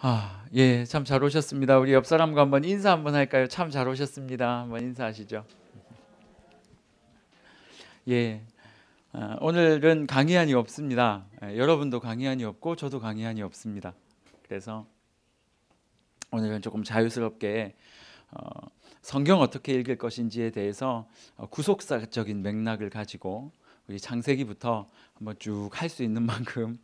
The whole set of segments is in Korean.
아, 예, 참 잘 오셨습니다. 우리 옆 사람과 한번 인사 한번 할까요? 참 잘 오셨습니다. 한번 인사하시죠. 예, 아, 오늘은 강의안이 없습니다. 예, 여러분도 강의안이 없고 저도 강의안이 없습니다. 그래서 오늘은 조금 자유스럽게 어, 성경 어떻게 읽을 것인지에 대해서 어, 구속사적인 맥락을 가지고 우리 창세기부터 한번 쭉 할 수 있는 만큼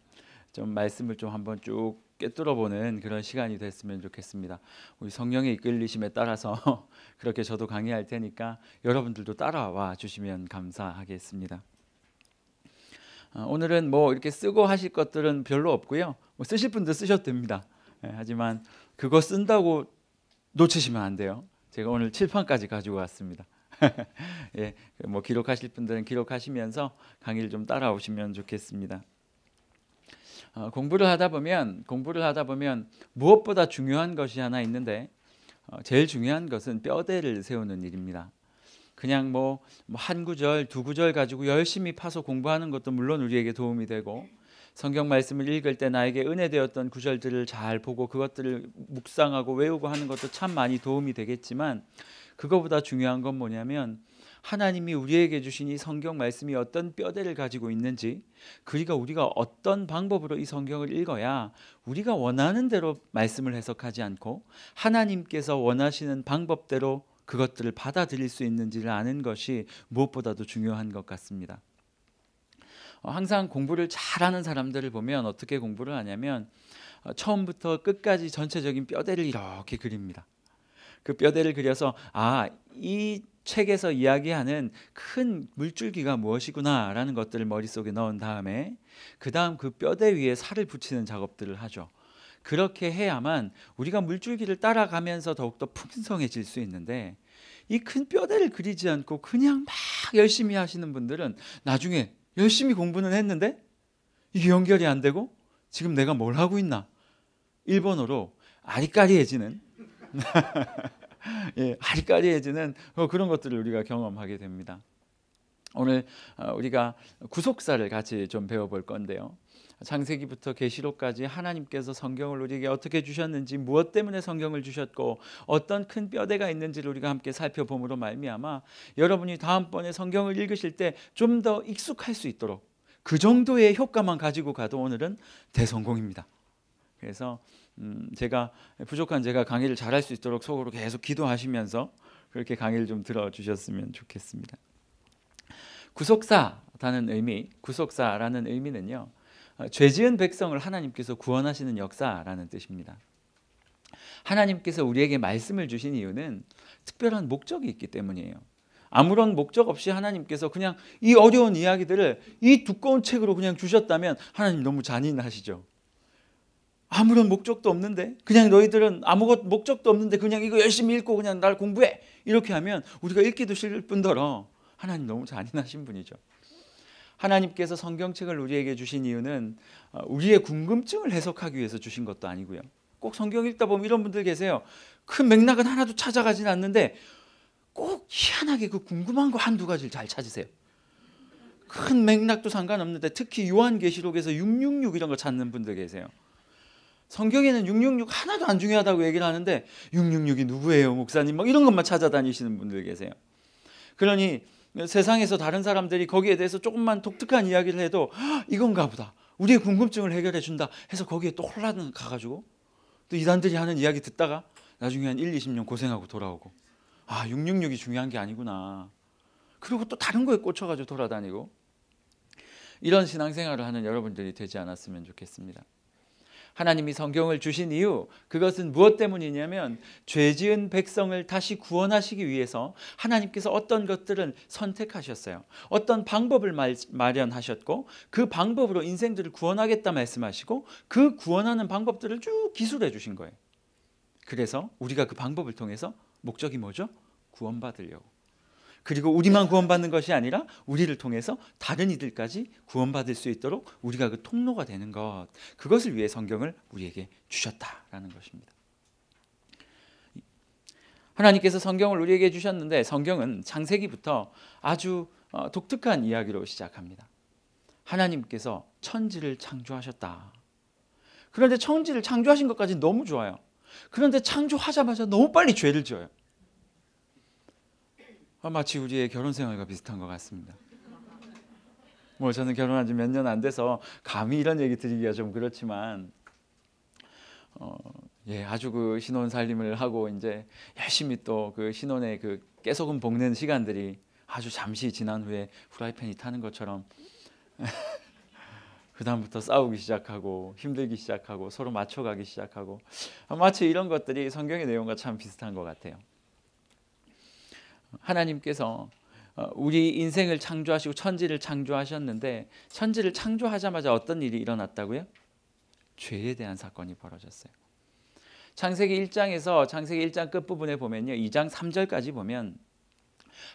좀 말씀을 좀 한번 쭉 꿰뚫어보는 그런 시간이 됐으면 좋겠습니다. 우리 성령의 이끌리심에 따라서 그렇게 저도 강의할 테니까 여러분들도 따라와 주시면 감사하겠습니다. 어, 오늘은 뭐 이렇게 쓰고 하실 것들은 별로 없고요. 뭐 쓰실 분도 쓰셔도 됩니다. 예, 하지만 그거 쓴다고 놓치시면 안 돼요. 제가 오늘 칠판까지 가지고 왔습니다. 예, 뭐 기록하실 분들은 기록하시면서 강의를 좀 따라오시면 좋겠습니다. 어, 공부를 하다 보면 공부를 하다 보면 무엇보다 중요한 것이 하나 있는데 어, 제일 중요한 것은 뼈대를 세우는 일입니다. 그냥 뭐한 뭐 구절 두 구절 가지고 열심히 파서 공부하는 것도 물론 우리에게 도움이 되고 성경 말씀을 읽을 때 나에게 은혜되었던 구절들을 잘 보고 그것들을 묵상하고 외우고 하는 것도 참 많이 도움이 되겠지만 그거보다 중요한 건 뭐냐면 하나님이 우리에게 주신 이 성경 말씀이 어떤 뼈대를 가지고 있는지 그리고 우리가 어떤 방법으로 이 성경을 읽어야 우리가 원하는 대로 말씀을 해석하지 않고 하나님께서 원하시는 방법대로 그것들을 받아들일 수 있는지를 아는 것이 무엇보다도 중요한 것 같습니다. 어, 항상 공부를 잘하는 사람들을 보면 어떻게 공부를 하냐면 어, 처음부터 끝까지 전체적인 뼈대를 이렇게 그립니다. 그 뼈대를 그려서 아, 이 책에서 이야기하는 큰 물줄기가 무엇이구나라는 것들을 머릿속에 넣은 다음에 그 다음 그 뼈대 위에 살을 붙이는 작업들을 하죠. 그렇게 해야만 우리가 물줄기를 따라가면서 더욱더 풍성해질 수 있는데 이 큰 뼈대를 그리지 않고 그냥 막 열심히 하시는 분들은 나중에 열심히 공부는 했는데 이게 연결이 안 되고 지금 내가 뭘 하고 있나 일본어로 아리까리해지는 예, 아리까리해지는 어, 그런 것들을 우리가 경험하게 됩니다. 오늘 어, 우리가 구속사를 같이 좀 배워볼 건데요. 창세기부터 계시록까지 하나님께서 성경을 우리에게 어떻게 주셨는지 무엇 때문에 성경을 주셨고 어떤 큰 뼈대가 있는지를 우리가 함께 살펴봄으로 말미암아 여러분이 다음번에 성경을 읽으실 때 좀 더 익숙할 수 있도록 그 정도의 효과만 가지고 가도 오늘은 대성공입니다. 그래서 음, 제가 부족한 제가 강의를 잘할 수 있도록 속으로 계속 기도하시면서 그렇게 강의를 좀 들어주셨으면 좋겠습니다. 구속사라는 의미, 구속사라는 의미는요, 어, 죄지은 백성을 하나님께서 구원하시는 역사라는 뜻입니다. 하나님께서 우리에게 말씀을 주신 이유는 특별한 목적이 있기 때문이에요. 아무런 목적 없이 하나님께서 그냥 이 어려운 이야기들을 이 두꺼운 책으로 그냥 주셨다면 하나님 너무 잔인하시죠. 아무런 목적도 없는데 그냥 너희들은 아무것 목적도 없는데 그냥 이거 열심히 읽고 그냥 날 공부해 이렇게 하면 우리가 읽기도 싫을 뿐더러 하나님 너무 잔인하신 분이죠. 하나님께서 성경책을 우리에게 주신 이유는 어, 우리의 궁금증을 해석하기 위해서 주신 것도 아니고요. 꼭 성경 읽다 보면 이런 분들 계세요. 큰 맥락은 하나도 찾아가진 않는데 꼭 희한하게 그 궁금한 거 한두 가지를 잘 찾으세요. 큰 맥락도 상관없는데 특히 요한계시록에서 666 이런 거 찾는 분들 계세요. 성경에는 666 하나도 안 중요하다고 얘기를 하는데 666이 누구예요, 목사님? 막 이런 것만 찾아다니시는 분들 계세요. 그러니 세상에서 다른 사람들이 거기에 대해서 조금만 독특한 이야기를 해도 아, 이건가 보다. 우리의 궁금증을 해결해 준다 해서 거기에 또 혼란 을 가가지고 또 이단들이 하는 이야기 듣다가 나중에 한 1, 20년 고생하고 돌아오고 아 666이 중요한 게 아니구나 그리고 또 다른 거에 꽂혀가지고 돌아다니고 이런 신앙생활을 하는 여러분들이 되지 않았으면 좋겠습니다. 하나님이 성경을 주신 이유 그것은 무엇 때문이냐면 죄 지은 백성을 다시 구원하시기 위해서 하나님께서 어떤 것들을 선택하셨어요. 어떤 방법을 마련하셨고 그 방법으로 인생들을 구원하겠다 말씀하시고 그 구원하는 방법들을 쭉 기술해 주신 거예요. 그래서 우리가 그 방법을 통해서 목적이 뭐죠? 구원받으려고. 그리고 우리만 구원받는 것이 아니라 우리를 통해서 다른 이들까지 구원받을 수 있도록 우리가 그 통로가 되는 것 그것을 위해 성경을 우리에게 주셨다라는 것입니다. 하나님께서 성경을 우리에게 주셨는데 성경은 창세기부터 아주 어, 독특한 이야기로 시작합니다. 하나님께서 천지를 창조하셨다. 그런데 천지를 창조하신 것까지 너무 좋아요. 그런데 창조하자마자 너무 빨리 죄를 지어요. 아, 마치 우리의 결혼 생활과 비슷한 것 같습니다. 뭐 저는 결혼한 지 몇 년 안 돼서 감히 이런 얘기 드리기가 좀 그렇지만 어, 예, 아주 그 신혼 살림을 하고 이제 열심히 또 그 신혼의 그 깨소금 볶는 시간들이 아주 잠시 지난 후에 후라이팬이 타는 것처럼 그다음부터 싸우기 시작하고 힘들기 시작하고 서로 맞춰가기 시작하고 아, 마치 이런 것들이 성경의 내용과 참 비슷한 것 같아요. 하나님께서 어, 우리 인생을 창조하시고 천지를 창조하셨는데 천지를 창조하자마자 어떤 일이 일어났다고요? 죄에 대한 사건이 벌어졌어요. 창세기 1장에서 창세기 1장 끝부분에 보면요. 2장 3절까지 보면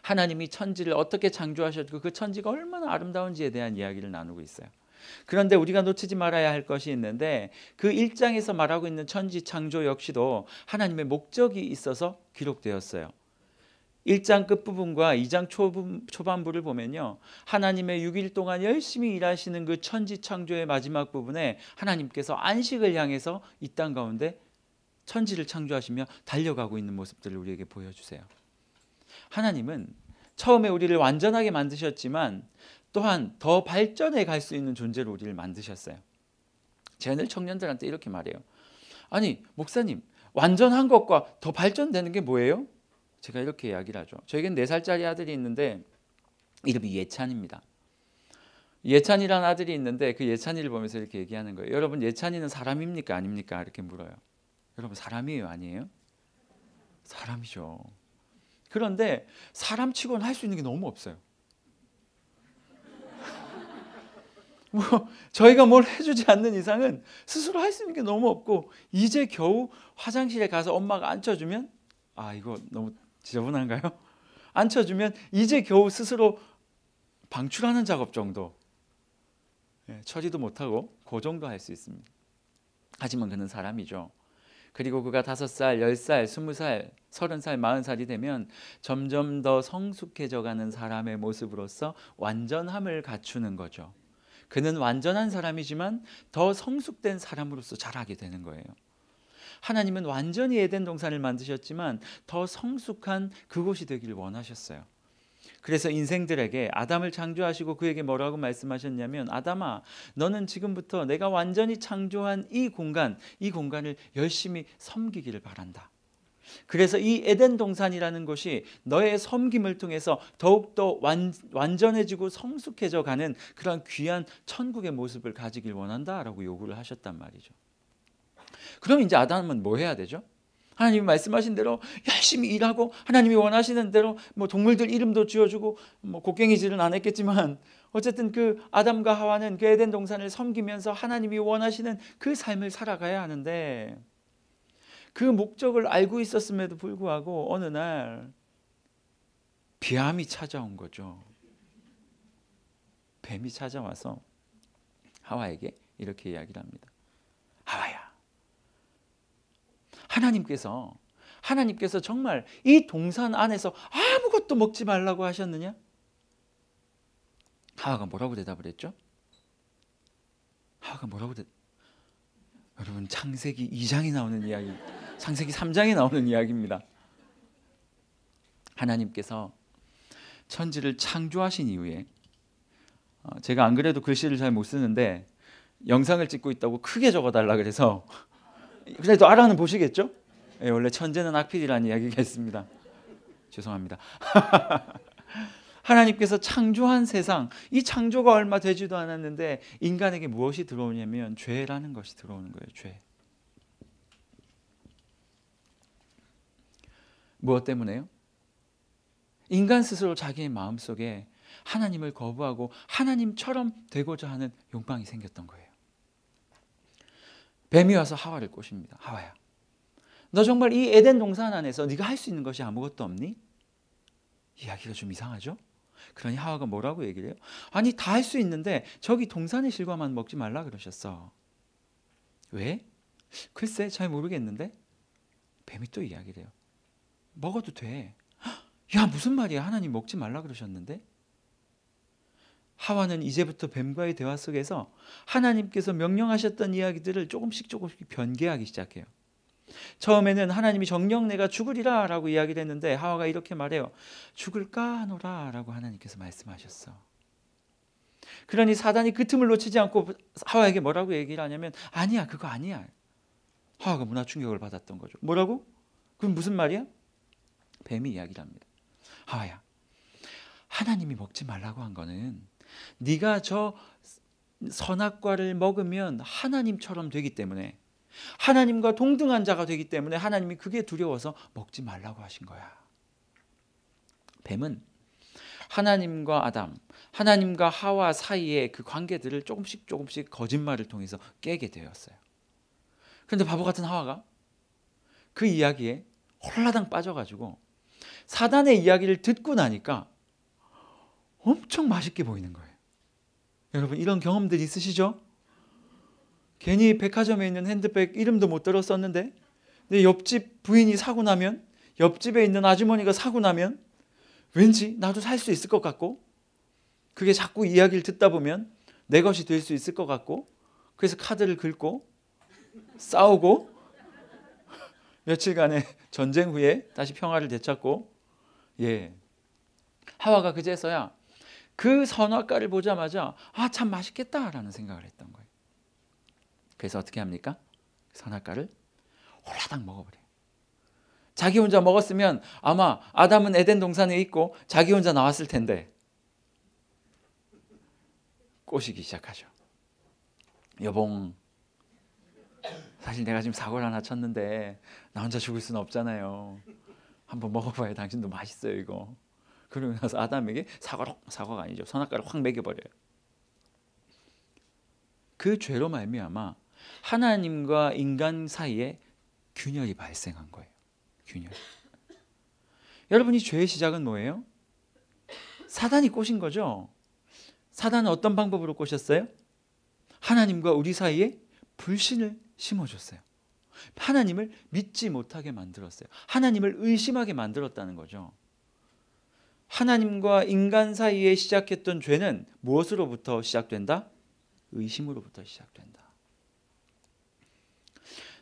하나님이 천지를 어떻게 창조하셨고 그 천지가 얼마나 아름다운지에 대한 이야기를 나누고 있어요. 그런데 우리가 놓치지 말아야 할 것이 있는데 그 1장에서 말하고 있는 천지 창조 역시도 하나님의 목적이 있어서 기록되었어요. 1장 끝부분과 2장 초반부를 보면요. 하나님의 6일 동안 열심히 일하시는 그 천지 창조의 마지막 부분에 하나님께서 안식을 향해서 이 땅 가운데 천지를 창조하시며 달려가고 있는 모습들을 우리에게 보여주세요. 하나님은 처음에 우리를 완전하게 만드셨지만 또한 더 발전해 갈 수 있는 존재로 우리를 만드셨어요. 제늘 청년들한테 이렇게 말해요. 아니 목사님 완전한 것과 더 발전되는 게 뭐예요? 제가 이렇게 이야기를 하죠. 저에겐 네살짜리 아들이 있는데 이름이 예찬입니다. 예찬이라는 아들이 있는데 그 예찬이를 보면서 이렇게 얘기하는 거예요. 여러분 예찬이는 사람입니까 아닙니까? 이렇게 물어요. 여러분 사람이에요 아니에요? 사람이죠. 그런데 사람치고는 할 수 있는 게 너무 없어요. 뭐 저희가 뭘 해주지 않는 이상은 스스로 할 수 있는 게 너무 없고 이제 겨우 화장실에 가서 엄마가 앉혀주면 아 이거 너무 지저분한가요? 앉혀주면 이제 겨우 스스로 방출하는 작업 정도 예, 처리도 못하고 그 정도 할 수 있습니다. 하지만 그는 사람이죠. 그리고 그가 다섯 살, 열 살, 스무 살, 서른 살, 마흔 살이 되면 점점 더 성숙해져가는 사람의 모습으로서 완전함을 갖추는 거죠. 그는 완전한 사람이지만 더 성숙된 사람으로서 자라게 되는 거예요. 하나님은 완전히 에덴 동산을 만드셨지만 더 성숙한 그곳이 되길 원하셨어요. 그래서 인생들에게 아담을 창조하시고 그에게 뭐라고 말씀하셨냐면 아담아 너는 지금부터 내가 완전히 창조한 이 공간 이 공간을 열심히 섬기기를 바란다. 그래서 이 에덴 동산이라는 것이 너의 섬김을 통해서 더욱더 완, 완전해지고 성숙해져 가는 그런 귀한 천국의 모습을 가지길 원한다라고 요구를 하셨단 말이죠. 그럼 이제 아담은 뭐 해야 되죠? 하나님이 말씀하신 대로 열심히 일하고 하나님이 원하시는 대로 뭐 동물들 이름도 지어주고 뭐 곡괭이질은 안 했겠지만 어쨌든 그 아담과 하와는 그 에덴 동산을 섬기면서 하나님이 원하시는 그 삶을 살아가야 하는데 그 목적을 알고 있었음에도 불구하고 어느 날 비암이 찾아온 거죠. 뱀이 찾아와서 하와에게 이렇게 이야기를 합니다. 하와야 하나님께서 하나님께서 정말 이 동산 안에서 아무것도 먹지 말라고 하셨느냐? 하하가 뭐라고 대답을 했죠? 하하가 뭐라고 대 여러분 창세기 2장에 나오는 이야기 창세기 3장에 나오는 이야기입니다. 하나님께서 천지를 창조하신 이후에 어, 제가 안 그래도 글씨를 잘 못 쓰는데 영상을 찍고 있다고 크게 적어달라 그래서 그래도 알아는 보시겠죠? 예, 원래 천재는 악필이라는 이야기가 있습니다. 죄송합니다. 하나님께서 창조한 세상, 이 창조가 얼마 되지도 않았는데 인간에게 무엇이 들어오냐면 죄라는 것이 들어오는 거예요. 죄. 무엇 때문에요? 인간 스스로 자기의 마음속에 하나님을 거부하고 하나님처럼 되고자 하는 욕망이 생겼던 거예요. 뱀이 와서 하와를 꼬십니다. 하와야. 너 정말 이 에덴 동산 안에서 네가 할 수 있는 것이 아무것도 없니? 이야기가 좀 이상하죠? 그러니 하와가 뭐라고 얘기를 해요? 아니 다 할 수 있는데 저기 동산의 실과만 먹지 말라 그러셨어. 왜? 글쎄 잘 모르겠는데 뱀이 또 이야기를 해요. 먹어도 돼. 야 무슨 말이야 하나님 먹지 말라 그러셨는데 하와는 이제부터 뱀과의 대화 속에서 하나님께서 명령하셨던 이야기들을 조금씩 조금씩 변개하기 시작해요. 처음에는 하나님이 정령 내가 죽으리라 라고 이야기를 했는데 하와가 이렇게 말해요. 죽을까 하 노라 라고 하나님께서 말씀하셨어. 그러니 사단이 그 틈을 놓치지 않고 하와에게 뭐라고 얘기를 하냐면 아니야 그거 아니야. 하와가 문화 충격을 받았던 거죠. 뭐라고? 그럼 무슨 말이야? 뱀이 이야기를 합니다. 하와야 하나님이 먹지 말라고 한 거는 네가 저 선악과를 먹으면 하나님처럼 되기 때문에 하나님과 동등한 자가 되기 때문에 하나님이 그게 두려워서 먹지 말라고 하신 거야. 뱀은 하나님과 아담, 하나님과 하와 사이의 그 관계들을 조금씩 조금씩 거짓말을 통해서 깨게 되었어요. 그런데 바보 같은 하와가 그 이야기에 홀라당 빠져가지고 사단의 이야기를 듣고 나니까 엄청 맛있게 보이는 거예요. 여러분 이런 경험들 있으시죠? 괜히 백화점에 있는 핸드백 이름도 못 들었었는데 내 옆집 부인이 사고 나면 옆집에 있는 아주머니가 사고 나면 왠지 나도 살 수 있을 것 같고 그게 자꾸 이야기를 듣다 보면 내 것이 될 수 있을 것 같고 그래서 카드를 긁고 싸우고 며칠간의 전쟁 후에 다시 평화를 되찾고 예 하와가 그제서야 그 선화과를 보자마자 아 참 맛있겠다라는 생각을 했던 거예요. 그래서 어떻게 합니까? 선화과를 홀라당 먹어버려요. 자기 혼자 먹었으면 아마 아담은 에덴 동산에 있고 자기 혼자 나왔을 텐데 꼬시기 시작하죠. 여봉 사실 내가 지금 사고를 하나 쳤는데 나 혼자 죽을 수는 없잖아요. 한번 먹어봐요. 당신도 맛있어요 이거. 그러고 나서 아담에게 사과로 사과가 아니죠. 선악과를 확 매겨버려요. 그 죄로 말미암아 하나님과 인간 사이에 균열이 발생한 거예요. 균열. 여러분 이 죄의 시작은 뭐예요? 사단이 꼬신 거죠. 사단은 어떤 방법으로 꼬셨어요? 하나님과 우리 사이에 불신을 심어줬어요. 하나님을 믿지 못하게 만들었어요. 하나님을 의심하게 만들었다는 거죠. 하나님과 인간 사이에 시작했던 죄는 무엇으로부터 시작된다? 의심으로부터 시작된다.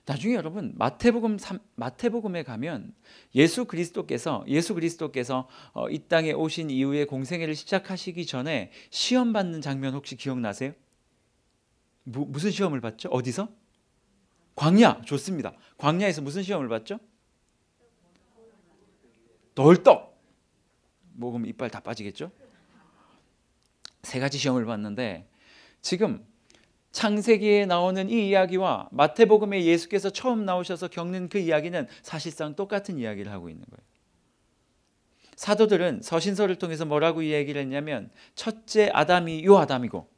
나중에 여러분 마태복음 3, 마태복음에 가면 예수 그리스도께서 예수 그리스도께서 어, 이 땅에 오신 이후에 공생애를 시작하시기 전에 시험 받는 장면 혹시 기억나세요? 무, 무슨 시험을 받죠? 어디서? 광야 좋습니다. 광야에서 무슨 시험을 받죠? 덜떡 먹으면 이빨 다 빠지겠죠? 세 가지 시험을 봤는데 지금 창세기에 나오는 이 이야기와 마태복음에 예수께서 처음 나오셔서 겪는 그 이야기는 사실상 똑같은 이야기를 하고 있는 거예요. 사도들은 서신서를 통해서 뭐라고 이야기를 했냐면 첫째 아담이 요 아담이고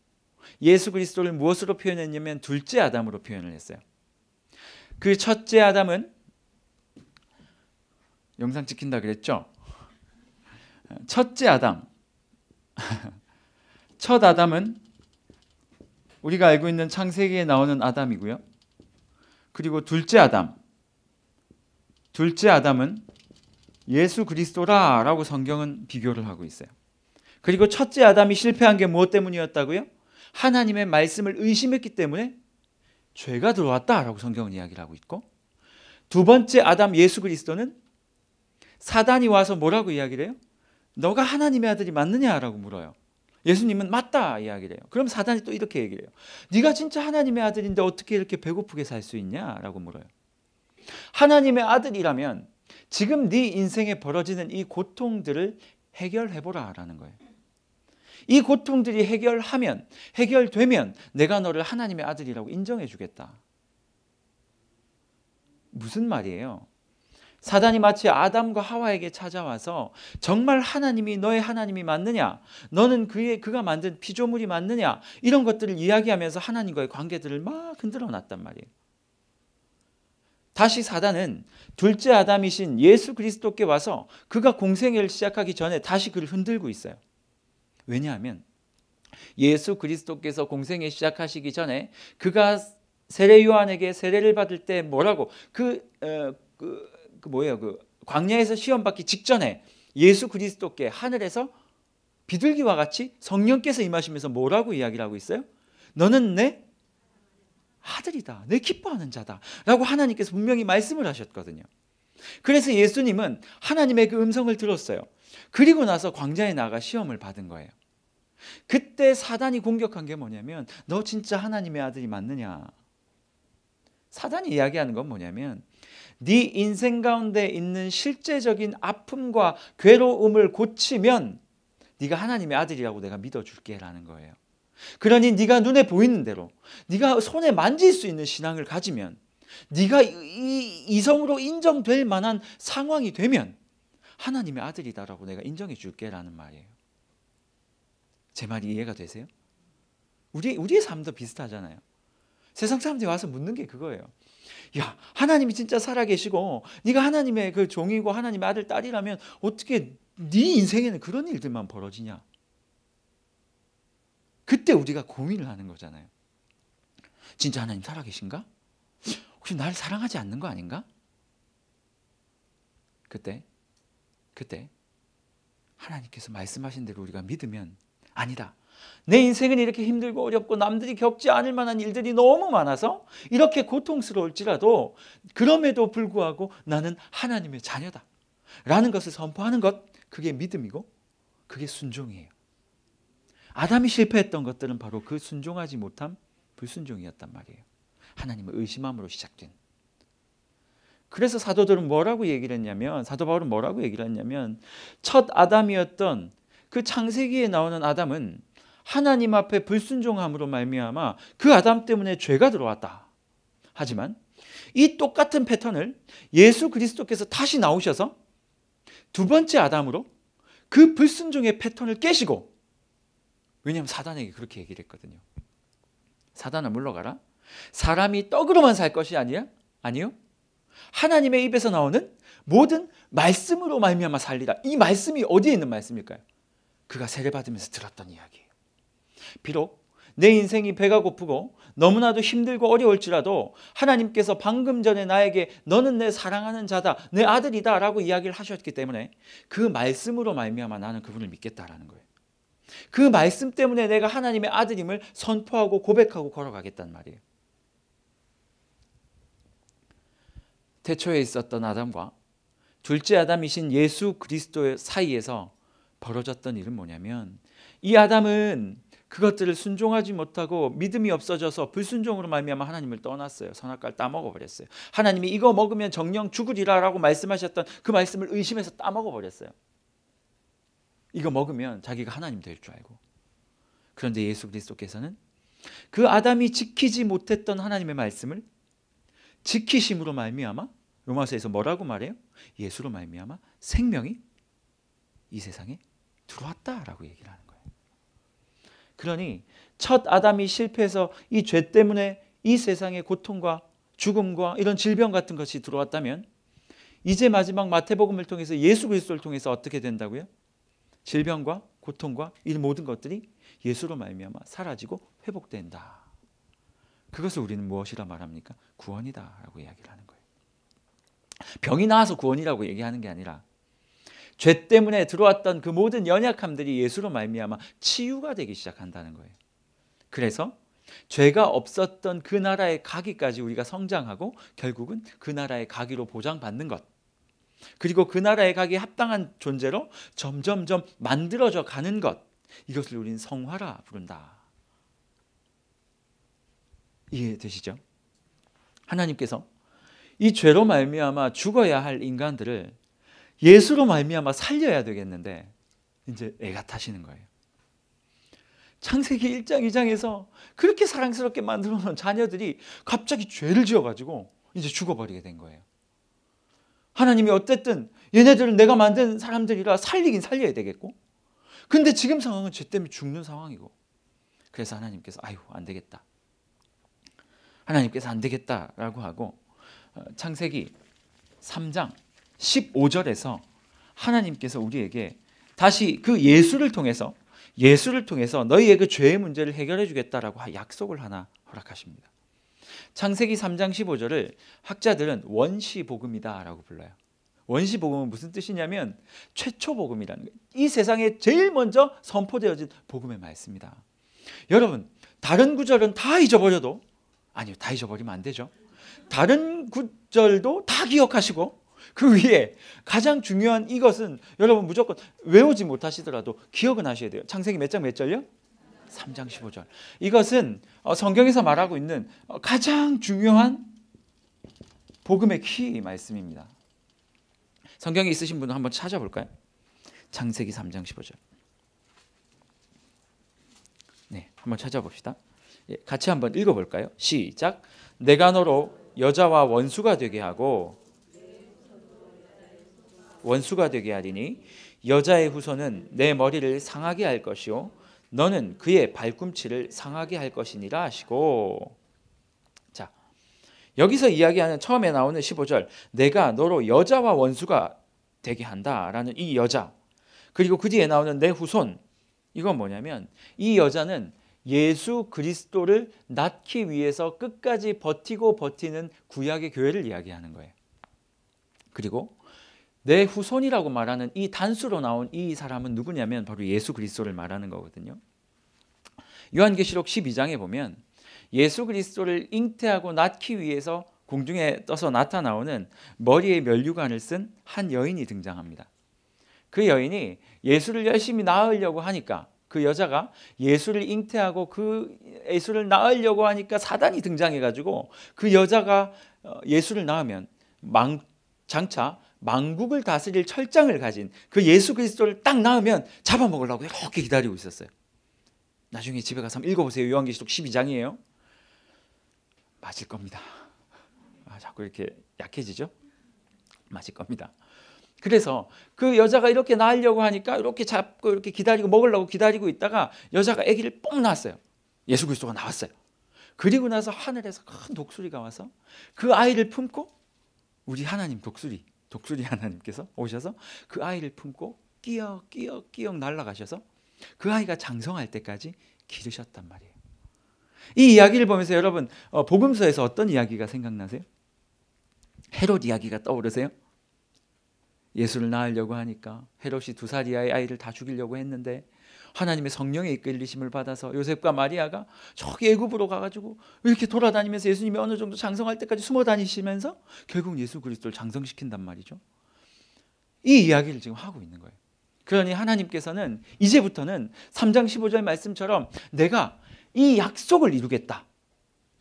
예수 그리스도를 무엇으로 표현했냐면 둘째 아담으로 표현을 했어요. 그 첫째 아담은 영상 찍힌다 그랬죠? 첫째 아담. 첫 아담은 우리가 알고 있는 창세기에 나오는 아담이고요. 그리고 둘째 아담. 둘째 아담은 예수 그리스도라라고 성경은 비교를 하고 있어요. 그리고 첫째 아담이 실패한 게 무엇 때문이었다고요? 하나님의 말씀을 의심했기 때문에 죄가 들어왔다라고 성경은 이야기를 하고 있고 두 번째 아담 예수 그리스도는 사단이 와서 뭐라고 이야기를 해요? 너가 하나님의 아들이 맞느냐라고 물어요. 예수님은 맞다 이야기 해요. 그럼 사단이 또 이렇게 얘기 해요. 네가 진짜 하나님의 아들인데 어떻게 이렇게 배고프게 살 수 있냐라고 물어요. 하나님의 아들이라면 지금 네 인생에 벌어지는 이 고통들을 해결해 보라라는 거예요. 이 고통들이 해결하면 해결되면 내가 너를 하나님의 아들이라고 인정해 주겠다. 무슨 말이에요? 사단이 마치 아담과 하와에게 찾아와서 정말 하나님이 너의 하나님이 맞느냐? 너는 그의 그가 만든 피조물이 맞느냐? 이런 것들을 이야기하면서 하나님과의 관계들을 막 흔들어 놨단 말이에요. 다시 사단은 둘째 아담이신 예수 그리스도께 와서 그가 공생애를 시작하기 전에 다시 그를 흔들고 있어요. 왜냐하면 예수 그리스도께서 공생애 시작하시기 전에 그가 세례 요한에게 세례를 받을 때 뭐라고 그, 어, 그그 뭐예요? 그 광야에서 시험 받기 직전에 예수 그리스도께 하늘에서 비둘기와 같이 성령께서 임하시면서 뭐라고 이야기를 하고 있어요? 너는 내 아들이다. 내 기뻐하는 자다. 라고 하나님께서 분명히 말씀을 하셨거든요. 그래서 예수님은 하나님의 그 음성을 들었어요. 그리고 나서 광자에 나가 시험을 받은 거예요. 그때 사단이 공격한 게 뭐냐면 너 진짜 하나님의 아들이 맞느냐? 사단이 이야기하는 건 뭐냐면 네 인생 가운데 있는 실제적인 아픔과 괴로움을 고치면 네가 하나님의 아들이라고 내가 믿어줄게라는 거예요. 그러니 네가 눈에 보이는 대로 네가 손에 만질 수 있는 신앙을 가지면 네가 이 이성으로 인정될 만한 상황이 되면 하나님의 아들이다라고 내가 인정해 줄게라는 말이에요. 제 말이 이해가 되세요? 우리 우리의 삶도 비슷하잖아요. 세상 사람들이 와서 묻는 게 그거예요. 야 하나님이 진짜 살아계시고 네가 하나님의 그 종이고 하나님의 아들 딸이라면 어떻게 네 인생에는 그런 일들만 벌어지냐 그때 우리가 고민을 하는 거잖아요 진짜 하나님 살아계신가? 혹시 날 사랑하지 않는 거 아닌가? 그때 그때 하나님께서 말씀하신 대로 우리가 믿으면 아니다 내 인생은 이렇게 힘들고 어렵고 남들이 겪지 않을 만한 일들이 너무 많아서 이렇게 고통스러울지라도 그럼에도 불구하고 나는 하나님의 자녀다. 라는 것을 선포하는 것 그게 믿음이고 그게 순종이에요. 아담이 실패했던 것들은 바로 그 순종하지 못한 불순종이었단 말이에요. 하나님을 의심함으로 시작된. 그래서 사도들은 뭐라고 얘기를 했냐면 사도 바울은 뭐라고 얘기를 했냐면 첫 아담이었던 그 창세기에 나오는 아담은 하나님 앞에 불순종함으로 말미암아 그 아담 때문에 죄가 들어왔다. 하지만 이 똑같은 패턴을 예수 그리스도께서 다시 나오셔서 두 번째 아담으로 그 불순종의 패턴을 깨시고 왜냐하면 사단에게 그렇게 얘기를 했거든요. 사단아 물러가라. 사람이 떡으로만 살 것이 아니야? 아니요. 하나님의 입에서 나오는 모든 말씀으로 말미암아 살리라. 이 말씀이 어디에 있는 말씀일까요? 그가 세례 받으면서 들었던 이야기. 비록 내 인생이 배가 고프고 너무나도 힘들고 어려울지라도 하나님께서 방금 전에 나에게 너는 내 사랑하는 자다 내 아들이다 라고 이야기를 하셨기 때문에 그 말씀으로 말미암아 나는 그분을 믿겠다라는 거예요. 그 말씀 때문에 내가 하나님의 아들임을 선포하고 고백하고 걸어가겠단 말이에요. 태초에 있었던 아담과 둘째 아담이신 예수 그리스도 사이에서 벌어졌던 일은 뭐냐면 이 아담은 그것들을 순종하지 못하고 믿음이 없어져서 불순종으로 말미암아 하나님을 떠났어요. 선악과를 따먹어 버렸어요. 하나님이 이거 먹으면 정령 죽으리라라고 말씀하셨던 그 말씀을 의심해서 따먹어 버렸어요. 이거 먹으면 자기가 하나님 될 줄 알고. 그런데 예수 그리스도께서는 그 아담이 지키지 못했던 하나님의 말씀을 지키심으로 말미암아 로마서에서 뭐라고 말해요? 예수로 말미암아 생명이 이 세상에 들어왔다라고 얘기를 하는 거예요. 그러니 첫 아담이 실패해서 이 죄 때문에 이세상의 고통과 죽음과 이런 질병 같은 것이 들어왔다면 이제 마지막 마태복음을 통해서 예수 그리스도를 통해서 어떻게 된다고요? 질병과 고통과 이 모든 것들이 예수로 말미암아 사라지고 회복된다. 그것을 우리는 무엇이라 말합니까? 구원이다라고 이야기를 하는 거예요. 병이 나와서 구원이라고 얘기하는 게 아니라 죄 때문에 들어왔던 그 모든 연약함들이 예수로 말미암아 치유가 되기 시작한다는 거예요. 그래서 죄가 없었던 그 나라에 가기까지 우리가 성장하고 결국은 그 나라에 가기로 보장받는 것. 그리고 그 나라에 가기에 합당한 존재로 점점점 만들어져 가는 것. 이것을 우리는 성화라 부른다. 이해되시죠? 하나님께서 이 죄로 말미암아 죽어야 할 인간들을 예수로 말미암아 살려야 되겠는데 이제 애가 타시는 거예요. 창세기 1장 2장에서 그렇게 사랑스럽게 만들어 놓은 자녀들이 갑자기 죄를 지어 가지고 이제 죽어버리게 된 거예요. 하나님이 어쨌든 얘네들은 내가 만든 사람들이라 살리긴 살려야 되겠고 근데 지금 상황은 죄 때문에 죽는 상황이고 그래서 하나님께서 아유 안 되겠다 하나님께서 안 되겠다라고 하고 어, 창세기 3장 15절에서 하나님께서 우리에게 다시 그 예수를 통해서 예수를 통해서 너희의 그 죄의 문제를 해결해 주겠다라고 약속을 하나 허락하십니다. 창세기 3장 15절을 학자들은 원시 복음이다라고 불러요. 원시 복음은 무슨 뜻이냐면 최초 복음이라는 거예요. 이 세상에 제일 먼저 선포되어진 복음의 말씀니다 여러분, 다른 구절은 다 잊어버려도 아니요, 다 잊어버리면 안 되죠. 다른 구절도 다 기억하시고 그 위에 가장 중요한 이것은 여러분 무조건 외우지 못하시더라도 기억은 하셔야 돼요. 창세기 몇 장 몇 절요? 3장 15절. 이것은 어, 성경에서 말하고 있는 어, 가장 중요한 복음의 키 말씀입니다. 성경에 있으신 분은 한번 찾아볼까요? 창세기 3장 15절. 네, 한번 찾아봅시다. 예, 같이 한번 읽어볼까요? 시작. 내가 너로 여자와 원수가 되게 하고 원수가 되게 하리니 여자의 후손은 내 머리를 상하게 할 것이요 너는 그의 발꿈치를 상하게 할 것이니라 하시고 자 여기서 이야기하는 처음에 나오는 15절 내가 너로 여자와 원수가 되게 한다라는 이 여자 그리고 그 뒤에 나오는 내 후손 이건 뭐냐면 이 여자는 예수 그리스도를 낳기 위해서 끝까지 버티고 버티는 구약의 교회를 이야기하는 거예요. 그리고 내 후손이라고 말하는 이 단수로 나온 이 사람은 누구냐면 바로 예수 그리스도를 말하는 거거든요. 요한계시록 12장에 보면 예수 그리스도를 잉태하고 낳기 위해서 공중에 떠서 나타나오는 머리에 면류관을 쓴 한 여인이 등장합니다. 그 여인이 예수를 열심히 낳으려고 하니까 그 여자가 예수를 잉태하고 그 예수를 낳으려고 하니까 사단이 등장해가지고 그 여자가 어, 예수를 낳으면 망, 장차 망국을 다스릴 철장을 가진 그 예수 그리스도를 딱 낳으면 잡아먹으려고 이렇게 기다리고 있었어요. 나중에 집에 가서 한번 읽어보세요. 요한계시록 12장이에요. 맞을 겁니다. 아, 자꾸 이렇게 약해지죠? 맞을 겁니다. 그래서 그 여자가 이렇게 낳으려고 하니까 이렇게 잡고 이렇게 기다리고 먹으려고 기다리고 있다가 여자가 아기를 뽕 낳았어요. 예수 그리스도가 나왔어요. 그리고 나서 하늘에서 큰 독수리가 와서 그 아이를 품고 우리 하나님 독수리 독수리 하나님께서 오셔서 그 아이를 품고 끼어끼어끼어 날아가셔서 그 아이가 장성할 때까지 기르셨단 말이에요. 이 이야기를 보면서 여러분 어, 복음서에서 어떤 이야기가 생각나세요? 헤롯 이야기가 떠오르세요? 예수를 낳으려고 하니까 헤롯이 두 살이 아이를 다 죽이려고 했는데 하나님의 성령의 이끌리심을 받아서 요셉과 마리아가 저기 애굽으로 가가지고 이렇게 돌아다니면서 예수님이 어느 정도 장성할 때까지 숨어 다니시면서 결국 예수 그리스도를 장성시킨단 말이죠. 이 이야기를 지금 하고 있는 거예요. 그러니 하나님께서는 이제부터는 3장 15절 말씀처럼 내가 이 약속을 이루겠다.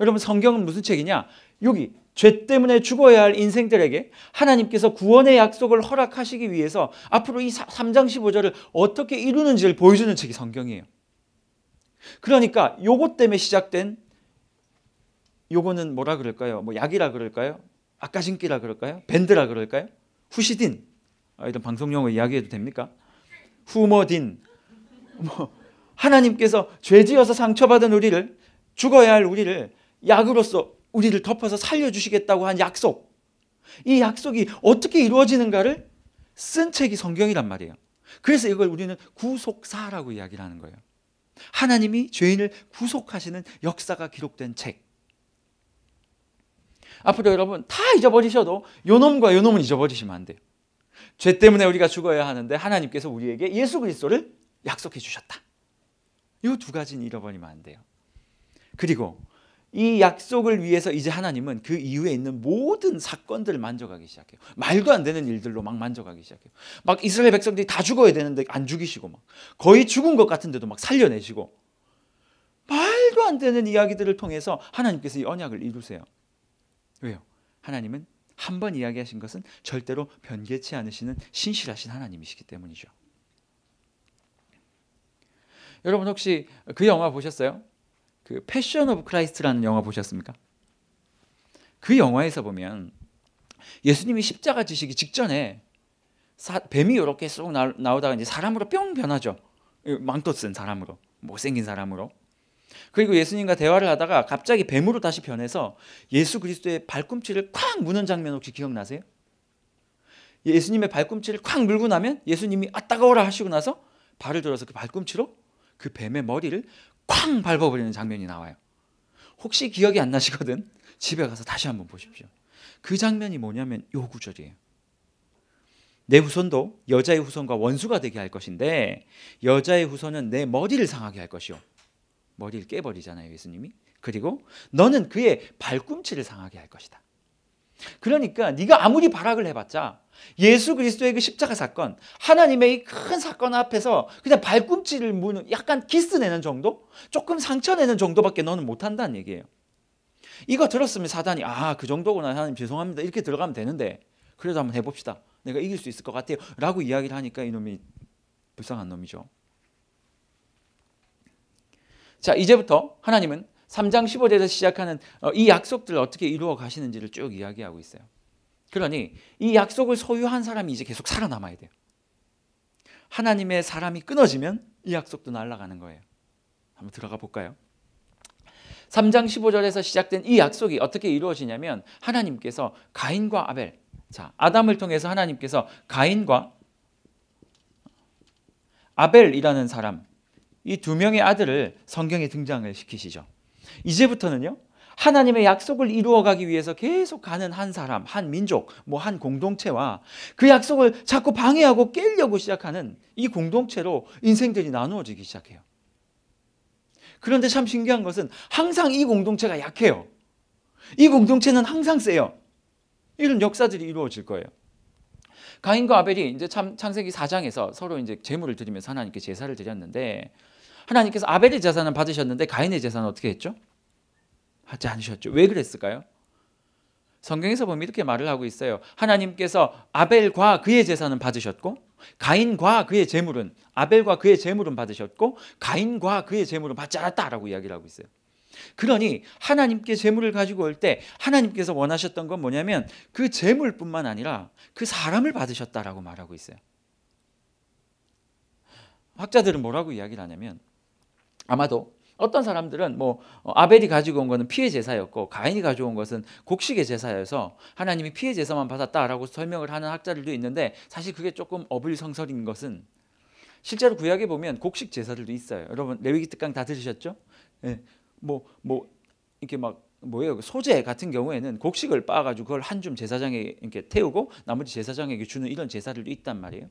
여러분 성경은 무슨 책이냐? 여기 죄 때문에 죽어야 할 인생들에게 하나님께서 구원의 약속을 허락하시기 위해서 앞으로 이 3장 15절을 어떻게 이루는지를 보여주는 책이 성경이에요. 그러니까 요것 때문에 시작된 요거는 뭐라 그럴까요? 뭐 약이라 그럴까요? 아까진기라 그럴까요? 밴드라 그럴까요? 후시딘 아, 이런 방송 용어 이야기해도 됩니까? 후머딘 뭐 하나님께서 죄지어서 상처받은 우리를 죽어야 할 우리를 약으로써 우리를 덮어서 살려주시겠다고 한 약속. 이 약속이 어떻게 이루어지는가를 쓴 책이 성경이란 말이에요. 그래서 이걸 우리는 구속사라고 이야기를 하는 거예요. 하나님이 죄인을 구속하시는 역사가 기록된 책. 앞으로 여러분 다 잊어버리셔도 요놈과 요놈은 잊어버리시면 안 돼요. 죄 때문에 우리가 죽어야 하는데 하나님께서 우리에게 예수 그리스도를 약속해 주셨다. 이 두 가지는 잃어버리면 안 돼요. 그리고 이 약속을 위해서 이제 하나님은 그 이후에 있는 모든 사건들을 만져가기 시작해요. 말도 안 되는 일들로 막 만져가기 시작해요. 막 이스라엘 백성들이 다 죽어야 되는데 안 죽이시고 막 거의 죽은 것 같은데도 막 살려내시고 말도 안 되는 이야기들을 통해서 하나님께서 이 언약을 이루세요. 왜요? 하나님은 한 번 이야기하신 것은 절대로 변개치 않으시는 신실하신 하나님이시기 때문이죠. 여러분 혹시 그 영화 보셨어요? 그 패션 오브 크라이스트라는 영화 보셨습니까? 그 영화에서 보면 예수님이 십자가 지시기 직전에 사, 뱀이 이렇게 쏙 나, 나오다가 이제 사람으로 뿅 변하죠. 망토 쓴 사람으로 못생긴 사람으로. 그리고 예수님과 대화를 하다가 갑자기 뱀으로 다시 변해서 예수 그리스도의 발꿈치를 쾅 무는 장면 혹시 기억나세요? 예수님의 발꿈치를 쾅 물고 나면 예수님이 아 따가워라 하시고 나서 발을 들어서 그 발꿈치로 그 뱀의 머리를 쾅 밟아버리는 장면이 나와요. 혹시 기억이 안 나시거든 집에 가서 다시 한번 보십시오. 그 장면이 뭐냐면 요 구절이에요. 내 후손도 여자의 후손과 원수가 되게 할 것인데 여자의 후손은 내 머리를 상하게 할 것이요. 머리를 깨버리잖아요, 예수님이. 그리고 너는 그의 발꿈치를 상하게 할 것이다. 그러니까 네가 아무리 발악을 해봤자 예수 그리스도의 그 십자가 사건, 하나님의 큰 사건 앞에서 그냥 발꿈치를 무는 약간 키스 내는 정도? 조금 상처 내는 정도밖에 너는 못한다는 얘기예요. 이거 들었으면 사단이 아, 그 정도구나. 하나님 죄송합니다. 이렇게 들어가면 되는데 그래도 한번 해봅시다. 내가 이길 수 있을 것 같아요. 라고 이야기를 하니까 이놈이 불쌍한 놈이죠. 자, 이제부터 하나님은 3장 15절에서 시작하는 어, 이 약속들을 어떻게 이루어 가시는지를 쭉 이야기하고 있어요. 그러니 이 약속을 소유한 사람이 이제 계속 살아남아야 돼요. 하나님의 사람이 끊어지면 이 약속도 날아가는 거예요. 한번 들어가 볼까요? 3장 15절에서 시작된 이 약속이 어떻게 이루어지냐면 하나님께서 가인과 아벨, 자, 아담을 통해서 하나님께서 가인과 아벨이라는 사람, 이 두 명의 아들을 성경에 등장을 시키시죠. 이제부터는요. 하나님의 약속을 이루어가기 위해서 계속 가는 한 사람, 한 민족, 뭐 한 공동체와 그 약속을 자꾸 방해하고 깨려고 시작하는 이 공동체로 인생들이 나누어지기 시작해요. 그런데 참 신기한 것은 항상 이 공동체가 약해요. 이 공동체는 항상 세요. 이런 역사들이 이루어질 거예요. 가인과 아벨이 이제 참, 창세기 4장에서 서로 이제 제물을 드리면서 하나님께 제사를 드렸는데 하나님께서 아벨의 재산는 받으셨는데 가인의 재산은 어떻게 했죠? 하지 않으셨죠. 왜 그랬을까요? 성경에서 보면 이렇게 말을 하고 있어요. 하나님께서 아벨과 그의 재산은 받으셨고 가인과 그의 재물은 아벨과 그의 재물은 받으셨고 가인과 그의 재물은 받지 않았다라고 이야기를 하고 있어요. 그러니 하나님께 재물을 가지고 올 때 하나님께서 원하셨던 건 뭐냐면 그 재물뿐만 아니라 그 사람을 받으셨다라고 말하고 있어요. 학자들은 뭐라고 이야기를 하냐면 아마도 어떤 사람들은 뭐 어, 아벨이 가지고 온 것은 피해 제사였고 가인이 가져온 것은 곡식의 제사여서 하나님이 피해 제사만 받았다라고 설명을 하는 학자들도 있는데 사실 그게 조금 어불성설인 것은 실제로 구약에 보면 곡식 제사들도 있어요. 여러분 레위기특강 다 들으셨죠? 예. 뭐뭐 뭐, 이렇게 막 뭐예요? 그 소재 같은 경우에는 곡식을 빻아 가지고 그걸 한 줌 제사장에 이렇게 태우고 나머지 제사장에게 주는 이런 제사들도 있단 말이에요.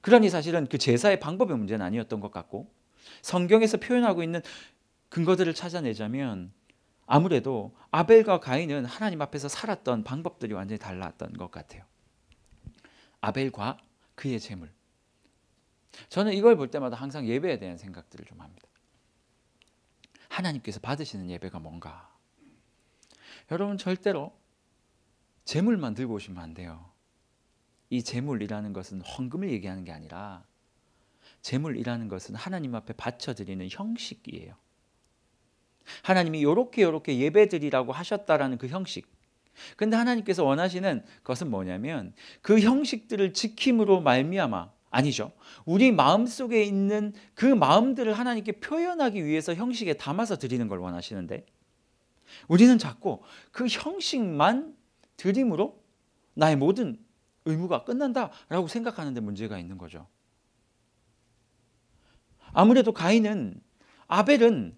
그러니 사실은 그 제사의 방법의 문제는 아니었던 것 같고 성경에서 표현하고 있는 근거들을 찾아내자면 아무래도 아벨과 가인은 하나님 앞에서 살았던 방법들이 완전히 달랐던 것 같아요. 아벨과 그의 재물. 저는 이걸 볼 때마다 항상 예배에 대한 생각들을 좀 합니다. 하나님께서 받으시는 예배가 뭔가? 여러분 절대로 재물만 들고 오시면 안 돼요. 이 재물이라는 것은 헌금을 얘기하는 게 아니라 재물이라는 것은 하나님 앞에 바쳐드리는 형식이에요. 하나님이 요렇게 요렇게 예배드리라고 하셨다라는 그 형식. 근데 하나님께서 원하시는 것은 뭐냐면 그 형식들을 지킴으로 말미암아 아니죠. 우리 마음속에 있는 그 마음들을 하나님께 표현하기 위해서 형식에 담아서 드리는 걸 원하시는데 우리는 자꾸 그 형식만 드림으로 나의 모든 의무가 끝난다라고 생각하는데 문제가 있는 거죠. 아무래도 가인은 아벨은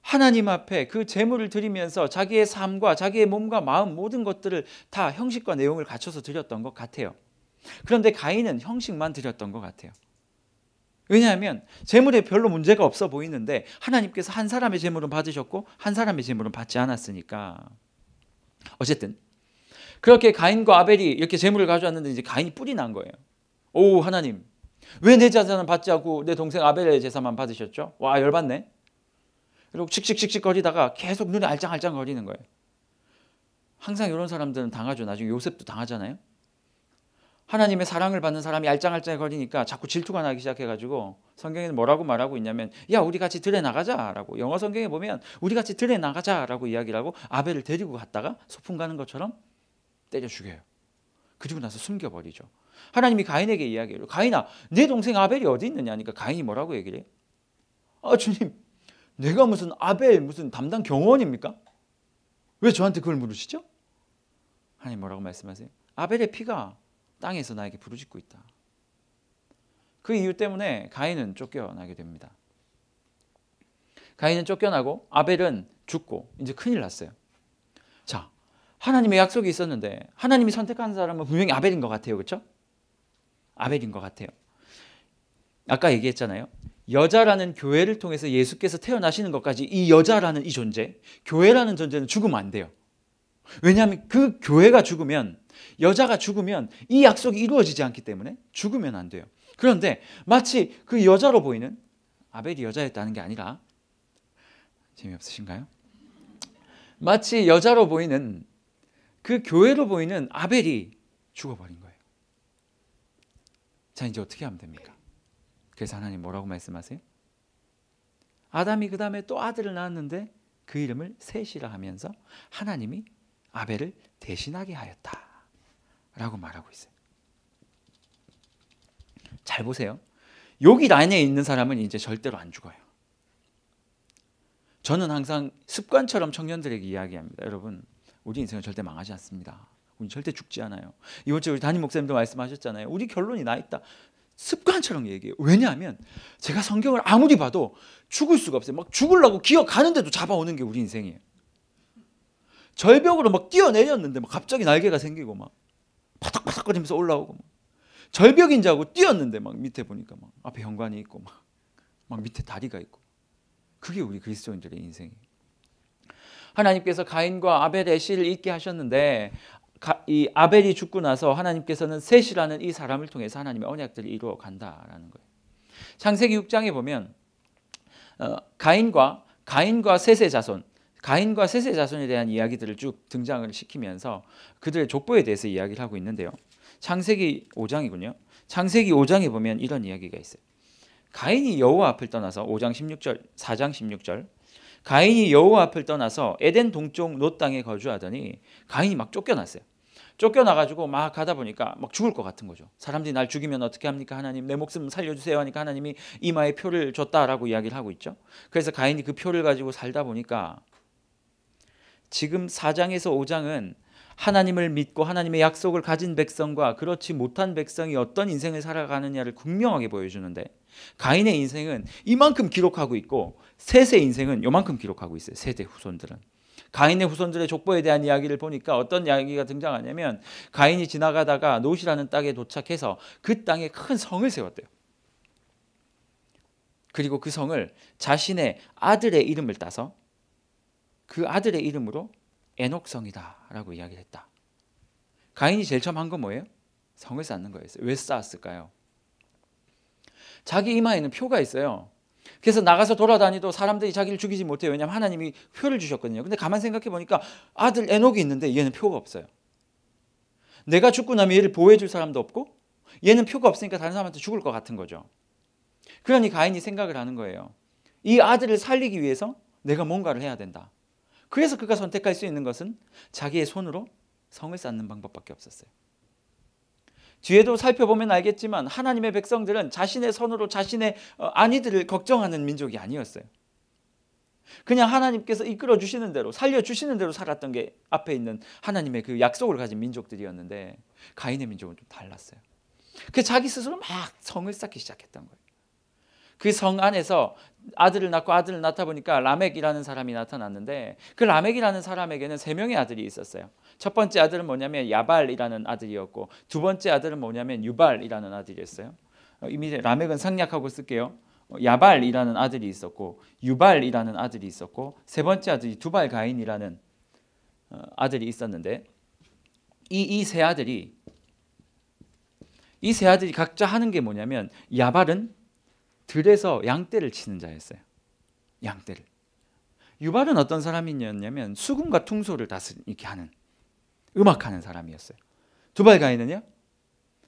하나님 앞에 그 제물을 드리면서 자기의 삶과 자기의 몸과 마음 모든 것들을 다 형식과 내용을 갖춰서 드렸던 것 같아요. 그런데 가인은 형식만 드렸던 것 같아요. 왜냐하면 제물에 별로 문제가 없어 보이는데 하나님께서 한 사람의 제물은 받으셨고 한 사람의 제물은 받지 않았으니까. 어쨌든 그렇게 가인과 아벨이 이렇게 제물을 가져왔는데 이제 가인이 뿌리 난 거예요. 오 하나님 왜내 재산을 받지 않고 내 동생 아벨의 제사만 받으셨죠? 와 열받네. 그리고 칙칙칙칙 거리다가 계속 눈이 알짱알짱 거리는 거예요. 항상 이런 사람들은 당하죠. 나중에 요셉도 당하잖아요. 하나님의 사랑을 받는 사람이 알짱알짱 거리니까 자꾸 질투가 나기 시작해가지고 성경에는 뭐라고 말하고 있냐면 야 우리 같이 들에 나가자라고 영어 성경에 보면 우리 같이 들에 나가자라고 이야기를 하고 아벨을 데리고 갔다가 소풍 가는 것처럼 때려 죽여요. 그리고 나서 숨겨버리죠. 하나님이 가인에게 이야기해요. 가인아, 내 동생 아벨이 어디 있느냐니까 그러니까 가인이 뭐라고 얘기를 해? 아, 주님, 내가 무슨 아벨 무슨 담당 경호원입니까? 왜 저한테 그걸 물으시죠? 하나님 뭐라고 말씀하세요? 아벨의 피가 땅에서 나에게 부르짖고 있다. 그 이유 때문에 가인은 쫓겨나게 됩니다. 가인은 쫓겨나고 아벨은 죽고 이제 큰일 났어요. 자, 하나님의 약속이 있었는데 하나님이 선택한 사람은 분명히 아벨인 것 같아요. 그렇죠? 아벨인 것 같아요. 아까 얘기했잖아요. 여자라는 교회를 통해서 예수께서 태어나시는 것까지 이 여자라는 이 존재, 교회라는 존재는 죽으면 안 돼요. 왜냐하면 그 교회가 죽으면, 여자가 죽으면 이 약속이 이루어지지 않기 때문에 죽으면 안 돼요. 그런데 마치 그 여자로 보이는 아벨이 여자였다는 게 아니라 재미없으신가요? 마치 여자로 보이는 그 교회로 보이는 아벨이 죽어버린 자, 이제 어떻게 하면 됩니까? 그래서 하나님 뭐라고 말씀하세요? 아담이 그 다음에 또 아들을 낳았는데 그 이름을 셋이라 하면서 하나님이 아벨을 대신하게 하였다. 라고 말하고 있어요. 잘 보세요. 여기 안에 있는 사람은 이제 절대로 안 죽어요. 저는 항상 습관처럼 청년들에게 이야기합니다. 여러분, 우리 인생은 절대 망하지 않습니다. 우리 음, 절대 죽지 않아요. 이번 주에 우리 담임 목사님도 말씀하셨잖아요. 우리 결론이 나 있다. 습관처럼 얘기해요. 왜냐하면 제가 성경을 아무리 봐도 죽을 수가 없어요. 막 죽으려고 기어가는데도 잡아오는 게 우리 인생이에요. 절벽으로 막 뛰어내렸는데 막 갑자기 날개가 생기고 막 파닥파닥거리면서 올라오고 막 절벽인 줄 알고 뛰었는데 막 밑에 보니까 막 앞에 현관이 있고 막, 막 밑에 다리가 있고 그게 우리 그리스도인들의 인생이에요. 하나님께서 가인과 아벨의 씨를 잊게 하셨는데 이 아벨이 죽고 나서 하나님께서는 셋이라는 이 사람을 통해서 하나님의 언약들을 이루어 간다라는 거예요. 창세기 6장에 보면 어, 가인과 가인과 셋의 자손 가인과 셋의 자손에 대한 이야기들을 쭉 등장을 시키면서 그들의 족보에 대해서 이야기를 하고 있는데요. 창세기 5장이군요. 창세기 5장에 보면 이런 이야기가 있어요. 가인이 여호와 앞을 떠나서 5장 16절, 4장 16절. 가인이 여호와 앞을 떠나서 에덴 동쪽 노 땅에 거주하더니 가인이 막 쫓겨났어요. 쫓겨나가지고 막 가다 보니까 막 죽을 것 같은 거죠. 사람들이 날 죽이면 어떻게 합니까? 하나님 내 목숨 살려주세요 하니까 하나님이 이마에 표를 줬다라고 이야기를 하고 있죠. 그래서 가인이 그 표를 가지고 살다 보니까 지금 4장에서 5장은 하나님을 믿고 하나님의 약속을 가진 백성과 그렇지 못한 백성이 어떤 인생을 살아가느냐를 극명하게 보여주는데 가인의 인생은 이만큼 기록하고 있고 셋의 인생은 요만큼 기록하고 있어요. 세대 후손들은. 가인의 후손들의 족보에 대한 이야기를 보니까 어떤 이야기가 등장하냐면 가인이 지나가다가 노시라는 땅에 도착해서 그 땅에 큰 성을 세웠대요. 그리고 그 성을 자신의 아들의 이름을 따서 그 아들의 이름으로 에녹성이다라고 이야기를 했다. 가인이 제일 처음 한 건 뭐예요? 성을 쌓는 거였어요. 왜 쌓았을까요? 자기 이마에는 표가 있어요. 그래서 나가서 돌아다니도 사람들이 자기를 죽이지 못해요. 왜냐하면 하나님이 표를 주셨거든요. 근데 가만 생각해 보니까 아들 에녹이 있는데 얘는 표가 없어요. 내가 죽고 나면 얘를 보호해 줄 사람도 없고 얘는 표가 없으니까 다른 사람한테 죽을 것 같은 거죠. 그러니 가인이 생각을 하는 거예요. 이 아들을 살리기 위해서 내가 뭔가를 해야 된다. 그래서 그가 선택할 수 있는 것은 자기의 손으로 성을 쌓는 방법밖에 없었어요. 뒤에도 살펴보면 알겠지만 하나님의 백성들은 자신의 선으로 자신의 아니들을 어, 걱정하는 민족이 아니었어요. 그냥 하나님께서 이끌어 주시는 대로 살려 주시는 대로 살았던 게 앞에 있는 하나님의 그 약속을 가진 민족들이었는데 가인의 민족은 좀 달랐어요. 그 자기 스스로 막 성을 쌓기 시작했던 거예요. 그 성 안에서 아들을 낳고 아들을 낳다 보니까 라멕이라는 사람이 나타났는데 그 라멕이라는 사람에게는 세 명의 아들이 있었어요. 첫 번째 아들은 뭐냐면 야발이라는 아들이었고 두 번째 아들은 뭐냐면 유발이라는 아들이었어요. 어, 이미 라멕은 상략하고 쓸게요. 어, 야발이라는 아들이 있었고 유발이라는 아들이 있었고 세 번째 아들이 두발 가인이라는 어, 아들이 있었는데 이이세 아들이 이 세 아들이 각자 하는 게 뭐냐면 야발은 들에서 양떼를 치는 자였어요. 양떼를. 유발은 어떤 사람이었냐면 수금과 퉁소를 다스 이렇게 하는 음악하는 사람이었어요. 두발 가인은요.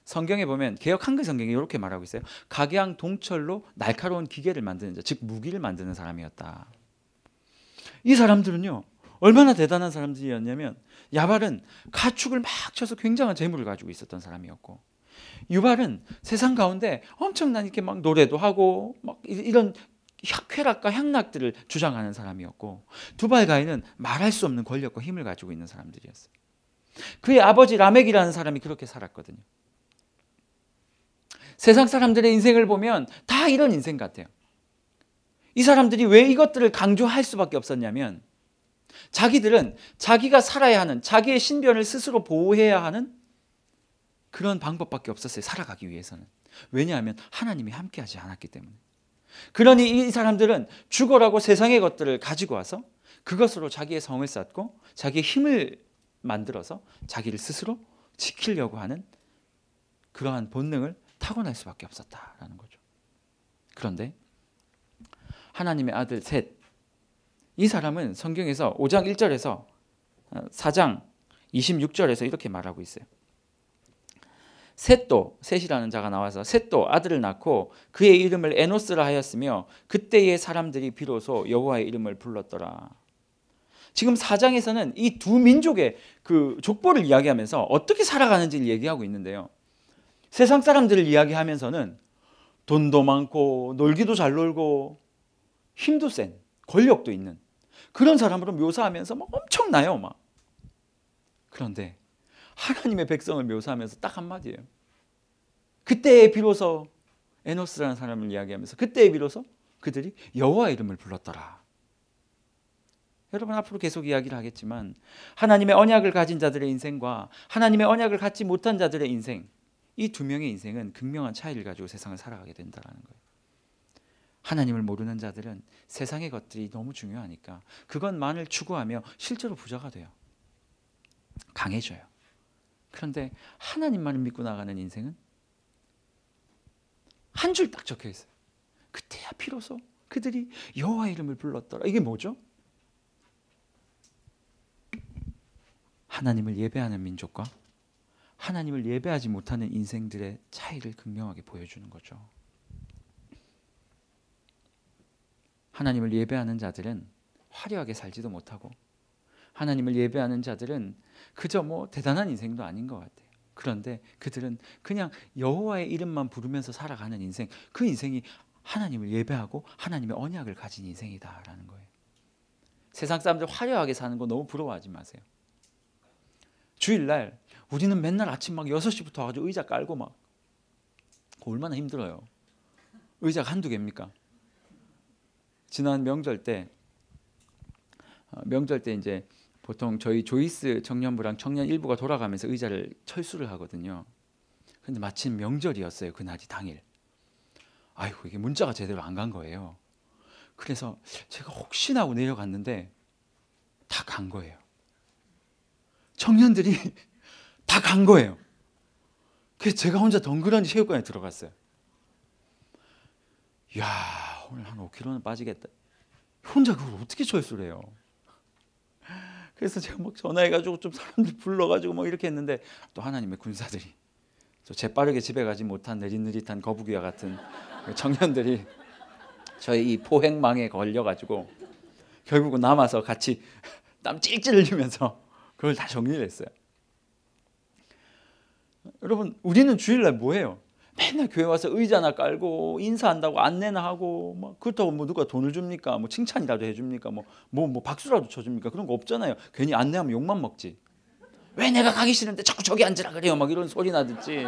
성경에 보면 개혁 한그 성경이 이렇게 말하고 있어요. 각양 동철로 날카로운 기계를 만드는 자, 즉 무기를 만드는 사람이었다. 이 사람들은요. 얼마나 대단한 사람들이었냐면 야발은 가축을 막 쳐서 굉장한 재물을 가지고 있었던 사람이었고 유발은 세상 가운데 엄청난 이렇게 막 노래도 하고 막 이런 혁 쾌락과 향락들을 주장하는 사람이었고 두발가인은 말할 수 없는 권력과 힘을 가지고 있는 사람들이었어요. 그의 아버지 라멕이라는 사람이 그렇게 살았거든요. 세상 사람들의 인생을 보면 다 이런 인생 같아요. 이 사람들이 왜 이것들을 강조할 수밖에 없었냐면 자기들은 자기가 살아야 하는 자기의 신변을 스스로 보호해야 하는 그런 방법밖에 없었어요. 살아가기 위해서는. 왜냐하면 하나님이 함께하지 않았기 때문에. 그러니 이 사람들은 죽어라고 세상의 것들을 가지고 와서 그것으로 자기의 성을 쌓고 자기의 힘을 만들어서 자기를 스스로 지키려고 하는 그러한 본능을 타고날 수밖에 없었다라는 거죠. 그런데 하나님의 아들 셋, 이 사람은 성경에서 5장 1절에서 4장 어, 26절에서 이렇게 말하고 있어요. 셋도 셋이라는 자가 나와서 셋도 아들을 낳고 그의 이름을 에노스라 하였으며 그때의 사람들이 비로소 여호와의 이름을 불렀더라. 지금 사장에서는 이 두 민족의 그 족보를 이야기하면서 어떻게 살아가는지를 얘기하고 있는데요. 세상 사람들을 이야기하면서는 돈도 많고 놀기도 잘 놀고 힘도 센 권력도 있는 그런 사람으로 묘사하면서 막 엄청나요. 막. 그런데 하나님의 백성을 묘사하면서 딱 한마디예요. 그때에 비로소 에노스라는 사람을 이야기하면서 그때에 비로소 그들이 여호와 이름을 불렀더라. 여러분 앞으로 계속 이야기를 하겠지만 하나님의 언약을 가진 자들의 인생과 하나님의 언약을 갖지 못한 자들의 인생 이 두 명의 인생은 극명한 차이를 가지고 세상을 살아가게 된다라는 거예요. 하나님을 모르는 자들은 세상의 것들이 너무 중요하니까 그것만을 추구하며 실제로 부자가 돼요. 강해져요. 그런데 하나님만을 믿고 나가는 인생은 한 줄 딱 적혀 있어요. 그때야 비로소 그들이 여호와 이름을 불렀더라. 이게 뭐죠? 하나님을 예배하는 민족과 하나님을 예배하지 못하는 인생들의 차이를 극명하게 보여주는 거죠. 하나님을 예배하는 자들은 화려하게 살지도 못하고 하나님을 예배하는 자들은 그저 뭐 대단한 인생도 아닌 것 같아요. 그런데 그들은 그냥 여호와의 이름만 부르면서 살아가는 인생, 그 인생이 하나님을 예배하고 하나님의 언약을 가진 인생이다라는 거예요. 세상 사람들 화려하게 사는 거 너무 부러워하지 마세요. 주일날 우리는 맨날 아침 막 6시부터 와가지고 의자 깔고 막 얼마나 힘들어요. 의자가 한두 개입니까? 지난 명절 때 어, 명절 때 이제 보통 저희 조이스 청년부랑 청년 일부가 돌아가면서 의자를 철수를 하거든요. 근데 마침 명절이었어요. 그날이 당일. 아이고 이게 문자가 제대로 안 간 거예요. 그래서 제가 혹시나 하고 내려갔는데 다 간 거예요. 청년들이 다 간 거예요. 그래서 제가 혼자 덩그러니 체육관에 들어갔어요. 야 오늘 한 5kg는 빠지겠다. 혼자 그걸 어떻게 철수를 해요? 그래서 제가 막 전화해가지고 좀 사람들 불러가지고 막 이렇게 했는데 또 하나님의 군사들이 저 재빠르게 집에 가지 못한 느릿느릿한 거북이와 같은 그 청년들이 저의 이 포획망에 걸려가지고 결국은 남아서 같이 땀 찔찔 흘리면서 그걸 다 정리를 했어요. 여러분 우리는 주일날 뭐해요? 맨날 교회 와서 의자나 깔고 인사한다고 안내나 하고 뭐 그렇다고 뭐 누가 돈을 줍니까? 뭐 칭찬이라도 해줍니까? 뭐뭐 뭐, 뭐 박수라도 쳐줍니까? 그런 거 없잖아요. 괜히 안내하면 욕만 먹지. 왜 내가 가기 싫은데 자꾸 저기 앉으라 그래요? 막 이런 소리 나든지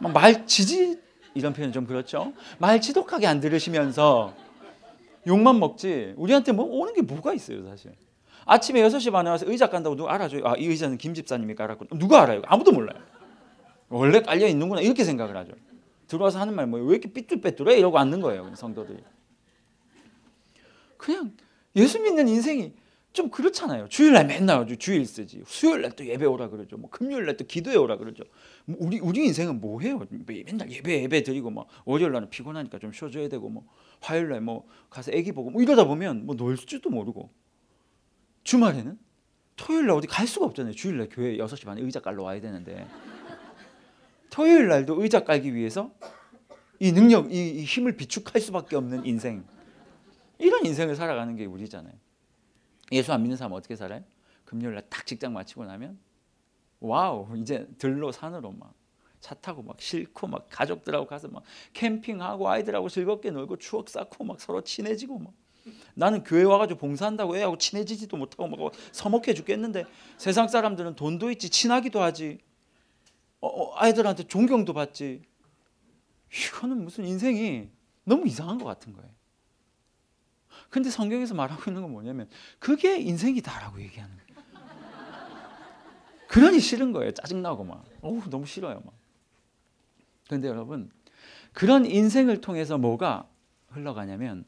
막 말지지 이런 표현 좀 그렇죠? 말 지독하게 안 들으시면서 욕만 먹지 우리한테 뭐 오는 게 뭐가 있어요 사실. 아침에 6시 반에 와서 의자 깐다고 누가 알아줘요? 아, 이 의자는 김 집사님이 깔았군. 누가 알아요? 아무도 몰라요. 원래 깔려 있는구나 이렇게 생각을 하죠. 들어와서 하는 말 뭐예요? 왜 이렇게 삐뚤빼뚤해? 이러고 앉는 거예요. 성도들이. 그냥 예수 믿는 인생이 좀 그렇잖아요. 주일날 맨날 오주 주일 쓰지. 수요일날 또 예배 오라 그러죠. 뭐 금요일날 또 기도해 오라 그러죠. 뭐 우리 우리 인생은 뭐 해요? 맨날 예배 예배 드리고 뭐 월요일날은 피곤하니까 좀 쉬어줘야 되고 뭐 화요일날 뭐 가서 애기 보고 뭐 이러다 보면 뭐 놀지도 모르고 주말에는 토요일 날 어디 갈 수가 없잖아요. 주일 날 교회 6시 반에 의자 깔러 와야 되는데. 토요일 날도 의자 깔기 위해서 이 능력, 이, 이 힘을 비축할 수밖에 없는 인생. 이런 인생을 살아가는 게 우리잖아요. 예수 안 믿는 사람 어떻게 살아요? 금요일 날 딱 직장 마치고 나면 와우, 이제 들로 산으로 막 차 타고 막 싣고 막 가족들하고 가서 막 캠핑하고 아이들하고 즐겁게 놀고 추억 쌓고 막 서로 친해지고 막 나는 교회 와가지고 봉사한다고 애하고 친해지지도 못하고 막 서먹해 죽겠는데 세상 사람들은 돈도 있지 친하기도 하지 어, 어, 아이들한테 존경도 받지 이거는 무슨 인생이 너무 이상한 것 같은 거예요. 근데 성경에서 말하고 있는 건 뭐냐면 그게 인생이다라고 얘기하는 거예요. 그러니 싫은 거예요. 짜증나고 막. 어우, 너무 싫어요. 막. 근데 여러분, 그런 인생을 통해서 뭐가 흘러가냐면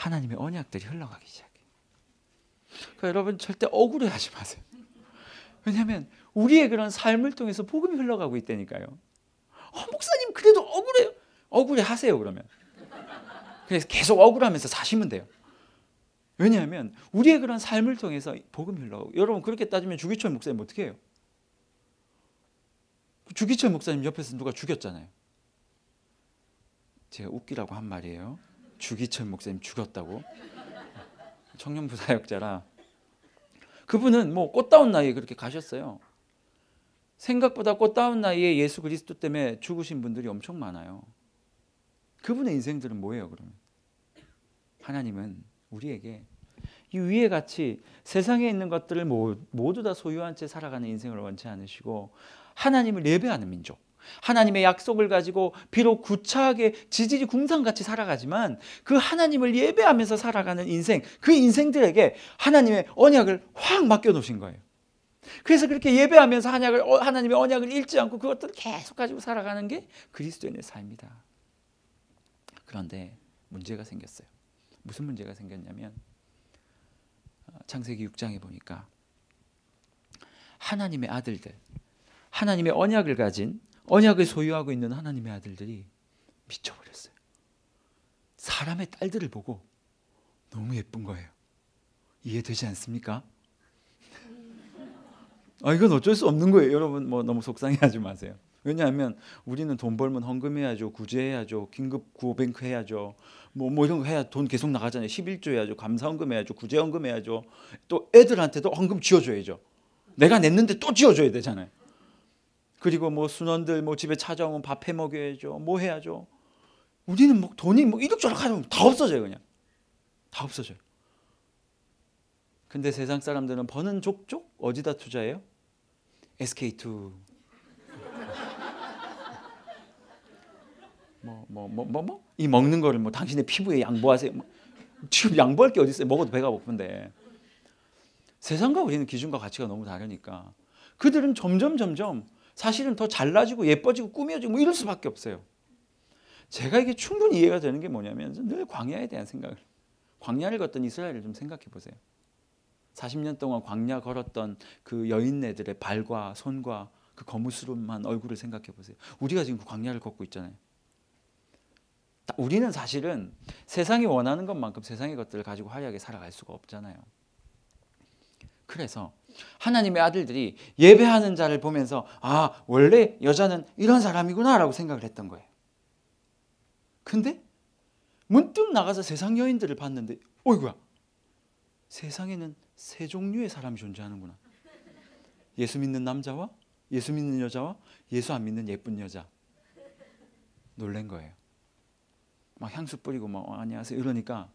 하나님의 언약들이 흘러가기 시작해요. 그러니까 여러분 절대 억울해하지 마세요. 왜냐하면 우리의 그런 삶을 통해서 복음이 흘러가고 있다니까요. 어, 목사님 그래도 억울해요. 억울해 하세요 그러면. 그래서 계속 억울하면서 사시면 돼요. 왜냐하면 우리의 그런 삶을 통해서 복음이 흘러가고 여러분 그렇게 따지면 주기철 목사님 어떻게 해요? 주기철 목사님 옆에서 누가 죽였잖아요. 제가 웃기라고 한 말이에요. 주기철 목사님 죽였다고 청년부 사역자라 그분은 뭐 꽃다운 나이에 그렇게 가셨어요. 생각보다 꽃다운 나이에 예수 그리스도 때문에 죽으신 분들이 엄청 많아요. 그분의 인생들은 뭐예요, 그러면? 하나님은 우리에게 이 위에 같이 세상에 있는 것들을 모두 다 소유한 채 살아가는 인생을 원치 않으시고 하나님을 예배하는 민족. 하나님의 약속을 가지고 비록 구차하게 지지리 궁상같이 살아가지만 그 하나님을 예배하면서 살아가는 인생 그 인생들에게 하나님의 언약을 확 맡겨놓으신 거예요. 그래서 그렇게 예배하면서 한약을, 어, 하나님의 언약을 잃지 않고 그것들을 계속 가지고 살아가는 게 그리스도인의 삶이다. 그런데 문제가 생겼어요. 무슨 문제가 생겼냐면 어, 창세기 6장에 보니까 하나님의 아들들, 하나님의 언약을 가진 언약을 소유하고 있는 하나님의 아들들이 미쳐버렸어요. 사람의 딸들을 보고 너무 예쁜 거예요. 이해되지 않습니까? 아, 이건 어쩔 수 없는 거예요. 여러분 뭐 너무 속상해하지 마세요. 왜냐하면 우리는 돈 벌면 헌금해야죠, 구제해야죠, 긴급 구호뱅크 해야죠, 뭐, 뭐 이런 거 해야 돈 계속 나가잖아요. 11조 해야죠, 감사헌금 해야죠, 구제헌금 해야죠. 또 애들한테도 헌금 쥐어줘야죠. 내가 냈는데 또 쥐어줘야 되잖아요. 그리고 뭐 순원들 뭐 집에 찾아오면 밥해 먹여야죠. 뭐 해야죠. 우리는 뭐 돈이 뭐 이득저득 하면 뭐 다 없어져요 그냥. 다 없어져요. 근데 세상 사람들은 버는 족족 어디다 투자해요? SK2 뭐뭐뭐 뭐뭐이 먹는 거를 뭐 당신의 피부에 양보하세요. 뭐, 지금 양보할 게 어디 있어요? 먹어도 배가 고픈데. 세상과 우리는 기준과 가치가 너무 다르니까 그들은 점점 점점 사실은 더 잘나지고 예뻐지고 꾸며지고 뭐 이럴 수밖에 없어요. 제가 이게 충분히 이해가 되는 게 뭐냐면 늘 광야에 대한 생각을 광야를 걷던 이스라엘을 좀 생각해 보세요. 40년 동안 광야 걸었던 그 여인네들의 발과 손과 그 거무스름한 얼굴을 생각해 보세요. 우리가 지금 그 광야를 걷고 있잖아요. 우리는 사실은 세상이 원하는 것만큼 세상의 것들을 가지고 화려하게 살아갈 수가 없잖아요. 그래서 하나님의 아들들이 예배하는 자를 보면서 아 원래 여자는 이런 사람이구나 라고 생각을 했던 거예요. 근데 문득 나가서 세상 여인들을 봤는데 어이구야 세상에는 세 종류의 사람이 존재하는구나. 예수 믿는 남자와 예수 믿는 여자와 예수 안 믿는 예쁜 여자 놀란 거예요. 막 향수 뿌리고 막 뭐, 어, 안녕하세요 이러니까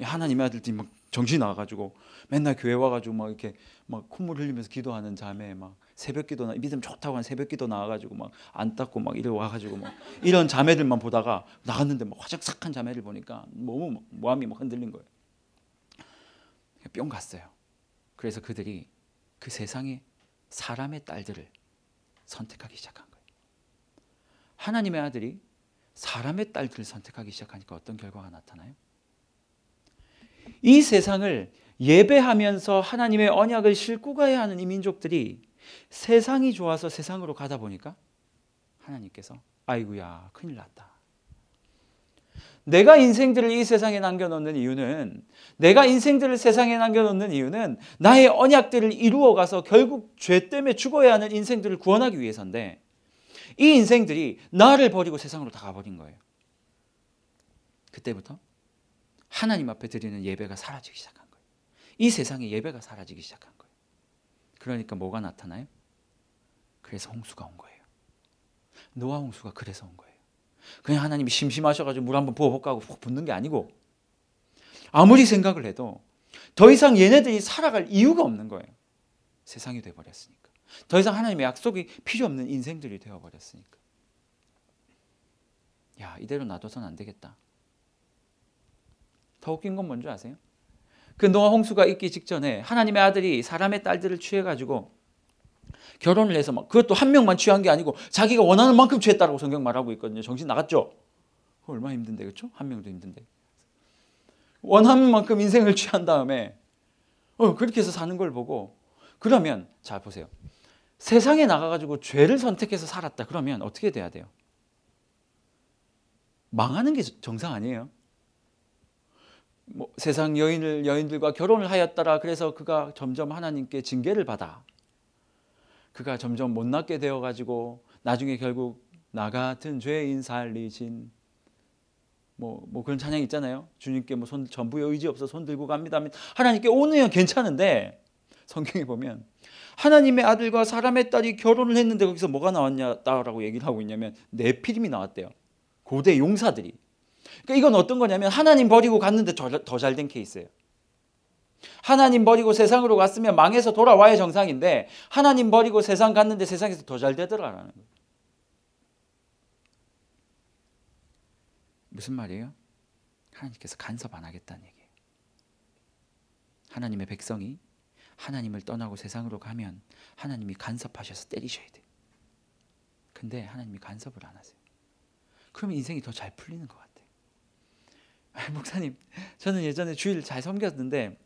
하나님의 아들들이 막 정신 나가지고 맨날 교회 와가지고 막 이렇게 막 콧물 흘리면서 기도하는 자매 막 새벽 기도 나 믿음 좋다고 한 새벽 기도 나와가지고 막 안 닦고 막 이래 와가지고 막 이런 자매들만 보다가 나갔는데 막 화작삭한 자매를 보니까 너무 마음이 막 흔들린 거예요. 뿅 갔어요. 그래서 그들이 그 세상에 사람의 딸들을 선택하기 시작한 거예요. 하나님의 아들이 사람의 딸들을 선택하기 시작하니까 어떤 결과가 나타나요? 이 세상을 예배하면서 하나님의 언약을 싣고 가야 하는 이 민족들이 세상이 좋아서 세상으로 가다 보니까 하나님께서 아이구야 큰일 났다. 내가 인생들을 이 세상에 남겨놓는 이유는 내가 인생들을 세상에 남겨놓는 이유는 나의 언약들을 이루어가서 결국 죄 때문에 죽어야 하는 인생들을 구원하기 위해서인데 이 인생들이 나를 버리고 세상으로 다 가버린 거예요. 그때부터 하나님 앞에 드리는 예배가 사라지기 시작한 거예요. 이 세상에 예배가 사라지기 시작한 거예요. 그러니까 뭐가 나타나요? 그래서 홍수가 온 거예요. 노아 홍수가 그래서 온 거예요. 그냥 하나님이 심심하셔가지고 물 한번 부어볼까 하고 붓는 게 아니고 아무리 생각을 해도 더 이상 얘네들이 살아갈 이유가 없는 거예요. 세상이 돼버렸으니까. 더 이상 하나님의 약속이 필요 없는 인생들이 되어버렸으니까. 야 이대로 놔둬선 안 되겠다. 더 웃긴 건 뭔지 아세요? 그 노아 홍수가 있기 직전에 하나님의 아들이 사람의 딸들을 취해가지고 결혼을 해서 막 그것도 한 명만 취한 게 아니고 자기가 원하는 만큼 취했다라고 성경 말하고 있거든요. 정신 나갔죠? 얼마나 힘든데 그렇죠? 한 명도 힘든데. 원하는 만큼 인생을 취한 다음에 어, 그렇게 해서 사는 걸 보고 그러면 잘 보세요. 세상에 나가가지고 죄를 선택해서 살았다 그러면 어떻게 돼야 돼요? 망하는 게 정상 아니에요? 뭐 세상 여인을 여인들과 결혼을 하였더라 그래서 그가 점점 하나님께 징계를 받아 그가 점점 못났게 되어 가지고 나중에 결국 나 같은 죄인 살리신 뭐, 뭐 그런 찬양 있잖아요. 주님께 뭐 손, 전부의 의지 없어 손 들고 갑니다. 하나님께 오는은 괜찮은데 성경에 보면 하나님의 아들과 사람의 딸이 결혼을 했는데 거기서 뭐가 나왔냐라고 얘기를 하고 있냐면 내피림이 나왔대요. 고대 용사들이 그러니까 이건 어떤 거냐면 하나님 버리고 갔는데 더잘된 케이스예요. 하나님 버리고 세상으로 갔으면 망해서 돌아와야 정상인데 하나님 버리고 세상 갔는데 세상에서 더잘 되더라라는 거예요. 무슨 말이에요? 하나님께서 간섭 안 하겠다는 얘기예요. 하나님의 백성이 하나님을 떠나고 세상으로 가면 하나님이 간섭하셔서 때리셔야 돼요. 근데 하나님이 간섭을 안 하세요. 그러면 인생이 더 잘 풀리는 것 같아요. 아, 목사님, 저는 예전에 주일 잘 섬겼는데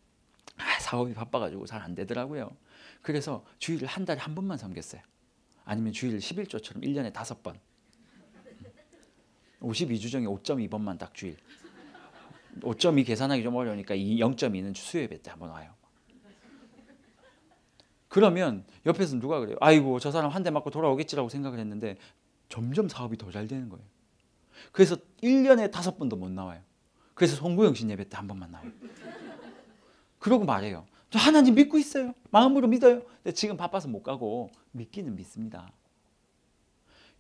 아, 사업이 바빠가지고 잘 안 되더라고요. 그래서 주일을 한 달에 한 번만 섬겼어요. 아니면 주일 11조처럼 1년에 다섯 번. 52주 중에 5.2번만 딱 주일. 5.2 계산하기 좀 어려우니까 0.2는 수요예배 때 한번 와요. 그러면 옆에서 누가 그래요? 아이고 저 사람 한 대 맞고 돌아오겠지라고 생각을 했는데 점점 사업이 더 잘 되는 거예요. 그래서 1년에 다섯 번도 못 나와요. 그래서 송구영신 예배 때 한번 만나요. 그러고 말해요. 저 하나님 믿고 있어요. 마음으로 믿어요. 근데 지금 바빠서 못 가고 믿기는 믿습니다.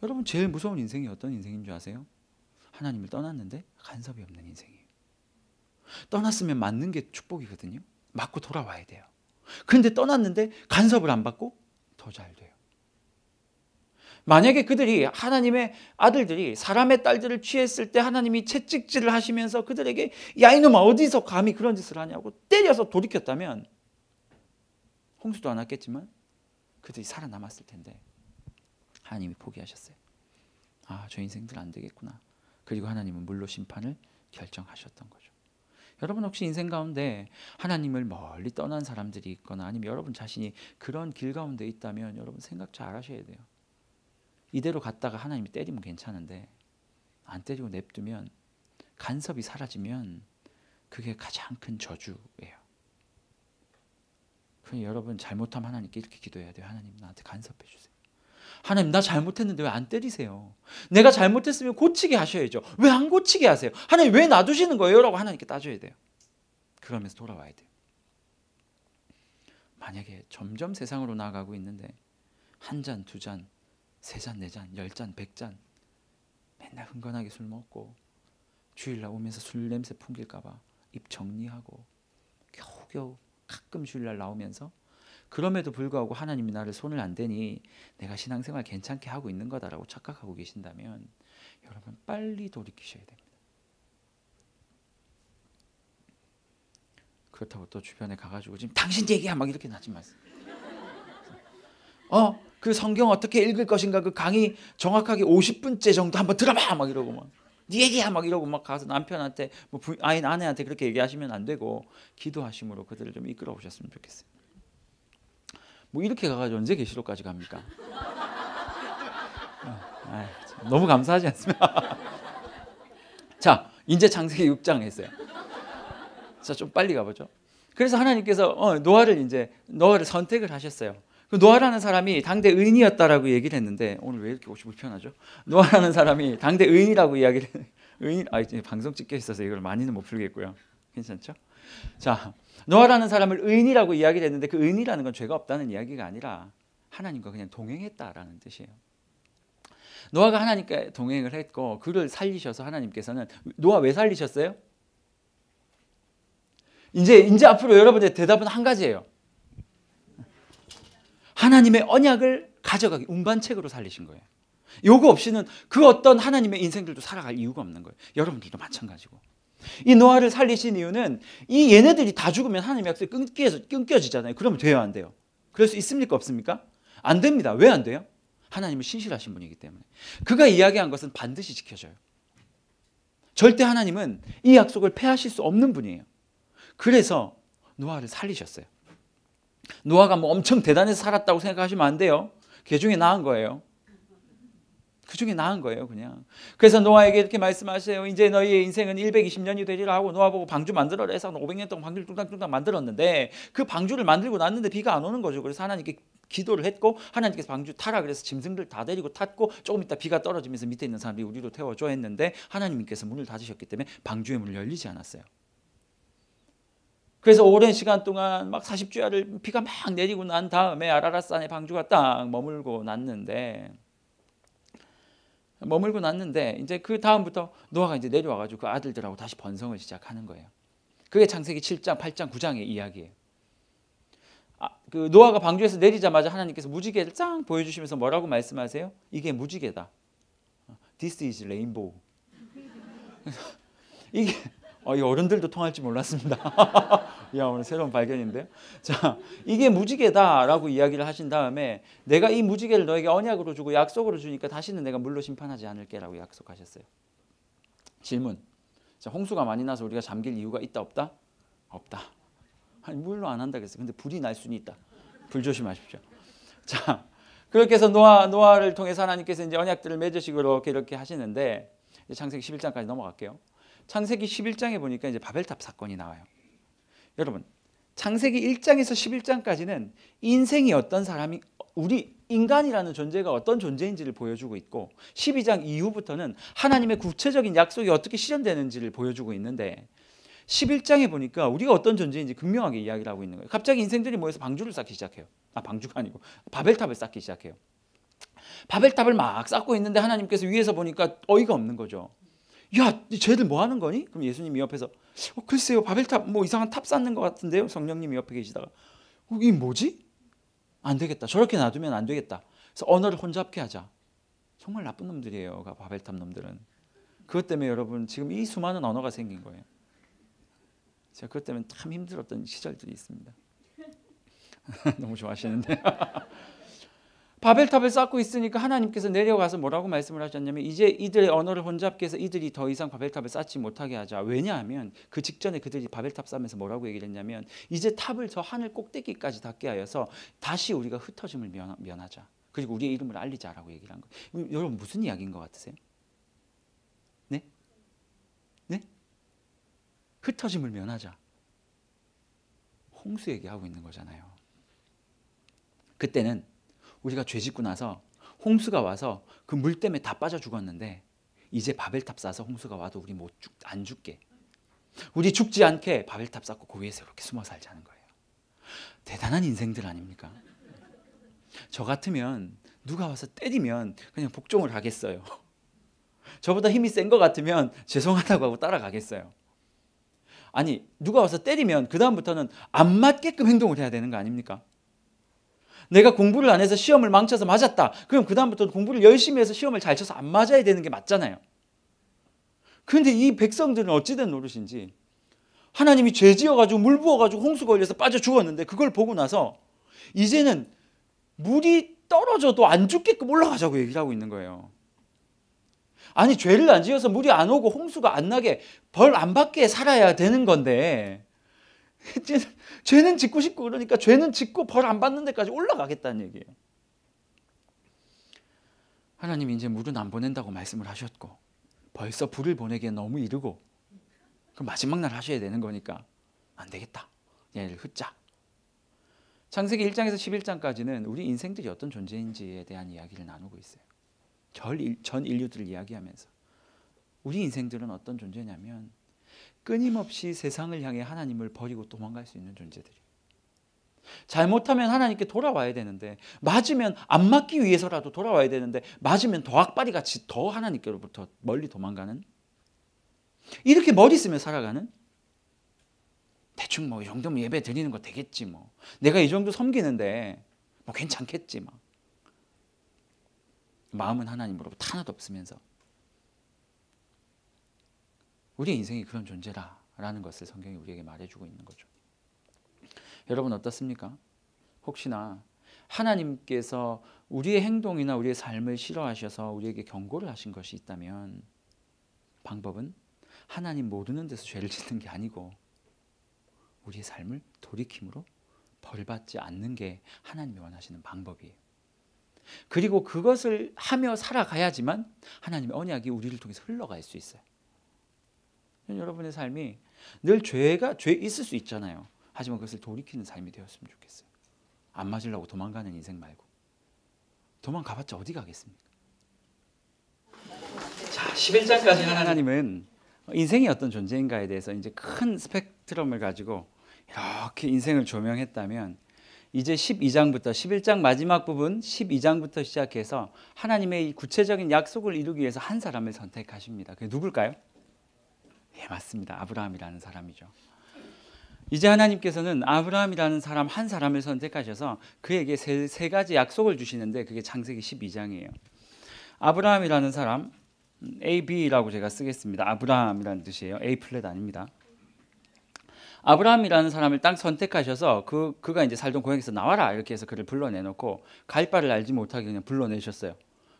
여러분 제일 무서운 인생이 어떤 인생인 줄 아세요? 하나님을 떠났는데 간섭이 없는 인생이에요. 떠났으면 맞는 게 축복이거든요. 맞고 돌아와야 돼요. 그런데 떠났는데 간섭을 안 받고 더 잘 돼요. 만약에 그들이 하나님의 아들들이 사람의 딸들을 취했을 때 하나님이 채찍질을 하시면서 그들에게 야 이놈아 어디서 감히 그런 짓을 하냐고 때려서 돌이켰다면 홍수도 안 왔겠지만 그들이 살아남았을 텐데 하나님이 포기하셨어요. 아, 저 인생들 안 되겠구나. 그리고 하나님은 물로 심판을 결정하셨던 거죠. 여러분 혹시 인생 가운데 하나님을 멀리 떠난 사람들이 있거나 아니면 여러분 자신이 그런 길 가운데 있다면 여러분 생각 잘 하셔야 돼요. 이대로 갔다가 하나님이 때리면 괜찮은데 안 때리고 냅두면 간섭이 사라지면 그게 가장 큰 저주예요. 그 여러분 잘못하면 하나님께 이렇게 기도해야 돼요. 하나님 나한테 간섭해 주세요. 하나님 나 잘못했는데 왜 안 때리세요? 내가 잘못했으면 고치게 하셔야죠. 왜 안 고치게 하세요? 하나님 왜 놔두시는 거예요? 라고 하나님께 따져야 돼요. 그러면서 돌아와야 돼요. 만약에 점점 세상으로 나아가고 있는데 한 잔, 두 잔, 세 잔, 네 잔, 열 잔, 백 잔. 맨날 흥건하게 술 먹고 주일날 오면서 술 냄새 풍길까봐 입 정리하고 겨우겨우 가끔 주일날 나오면서 그럼에도 불구하고 하나님이 나를 손을 안 대니 내가 신앙생활 괜찮게 하고 있는 거다라고 착각하고 계신다면 여러분 빨리 돌이키셔야 됩니다. 그렇다고 또 주변에 가가지고 지금 당신 얘기야 막 이렇게 나지 마세요. 어그 성경 어떻게 읽을 것인가 그 강의 정확하게 50분째 정도 한번 들어봐 막 이러고 막. 네 얘기야 막 이러고 막 가서 남편한테 뭐 부, 아인 아내한테 그렇게 얘기하시면 안 되고 기도하심으로 그들을 좀 이끌어 오셨으면 좋겠어요. 뭐 이렇게 가가지고 언제 계시록까지 갑니까? 아, 너무 감사하지 않습니까? 자 이제 장세기 6장 했어요. 자 좀 빨리 가보죠. 그래서 하나님께서 어, 노아를 이제 노아를 선택을 하셨어요. 노아라는 사람이 당대 의인이었다라고 얘기를 했는데 오늘 왜 이렇게 옷이 불편하죠? 노아라는 사람이 당대 의인이라고 이야기를 의인 아 이제 방송 찍혀 있어서 이걸 많이는 못 풀겠고요. 괜찮죠? 자 노아라는 사람을 의인이라고 이야기를 했는데 그 의인이라는 건 죄가 없다는 이야기가 아니라 하나님과 그냥 동행했다라는 뜻이에요. 노아가 하나님과 동행을 했고 그를 살리셔서 하나님께서는 노아 왜 살리셨어요? 이제 이제 앞으로 여러분의 대답은 한 가지예요. 하나님의 언약을 가져가기 운반책으로 살리신 거예요. 요거 없이는 그 어떤 하나님의 인생들도 살아갈 이유가 없는 거예요. 여러분들도 마찬가지고. 이 노아를 살리신 이유는 이 얘네들이 다 죽으면 하나님의 약속이 끊겨 끊겨지잖아요. 그러면 돼요, 안 돼요? 그럴 수 있습니까, 없습니까? 안 됩니다. 왜 안 돼요? 하나님은 신실하신 분이기 때문에. 그가 이야기한 것은 반드시 지켜져요. 절대 하나님은 이 약속을 패하실 수 없는 분이에요. 그래서 노아를 살리셨어요. 노아가 뭐 엄청 대단해서 살았다고 생각하시면 안 돼요. 걔 그 중에 나은 거예요. 그 중에 나은 거예요, 그냥. 그래서 노아에게 이렇게 말씀하세요. 이제 너희의 인생은 120년이 되리라 하고 노아 보고 방주 만들어라 해서 500년 동안 방주를 뚱땅뚱땅 만들었는데 그 방주를 만들고 났는데 비가 안 오는 거죠. 그래서 하나님께 기도를 했고 하나님께서 방주 타라 그래서 짐승들 다 데리고 탔고 조금 있다 비가 떨어지면서 밑에 있는 사람들이 우리로 태워줘 했는데 하나님께서 문을 닫으셨기 때문에 방주의 문이 열리지 않았어요. 그래서 오랜 시간 동안 막 40주야를 비가 막 내리고 난 다음에 아라라산의 방주가 딱 머물고 났는데 머물고 났는데 이제 그 다음부터 노아가 이제 내려와 가지고 그 아들들하고 다시 번성을 시작하는 거예요. 그게 창세기 7장, 8장, 9장의 이야기예요. 아, 그 노아가 방주에서 내리자마자 하나님께서 무지개를 쫙 보여주시면서 뭐라고 말씀하세요? 이게 무지개다. This is rainbow. 이게 어, 이 어른들도 통할지 몰랐습니다. 야 오늘 새로운 발견인데요. 자 이게 무지개다라고 이야기를 하신 다음에 내가 이 무지개를 너에게 언약으로 주고 약속으로 주니까 다시는 내가 물로 심판하지 않을게라고 약속하셨어요. 질문. 자 홍수가 많이 나서 우리가 잠길 이유가 있다 없다? 없다. 아니 물로 안 한다 그랬어요. 근데 불이 날 수는 있다. 불 조심하십시오. 자 그렇게 해서 노아 노아를 통해서 하나님께서 이제 언약들을 맺으시고 이렇게 이렇게 하시는데 창세기 11장까지 넘어갈게요. 창세기 11장에 보니까 이제 바벨탑 사건이 나와요. 여러분, 창세기 1장에서 11장까지는 인생이 어떤 사람이 우리 인간이라는 존재가 어떤 존재인지를 보여주고 있고 12장 이후부터는 하나님의 구체적인 약속이 어떻게 실현되는지를 보여주고 있는데 11장에 보니까 우리가 어떤 존재인지 극명하게 이야기를 하고 있는 거예요. 갑자기 인생들이 모여서 방주를 쌓기 시작해요. 아, 방주가 아니고 바벨탑을 쌓기 시작해요. 바벨탑을 막 쌓고 있는데 하나님께서 위에서 보니까 어이가 없는 거죠. 야, 쟤들 뭐 하는 거니? 그럼 예수님이 옆에서 어, 글쎄요, 바벨탑 뭐 이상한 탑 쌓는 것 같은데요. 성령님이 옆에 계시다가 어, 이 뭐지? 안 되겠다. 저렇게 놔두면 안 되겠다. 그래서 언어를 혼잡케 하자. 정말 나쁜 놈들이에요. 바벨탑 놈들은. 그것 때문에 여러분 지금 이 수많은 언어가 생긴 거예요. 제가 그것 때문에 참 힘들었던 시절들이 있습니다. 너무 좋아하시는데. 바벨탑을 쌓고 있으니까 하나님께서 내려가서 뭐라고 말씀을 하셨냐면 이제 이들의 언어를 혼잡해서 이들이 더 이상 바벨탑을 쌓지 못하게 하자. 왜냐하면 그 직전에 그들이 바벨탑 쌓으면서 뭐라고 얘기를 했냐면 이제 탑을 저 하늘 꼭대기까지 닿게 하여서 다시 우리가 흩어짐을 면하자. 그리고 우리의 이름을 알리자라고 얘기를 한 거예요. 여러분 무슨 이야기인 것 같으세요? 네? 네? 흩어짐을 면하자. 홍수 얘기하고 있는 거잖아요. 그때는 우리가 죄 짓고 나서 홍수가 와서 그 물 때문에 다 빠져 죽었는데 이제 바벨탑 쌓아서 홍수가 와도 우리 못 죽 안 죽게 우리 죽지 않게 바벨탑 쌓고 그 위에서 이렇게 숨어 살자는 거예요. 대단한 인생들 아닙니까? 저 같으면 누가 와서 때리면 그냥 복종을 하겠어요. 저보다 힘이 센 것 같으면 죄송하다고 하고 따라가겠어요. 아니 누가 와서 때리면 그 다음부터는 안 맞게끔 행동을 해야 되는 거 아닙니까? 내가 공부를 안 해서 시험을 망쳐서 맞았다. 그럼 그다음부터 공부를 열심히 해서 시험을 잘 쳐서 안 맞아야 되는 게 맞잖아요. 그런데 이 백성들은 어찌된 노릇인지 하나님이 죄 지어가지고 물 부어가지고 홍수 걸려서 빠져 죽었는데 그걸 보고 나서 이제는 물이 떨어져도 안 죽게끔 올라가자고 얘기를 하고 있는 거예요. 아니 죄를 안 지어서 물이 안 오고 홍수가 안 나게 벌 안 받게 살아야 되는 건데 죄는 짓고 싶고 그러니까 죄는 짓고 벌 안 받는 데까지 올라가겠다는 얘기예요. 하나님이 제 물은 안 보낸다고 말씀을 하셨고 벌써 불을 보내기엔 너무 이르고 그럼 마지막 날 하셔야 되는 거니까 안 되겠다. 얘를 흩자. 창세기 1장에서 11장까지는 우리 인생들이 어떤 존재인지에 대한 이야기를 나누고 있어요. 전 인류들을 이야기하면서 우리 인생들은 어떤 존재냐면 끊임없이 세상을 향해 하나님을 버리고 도망갈 수 있는 존재들이. 잘못하면 하나님께 돌아와야 되는데 맞으면 안 맞기 위해서라도 돌아와야 되는데 맞으면 더 악바리 같이 더 하나님께로부터 멀리 도망가는 이렇게 머리 쓰며 살아가는 대충 뭐 이 정도면 예배 드리는 거 되겠지 뭐 내가 이 정도 섬기는데 뭐 괜찮겠지 막 마음은 하나님으로부터 하나도 없으면서 우리의 인생이 그런 존재다라는 것을 성경이 우리에게 말해주고 있는 거죠. 여러분 어떻습니까? 혹시나 하나님께서 우리의 행동이나 우리의 삶을 싫어하셔서 우리에게 경고를 하신 것이 있다면 방법은 하나님 모르는 데서 죄를 짓는 게 아니고 우리의 삶을 돌이킴으로 벌받지 않는 게 하나님이 원하시는 방법이에요. 그리고 그것을 하며 살아가야지만 하나님의 언약이 우리를 통해서 흘러갈 수 있어요. 여러분의 삶이 늘 죄가 죄 있을 수 있잖아요. 하지만 그것을 돌이키는 삶이 되었으면 좋겠어요. 안 맞으려고 도망가는 인생 말고 도망가봤자 어디 가겠습니까? 자, 11장까지 는 하나님은 인생이 어떤 존재인가에 대해서 이제 큰 스펙트럼을 가지고 이렇게 인생을 조명했다면 이제 12장부터 11장 마지막 부분 12장부터 시작해서 하나님의 구체적인 약속을 이루기 위해서 한 사람을 선택하십니다. 그게 누굴까요? 예, 맞습니다. 아브라함이라는 사람이죠. 이제 하나님께서는 아브라함이라는 사람 한 사람을 선택하셔서 그에게 세, 세 가지 약속을 주시는데 그게 창세기 12장이에요. 아브라함이라는 사람 음, AB라고 제가 쓰겠습니다. 아브라함이라는 뜻이에요. A 플랫 아닙니다. 아브라함이라는 사람을 딱 선택하셔서 그 그가 이제 살던 고향에서 나와라 이렇게 해서 그를 불러내놓고 갈 바를 알지 못하게 그냥 불러내셨어요.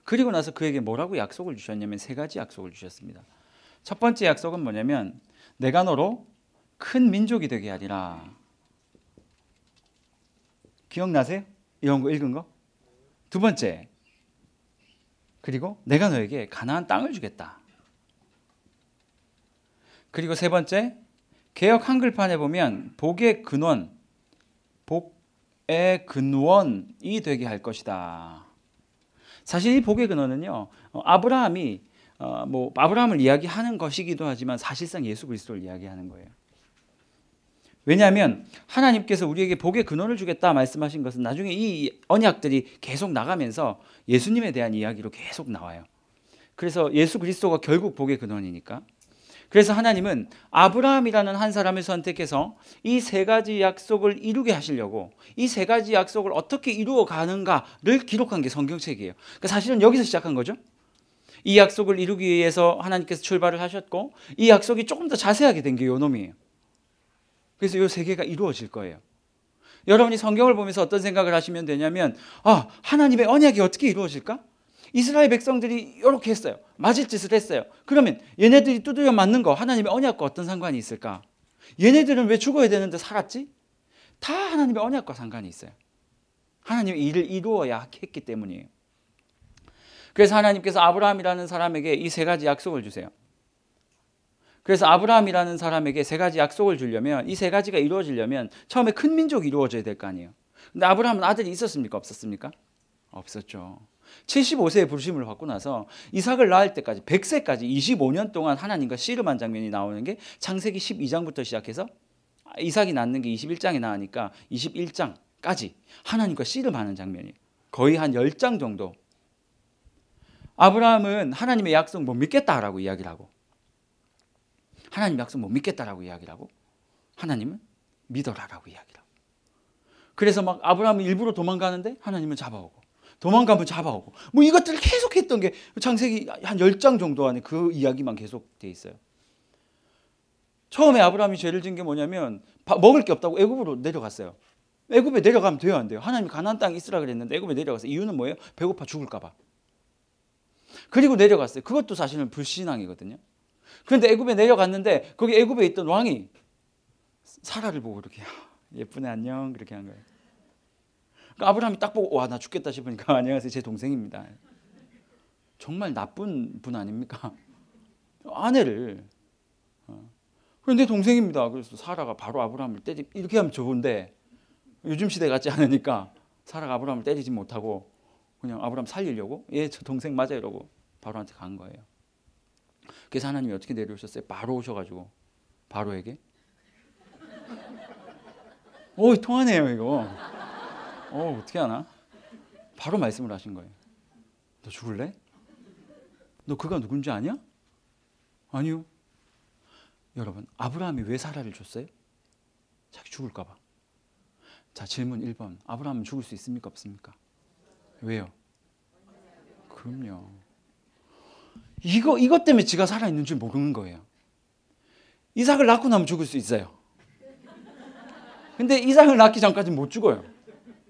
그리고 나서 그에게 뭐라고 약속을 주셨냐면 세 가지 약속을 주셨습니다. 첫 번째 약속은 뭐냐면 내가 너로 큰 민족이 되게 하리라. 기억나세요? 이런 거 읽은 거? 두 번째. 그리고 내가 너에게 가나안 땅을 주겠다. 그리고 세 번째. 개혁 한글판에 보면 복의 근원 복의 근원이 되게 할 것이다. 사실 이 복의 근원은요. 어, 아브라함이 어, 뭐 아브라함을 이야기하는 것이기도 하지만 사실상 예수 그리스도를 이야기하는 거예요. 왜냐하면 하나님께서 우리에게 복의 근원을 주겠다 말씀하신 것은 나중에 이 언약들이 계속 나가면서 예수님에 대한 이야기로 계속 나와요. 그래서 예수 그리스도가 결국 복의 근원이니까. 그래서 하나님은 아브라함이라는 한 사람을 선택해서 이 세 가지 약속을 이루게 하시려고 이 세 가지 약속을 어떻게 이루어 가는가를 기록한 게 성경책이에요. 그러니까 사실은 여기서 시작한 거죠. 이 약속을 이루기 위해서 하나님께서 출발을 하셨고 이 약속이 조금 더 자세하게 된 게요 놈이에요. 그래서 요세계가 이루어질 거예요. 여러분이 성경을 보면서 어떤 생각을 하시면 되냐면 아, 하나님의 언약이 어떻게 이루어질까? 이스라엘 백성들이 이렇게 했어요. 맞을 짓을 했어요. 그러면 얘네들이 두드려 맞는 거 하나님의 언약과 어떤 상관이 있을까? 얘네들은 왜 죽어야 되는데 살았지? 다 하나님의 언약과 상관이 있어요. 하나님의 일을 이루어야 했기 때문이에요. 그래서 하나님께서 아브라함이라는 사람에게 이 세 가지 약속을 주세요. 그래서 아브라함이라는 사람에게 세 가지 약속을 주려면 이 세 가지가 이루어지려면 처음에 큰 민족이 이루어져야 될 거 아니에요. 근데 아브라함은 아들이 있었습니까? 없었습니까? 없었죠. 75세에 부르심을 받고 나서 이삭을 낳을 때까지 100세까지 25년 동안 하나님과 씨름한 장면이 나오는 게 창세기 12장부터 시작해서 이삭이 낳는 게 21장에 나오니까 21장까지 하나님과 씨름하는 장면이 거의 한 10장 정도 아브라함은 하나님의 약속 못 믿겠다라고 이야기를 하고 하나님 약속 못 믿겠다라고 이야기를 하고 하나님은 믿어라라고 이야기를 하고 그래서 막 아브라함은 일부러 도망가는데 하나님은 잡아오고 도망가면 잡아오고 뭐 이것들을 계속 했던 게 창세기 한 10장 정도 안에 그 이야기만 계속 돼 있어요. 처음에 아브라함이 죄를 진 게 뭐냐면 먹을 게 없다고 애굽으로 내려갔어요. 애굽에 내려가면 돼요, 안 돼요? 하나님이 가난안 땅에 있으라 그랬는데 애굽에 내려가서 이유는 뭐예요? 배고파 죽을까 봐. 그리고 내려갔어요. 그것도 사실은 불신앙이거든요. 그런데 애굽에 내려갔는데 거기 애굽에 있던 왕이 사라를 보고 이렇게 예쁘네 안녕 그렇게 한 거예요. 그러니까 아브라함이 딱 보고 와 나 죽겠다 싶으니까 안녕하세요 제 동생입니다. 정말 나쁜 분 아닙니까? 아내를 어. 그런데 동생입니다. 그래서 사라가 바로 아브라함을 때리 이렇게 하면 좋은데 요즘 시대 같지 않으니까 사라가 아브라함을 때리지 못하고 그냥 아브라함 살리려고 예저 동생 맞아 이러고 바로한테 간 거예요. 그래서 하나님이 어떻게 내려오셨어요? 바로 오셔가지고 바로에게 오 통하네요 이거 어 어떻게 하나 바로 말씀을 하신 거예요. 너 죽을래? 너 그가 누군지 아냐? 아니요. 여러분 아브라함이 왜 사라를 줬어요? 자기 죽을까봐. 자 질문 1번 아브라함은 죽을 수 있습니까 없습니까? 왜요? 그럼요. 이거 이것 때문에 지가 살아 있는 줄 모르는 거예요. 이삭을 낳고 나면 죽을 수 있어요. 근데 이삭을 낳기 전까지 못 죽어요.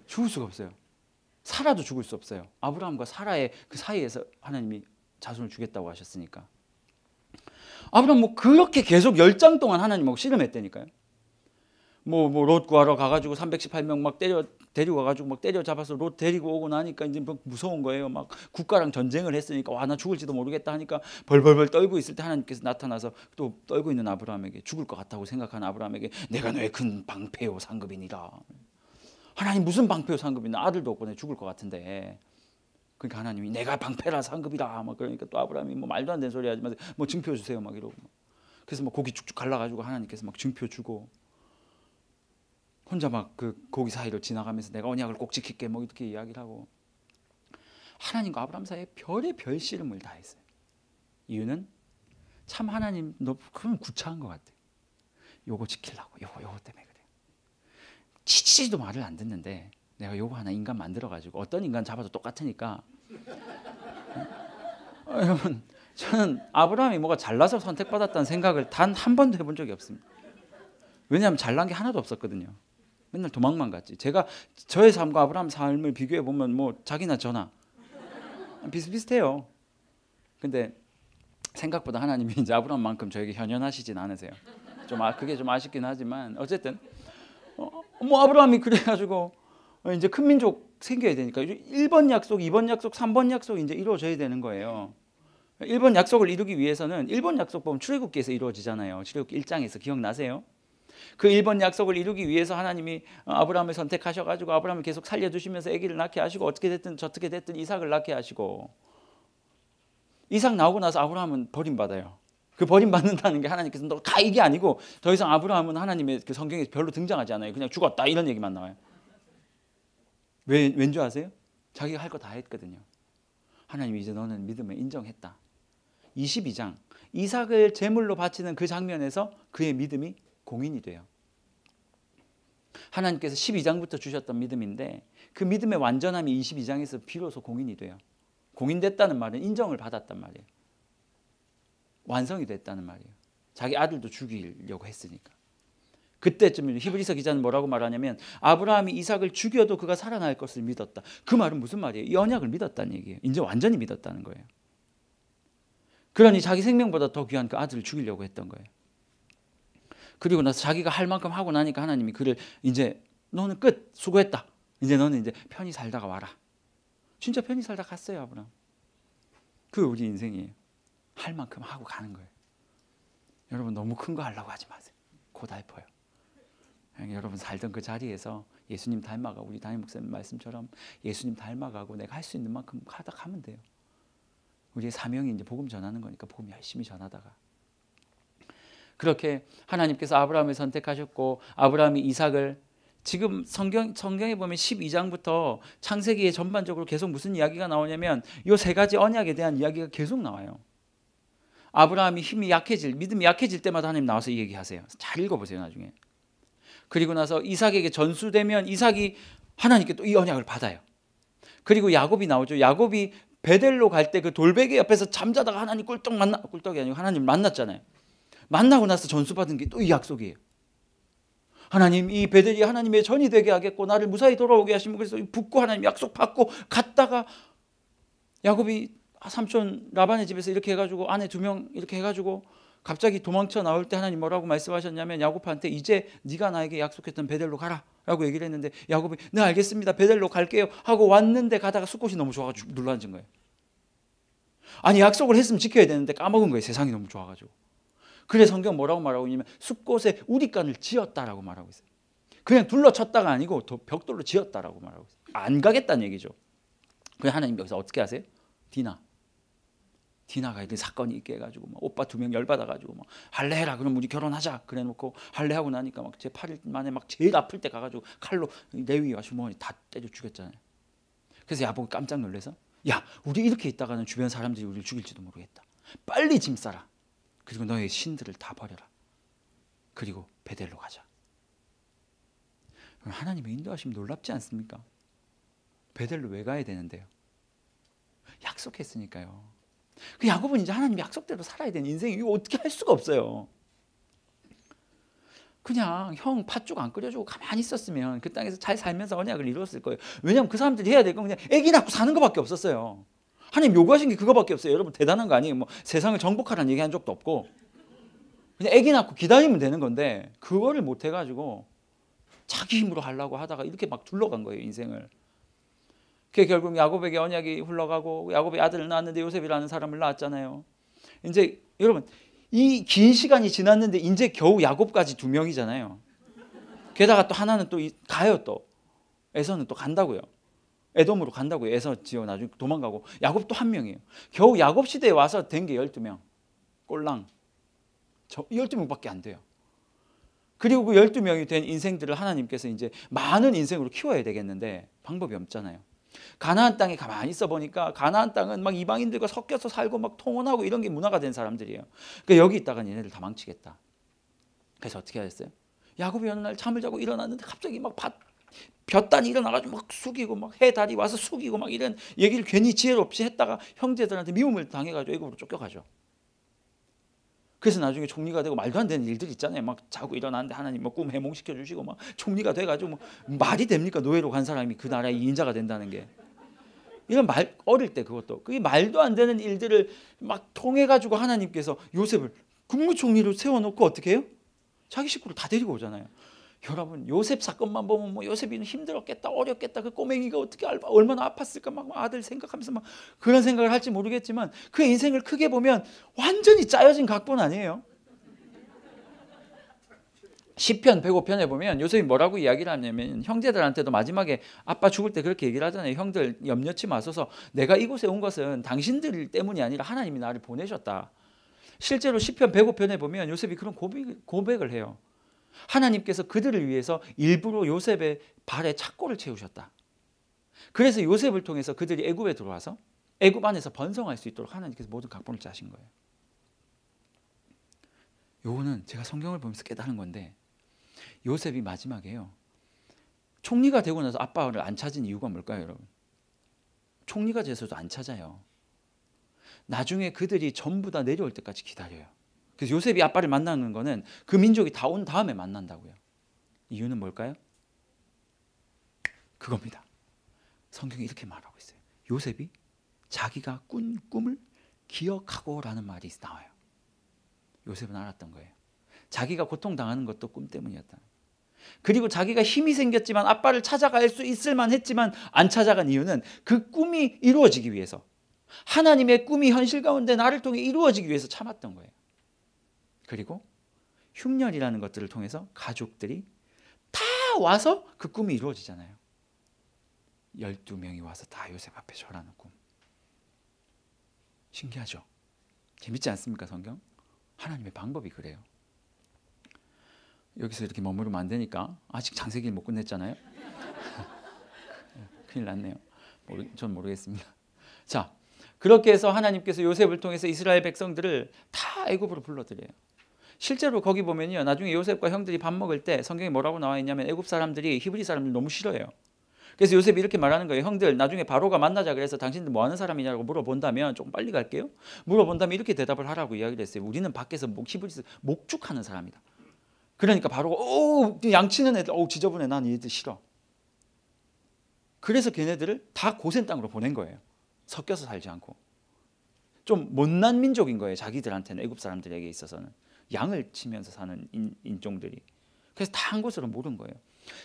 죽을 수가 없어요. 살아도 죽을 수 없어요. 아브라함과 사라의 그 사이에서 하나님이 자손을 주겠다고 하셨으니까. 아브라함 뭐 그렇게 계속 열장 동안 하나님하고 씨름했다니까요. 뭐, 뭐, 롯 구하러 가가지고 318명 막 때려, 데리고 가가지고 막 때려 잡아서 롯 데리고 오고 나니까 이제 막 뭐 무서운 거예요. 막 국가랑 전쟁을 했으니까 와, 나 죽을지도 모르겠다 하니까 벌벌벌 떨고 있을 때 하나님께서 나타나서 또 떨고 있는 아브라함에게 죽을 것 같다고 생각하는 아브라함에게 내가 너의 큰 방패요 상급이니라. 하나님 무슨 방패요 상급이냐. 아들도 없고 내 죽을 것 같은데. 그러니까 하나님이 내가 방패라 상급이다막 그러니까 또 아브라함이 뭐 말도 안 되는 소리 하지 마세요. 뭐 증표 주세요. 막 이러고. 그래서 막 고기 쭉쭉 갈라가지고 하나님께서 막 증표 주고. 혼자 막 그 고기 사이로 지나가면서 내가 언약을 꼭 지킬게 뭐 이렇게 이야기를 하고 하나님과 아브라함 사이에 별의 별 씨름을 다 했어요. 이유는 참 하나님 너 그럼 구차한 것 같아. 요거 지키려고 요거 요거 때문에 그래. 치치도 지 말을 안 듣는데 내가 요거 하나 인간 만들어 가지고 어떤 인간 잡아도 똑같으니까. 어, 여러분 저는 아브라함이 뭐가 잘나서 선택받았다는 생각을 단 한 번도 해본 적이 없습니다. 왜냐하면 잘난 게 하나도 없었거든요. 맨날 도망만 갔지. 제가 저의 삶과 아브라함 삶을 비교해 보면 뭐 자기나 저나 비슷비슷해요. 근데 생각보다 하나님이 이제 아브라함만큼 저에게 현현하시진 않으세요. 좀 아, 그게 좀 아쉽긴 하지만 어쨌든 어, 뭐 아브라함이 그래가지고 이제 큰 민족 생겨야 되니까 1번 약속, 2번 약속, 3번 약속 이제 이루어져야 되는 거예요. 1번 약속을 이루기 위해서는 1번 약속 보면 출애굽기에서 이루어지잖아요. 출애굽기 1장에서 기억나세요? 그 1번 약속을 이루기 위해서 하나님이 어, 아브라함을 선택하셔가지고 아브라함을 계속 살려주시면서 아기를 낳게 하시고 어떻게 됐든 저떻게 됐든 이삭을 낳게 하시고 이삭 나오고 나서 아브라함은 버림받아요. 그 버림받는다는 게 하나님께서 너가 이게 아니고 더 이상 아브라함은 하나님의 그 성경에 별로 등장하지 않아요. 그냥 죽었다 이런 얘기만 나와요. 왜, 왠지 아세요? 자기가 할 거 다 했거든요. 하나님 이제 너는 믿음을 인정했다. 22장 이삭을 제물로 바치는 그 장면에서 그의 믿음이 공인이 돼요. 하나님께서 12장부터 주셨던 믿음인데 그 믿음의 완전함이 22장에서 비로소 공인이 돼요. 공인됐다는 말은 인정을 받았단 말이에요. 완성이 됐다는 말이에요. 자기 아들도 죽이려고 했으니까. 그때쯤 히브리서 기자는 뭐라고 말하냐면 아브라함이 이삭을 죽여도 그가 살아날 것을 믿었다. 그 말은 무슨 말이에요? 이약을 믿었다는 얘기예요. 이제 완전히 믿었다는 거예요. 그러니 자기 생명보다 더 귀한 그 아들을 죽이려고 했던 거예요. 그리고 나서 자기가 할 만큼 하고 나니까 하나님이 그를 이제 너는 끝 수고했다. 이제 너는 이제 편히 살다가 와라. 진짜 편히 살다 갔어요 아브라함. 그 우리 인생이에요. 할 만큼 하고 가는 거예요. 여러분 너무 큰 거 하려고 하지 마세요. 고달퍼요. 예, 여러분 살던 그 자리에서 예수님 닮아가 우리 담임 목사님 말씀처럼 예수님 닮아가고 내가 할 수 있는 만큼 하다 가면 돼요. 우리의 사명이 이제 복음 전하는 거니까 복음 열심히 전하다가 그렇게 하나님께서 아브라함을 선택하셨고 아브라함이 이삭을 지금 성경 성경에 보면 12장부터 창세기에 전반적으로 계속 무슨 이야기가 나오냐면 요세 가지 언약에 대한 이야기가 계속 나와요. 아브라함이 힘이 약해질 믿음이 약해질 때마다 하나님 나와서 이 얘기하세요. 잘 읽어보세요 나중에. 그리고 나서 이삭에게 전수되면 이삭이 하나님께 또 이 언약을 받아요. 그리고 야곱이 나오죠. 야곱이 베델로 갈 때 그 돌베개 옆에서 잠자다가 하나님 꿀떡 만나 꿀떡이 아니고 하나님 만났잖아요. 만나고 나서 전수받은 게 또 이 약속이에요. 하나님 이 베델이 하나님의 전이 되게 하겠고 나를 무사히 돌아오게 하시면 그래서 붙고 하나님 약속 받고 갔다가 야곱이 아, 삼촌 라반의 집에서 이렇게 해가지고 아내 두 명 이렇게 해가지고 갑자기 도망쳐 나올 때 하나님 뭐라고 말씀하셨냐면 야곱한테 이제 네가 나에게 약속했던 베델로 가라라고 얘기를 했는데 야곱이 네 알겠습니다 베델로 갈게요 하고 왔는데 가다가 수컷이 너무 좋아가지고 눌러앉은 거예요. 아니 약속을 했으면 지켜야 되는데 까먹은 거예요 세상이 너무 좋아가지고. 그래 성경 뭐라고 말하고 있냐면 숲곳에 우리간을 지었다라고 말하고 있어요. 그냥 둘러쳤다가 아니고 벽돌로 지었다라고 말하고 있어요. 안 가겠다는 얘기죠. 그래 하나님 여기서 어떻게 하세요? 디나. 디나가 이렇 사건이 있게 해가지고 막 오빠 두 명 열받아가지고 막 할래 해라 그럼 우리 결혼하자 그래 놓고 할래 하고 나니까 막제 8일 만에 막 제일 아플 때 가가지고 칼로 내위와 주머니 다 때려 죽였잖아요. 그래서 야보고 깜짝 놀래서 야 우리 이렇게 있다가는 주변 사람들이 우리를 죽일지도 모르겠다. 빨리 짐 싸라. 그리고 너의 신들을 다 버려라. 그리고 베델로 가자. 하나님의 인도하심 놀랍지 않습니까? 베델로 왜 가야 되는데요? 약속했으니까요. 그 야곱은 이제 하나님 약속대로 살아야 되는 인생이 이거 어떻게 할 수가 없어요. 그냥 형 팥죽 안 끓여주고 가만히 있었으면 그 땅에서 잘 살면서 언약을 이루었을 거예요. 왜냐하면 그 사람들이 해야 될 건 그냥 애기 낳고 사는 것밖에 없었어요. 하나님 요구하신 게 그거밖에 없어요. 여러분 대단한 거 아니에요. 뭐 세상을 정복하라는 얘기 한 적도 없고 그냥 아기 낳고 기다리면 되는 건데 그거를 못 해가지고 자기 힘으로 하려고 하다가 이렇게 막 둘러간 거예요 인생을. 그 결국 야곱에게 언약이 흘러가고 야곱의 아들을 낳았는데 요셉이라는 사람을 낳았잖아요. 이제 여러분 이 긴 시간이 지났는데 이제 겨우 야곱까지 두 명이잖아요. 게다가 또 하나는 또 가요 또 에서는 또 간다고요. 애돔으로 간다고요. 에서 지어 나중에 도망가고 야곱도 한 명이에요. 겨우 야곱 시대에 와서 된 게 12명. 꼴랑. 저 12명밖에 안 돼요. 그리고 그 12명이 된 인생들을 하나님께서 이제 많은 인생으로 키워야 되겠는데 방법이 없잖아요. 가나안 땅에 가만히 있어 보니까 가나안 땅은 막 이방인들과 섞여서 살고 막 통혼하고 이런 게 문화가 된 사람들이에요. 그러니까 여기 있다가 얘네들 다 망치겠다. 그래서 어떻게 하겠어요? 야곱이 어느 날 잠을 자고 일어났는데 갑자기 막밭 볕단이 일어나가지고 막 숙이고 막 해달이 와서 숙이고 막 이런 얘기를 괜히 지혜롭지 했다가 형제들한테 미움을 당해가지고 애굽으로 쫓겨가죠. 그래서 나중에 총리가 되고 말도 안 되는 일들 있잖아요. 막 자고 일어나는데 하나님 뭐꿈 해몽시켜 주시고 막 총리가 돼가지고 뭐 말이 됩니까? 노예로 간 사람이 그 나라의 인자가 된다는 게. 이런말 어릴 때 그것도 그게 말도 안 되는 일들을 막 통해 가지고 하나님께서 요셉을 국무총리로 세워놓고 어떻게 해요? 자기 식구를 다 데리고 오잖아요. 여러분 요셉 사건만 보면 뭐 요셉이는 힘들었겠다 어렵겠다 그 꼬맹이가 어떻게 얼마나 아팠을까 막 아들 생각하면서 막 그런 생각을 할지 모르겠지만 그의 인생을 크게 보면 완전히 짜여진 각본 아니에요. 1 0편 105편에 보면 요셉이 뭐라고 이야기를 하냐면 형제들한테도 마지막에 아빠 죽을 때 그렇게 얘기를 하잖아요. 형들 염려치 마소서 내가 이곳에 온 것은 당신들 때문이 아니라 하나님이 나를 보내셨다. 실제로 1 0편 105편에 보면 요셉이 그런 고백, 고백을 해요. 하나님께서 그들을 위해서 일부러 요셉의 발에 착고를 채우셨다. 그래서 요셉을 통해서 그들이 애굽에 들어와서 애굽 안에서 번성할 수 있도록 하나님께서 모든 각본을 짜신 거예요. 요거는 제가 성경을 보면서 깨달은 건데 요셉이 마지막에요. 총리가 되고 나서 아빠를 안 찾은 이유가 뭘까요, 여러분? 총리가 돼서도 안 찾아요. 나중에 그들이 전부 다 내려올 때까지 기다려요. 그래서 요셉이 아빠를 만나는 거는 그 민족이 다 온 다음에 만난다고요. 이유는 뭘까요? 그겁니다. 성경이 이렇게 말하고 있어요. 요셉이 자기가 꾼 꿈을 기억하고라는 말이 나와요. 요셉은 알았던 거예요. 자기가 고통당하는 것도 꿈 때문이었다. 그리고 자기가 힘이 생겼지만 아빠를 찾아갈 수 있을 만했지만 안 찾아간 이유는 그 꿈이 이루어지기 위해서 하나님의 꿈이 현실 가운데 나를 통해 이루어지기 위해서 참았던 거예요. 그리고 흉년이라는 것들을 통해서 가족들이 다 와서 그 꿈이 이루어지잖아요. 12명이 와서 다 요셉 앞에 절하는 꿈. 신기하죠? 재밌지 않습니까, 성경? 하나님의 방법이 그래요. 여기서 이렇게 머무르면 안 되니까 아직 장세기를 못 끝냈잖아요. 큰일 났네요. 모르, 전 모르겠습니다. 자, 그렇게 해서 하나님께서 요셉을 통해서 이스라엘 백성들을 다 애굽으로 불러들여요. 실제로 거기 보면요. 나중에 요셉과 형들이 밥 먹을 때성경이 뭐라고 나와 있냐면 애굽 사람들이 히브리 사람들 너무 싫어해요. 그래서 요셉이 이렇게 말하는 거예요. 형들 나중에 바로가 만나자 그래서 당신들 뭐 하는 사람이냐고 물어본다면 조금 빨리 갈게요. 물어본다면 이렇게 대답을 하라고 이야기를 했어요. 우리는 밖에서 목 히브리스 목축하는 사람이다. 그러니까 바로가 오 양치는 애들 오 지저분해 난 얘들 싫어. 그래서 걔네들을 다 고센 땅으로 보낸 거예요. 섞여서 살지 않고. 좀 못난 민족인 거예요. 자기들한테는 애굽 사람들에게 있어서는. 양을 치면서 사는 인, 종들이 그래서 다 한 것으로 모른 거예요.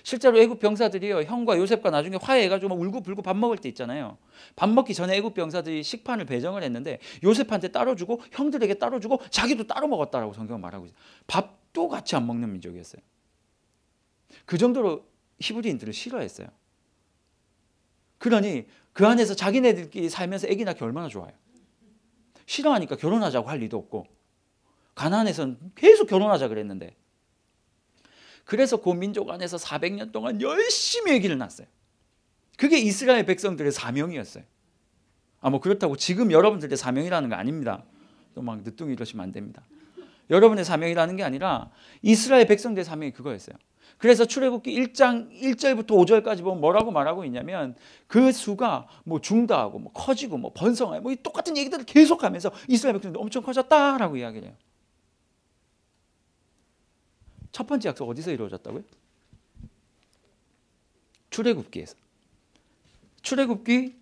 실제로 애국 병사들이요 형과 요셉과 나중에 화해해가지고 울고불고 밥 먹을 때 있잖아요. 밥 먹기 전에 애국 병사들이 식판을 배정을 했는데 요셉한테 따로 주고 형들에게 따로 주고 자기도 따로 먹었다라고 성경은 말하고 있어요. 밥도 같이 안 먹는 민족이었어요. 그 정도로 히브리인들을 싫어했어요. 그러니 그 안에서 자기네들끼리 살면서 애기 낳기 얼마나 좋아요. 싫어하니까 결혼하자고 할 리도 없고 가난안에서는 계속 결혼하자 그랬는데 그래서 그 민족 안에서 400년 동안 열심히 얘기를 났어요. 그게 이스라엘 백성들의 사명이었어요. 아 뭐 그렇다고 지금 여러분들의 사명이라는 거 아닙니다. 또 막 늦둥이 이러시면 안 됩니다. 여러분의 사명이라는 게 아니라 이스라엘 백성들의 사명이 그거였어요. 그래서 출애굽기 1장 1절부터 5절까지 보면 뭐라고 말하고 있냐면 그 수가 뭐 중다하고 뭐 커지고 뭐 번성하고 뭐 똑같은 얘기들을 계속하면서 이스라엘 백성들 엄청 커졌다라고 이야기를 해요. 첫 번째 약속 어디서 이루어졌다고요? 출애굽기에서. 출애굽기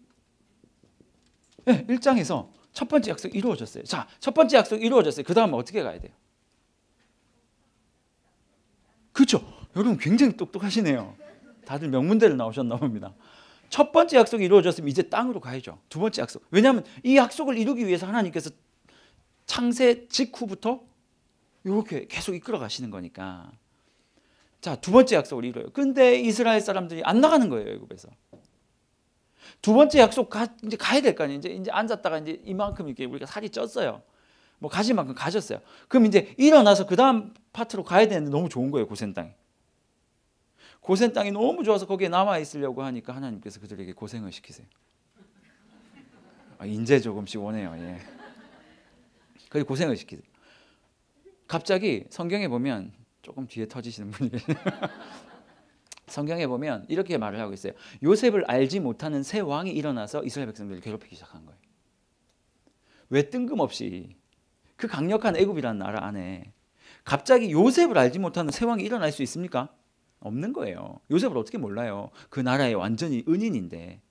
네, 예, 1장에서 첫 번째 약속 이루어졌어요. 자, 첫 번째 약속 이루어졌어요. 그다음 어떻게 가야 돼요? 그렇죠. 여러분 굉장히 똑똑하시네요. 다들 명문대를 나오셨나 봅니다. 첫 번째 약속이 이루어졌으면 이제 땅으로 가야죠. 두 번째 약속. 왜냐하면 이 약속을 이루기 위해서 하나님께서 창세 직후부터 이렇게 계속 이끌어 가시는 거니까. 자, 두 번째 약속을 이뤄요. 근데 이스라엘 사람들이 안 나가는 거예요, 애굽에서. 두 번째 약속 가, 이제 가야 될 거 아니에요. 이제 이제 앉았다가 이제 이만큼 이렇게 우리가 살이 쪘어요. 뭐 가진 만큼 가졌어요. 그럼 이제 일어나서 그다음 파트로 가야 되는데 너무 좋은 거예요, 고센 땅이. 고센 땅이 너무 좋아서 거기에 남아 있으려고 하니까 하나님께서 그들에게 고생을 시키세요. 아, 인제 조금씩 오네요. 예. 그래서 고생을 시키세요. 갑자기 성경에 보면 조금 뒤에 터지시는 분이 성경에 보면 이렇게 말을 하고 있어요. 요셉을 알지 못하는 새 왕이 일어나서 이스라엘 백성들을 괴롭히기 시작한 거예요. 왜 뜬금없이 그 강력한 애굽이라는 나라 안에 갑자기 요셉을 알지 못하는 새 왕이 일어날 수 있습니까? 없는 거예요. 요셉을 어떻게 몰라요? 그 나라에 완전히 은인인데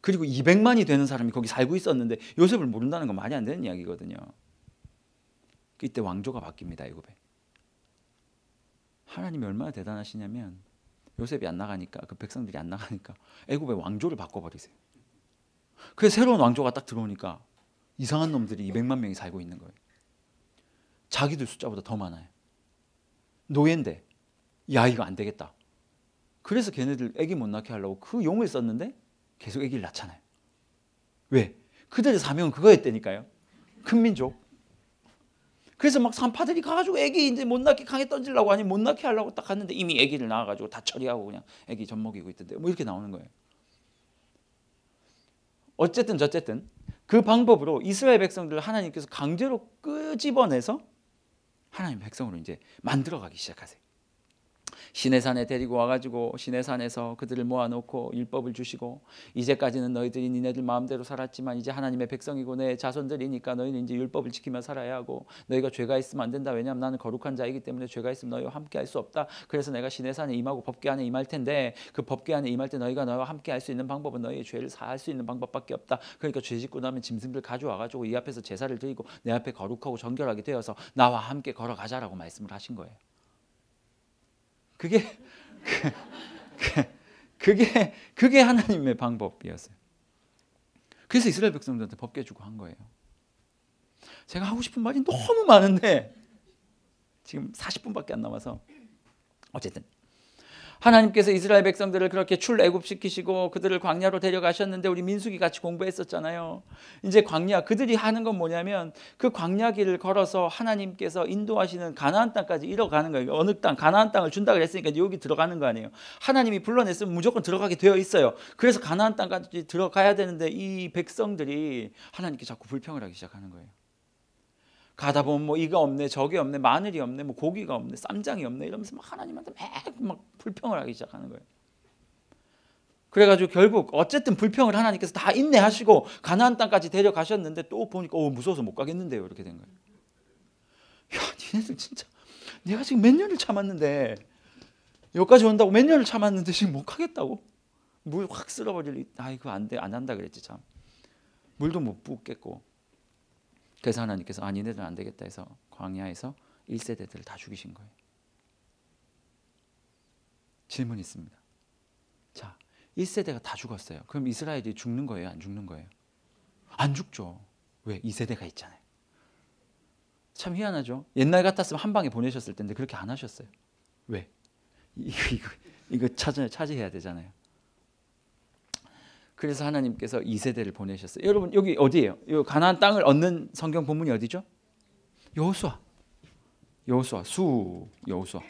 그리고 200만이 되는 사람이 거기 살고 있었는데 요셉을 모른다는 건 말이 안 되는 이야기거든요. 이때 왕조가 바뀝니다. 애굽에. 하나님이 얼마나 대단하시냐면 요셉이 안 나가니까 그 백성들이 안 나가니까 애굽의 왕조를 바꿔버리세요. 그래서 새로운 왕조가 딱 들어오니까 이상한 놈들이 200만 명이 살고 있는 거예요. 자기들 숫자보다 더 많아요. 노예인데 야 이거 안 되겠다. 그래서 걔네들 애기 못 낳게 하려고 그 용을 썼는데 계속 애기를 낳잖아요. 왜? 그들의 사명은 그거였다니까요. 큰 민족. 그래서 막 산파들이 가가지고 애기 이제 못 낳게 강에 던지려고 아니 못 낳게 하려고 딱 갔는데 이미 애기를 낳아가지고 다 처리하고 그냥 애기 젖 먹이고 있던데 뭐 이렇게 나오는 거예요. 어쨌든 저쨌든 그 방법으로 이스라엘 백성들을 하나님께서 강제로 끄집어내서 하나님 백성으로 이제 만들어가기 시작하세요. 시내산에 데리고 와가지고 시내산에서 그들을 모아놓고 율법을 주시고 이제까지는 너희들이 니네들 마음대로 살았지만 이제 하나님의 백성이고 내 자손들이니까 너희는 이제 율법을 지키며 살아야 하고 너희가 죄가 있으면 안 된다. 왜냐하면 나는 거룩한 자이기 때문에 죄가 있으면 너희와 함께 할 수 없다. 그래서 내가 시내산에 임하고 법궤 안에 임할 텐데 그 법궤 안에 임할 때 너희가 너희와 함께 할 수 있는 방법은 너희의 죄를 사할 수 있는 방법밖에 없다. 그러니까 죄 짓고 나면 짐승들 가져와가지고 이 앞에서 제사를 드리고 내 앞에 거룩하고 정결하게 되어서 나와 함께 걸어가자라고 말씀을 하신 거예요. 그게 그게 그게 하나님의 방법이었어요. 그래서 이스라엘 백성들한테 법계 주고 한 거예요. 제가 하고 싶은 말이 너무 많은데 지금 40분밖에 안 남아서 어쨌든 하나님께서 이스라엘 백성들을 그렇게 출애굽시키시고 그들을 광야로 데려가셨는데 우리 민숙이 같이 공부했었잖아요. 이제 광야 그들이 하는 건 뭐냐면 그 광야 길을 걸어서 하나님께서 인도하시는 가나안 땅까지 이뤄가는 거예요. 어느 땅 가나안 땅을 준다 그랬으니까 여기 들어가는 거 아니에요. 하나님이 불러냈으면 무조건 들어가게 되어 있어요. 그래서 가나안 땅까지 들어가야 되는데 이 백성들이 하나님께 자꾸 불평을 하기 시작하는 거예요. 가다 보면 뭐 이가 없네 저게 없네 마늘이 없네 뭐 고기가 없네 쌈장이 없네 이러면서 막 하나님한테 막 불평을 하기 시작하는 거예요. 그래가지고 결국 어쨌든 불평을 하나님께서 다 인내하시고 가나안 땅까지 데려가셨는데 또 보니까 어 무서워서 못 가겠는데요 이렇게 된 거예요. 야 니네들 진짜 내가 지금 몇 년을 참았는데 여기까지 온다고 몇 년을 참았는데 지금 못 가겠다고 물 확 쓸어버릴 아이 그 안돼 안 한다 그랬지 참 물도 못 붓겠고 그래서 하나님께서 아니 네들은 안 되겠다 해서 광야에서 1세대들을 다 죽이신 거예요. 질문 있습니다. 자, 1세대가 다 죽었어요. 그럼 이스라엘이 죽는 거예요, 안 죽는 거예요? 안 죽죠. 왜? 2세대가 있잖아요. 참 희한하죠. 옛날 같았으면 한 방에 보내셨을 텐데 그렇게 안 하셨어요. 왜? 이거 이거, 이거 차지, 차지해야 되잖아요. 그래서 하나님께서 이세대를 보내셨어요. 여러분 여기 어디예요? 요 가나안 땅을 얻는 성경 본문이 어디죠? 여호수아. 여호수아 수 여호수아.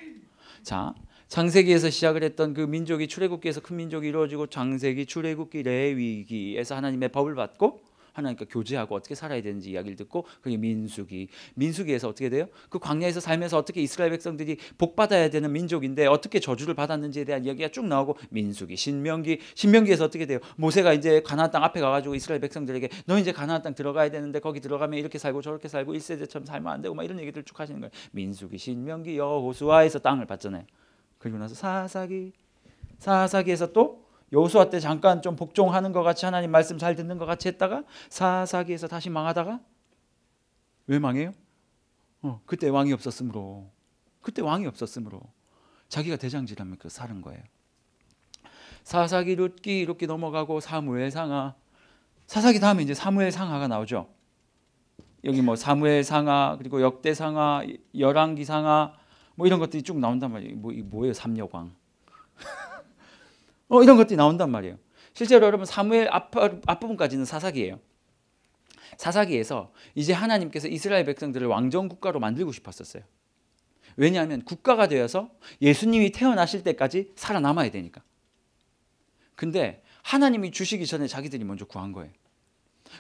자, 창세기에서 시작을 했던 그 민족이 출애굽기에서 큰 민족이 이루어지고 장세기 출애굽기 레위기에서 하나님의 법을 받고 하나님과 교제하고 어떻게 살아야 되는지 이야기를 듣고 그게 민수기. 민수기에서 어떻게 돼요? 그 광야에서 살면서 어떻게 이스라엘 백성들이 복 받아야 되는 민족인데 어떻게 저주를 받았는지에 대한 이야기가 쭉 나오고 민수기, 신명기, 신명기에서 어떻게 돼요? 모세가 이제 가나안 땅 앞에 가가지고 이스라엘 백성들에게 너 이제 가나안 땅 들어가야 되는데 거기 들어가면 이렇게 살고 저렇게 살고 1세대처럼 살면 안 되고 막 이런 얘기들 쭉 하시는 거예요. 민수기, 신명기, 여호수아에서 땅을 받잖아요. 그리고 나서 사사기, 사사기에서 또 여호수아 때 잠깐 좀 복종하는 것 같이 하나님 말씀 잘 듣는 것 같이 했다가 사사기에서 다시 망하다가 왜 망해요? 어, 그때 왕이 없었으므로 그때 왕이 없었으므로 자기가 대장질합니까 사는 그 거예요. 사사기 룻기 이렇게 넘어가고 사무엘 상하 사사기 다음에 이제 사무엘 상하가 나오죠. 여기 뭐 사무엘 상하 그리고 역대 상하 열왕기 상하 뭐 이런 것들이 쭉 나온단 말이에요. 뭐 뭐예요 삼여광. 어, 이런 것들이 나온단 말이에요. 실제로 여러분 사무엘 앞, 앞부분까지는 사사기예요. 사사기에서 이제 하나님께서 이스라엘 백성들을 왕정 국가로 만들고 싶었었어요. 왜냐하면 국가가 되어서 예수님이 태어나실 때까지 살아남아야 되니까. 근데 하나님이 주시기 전에 자기들이 먼저 구한 거예요.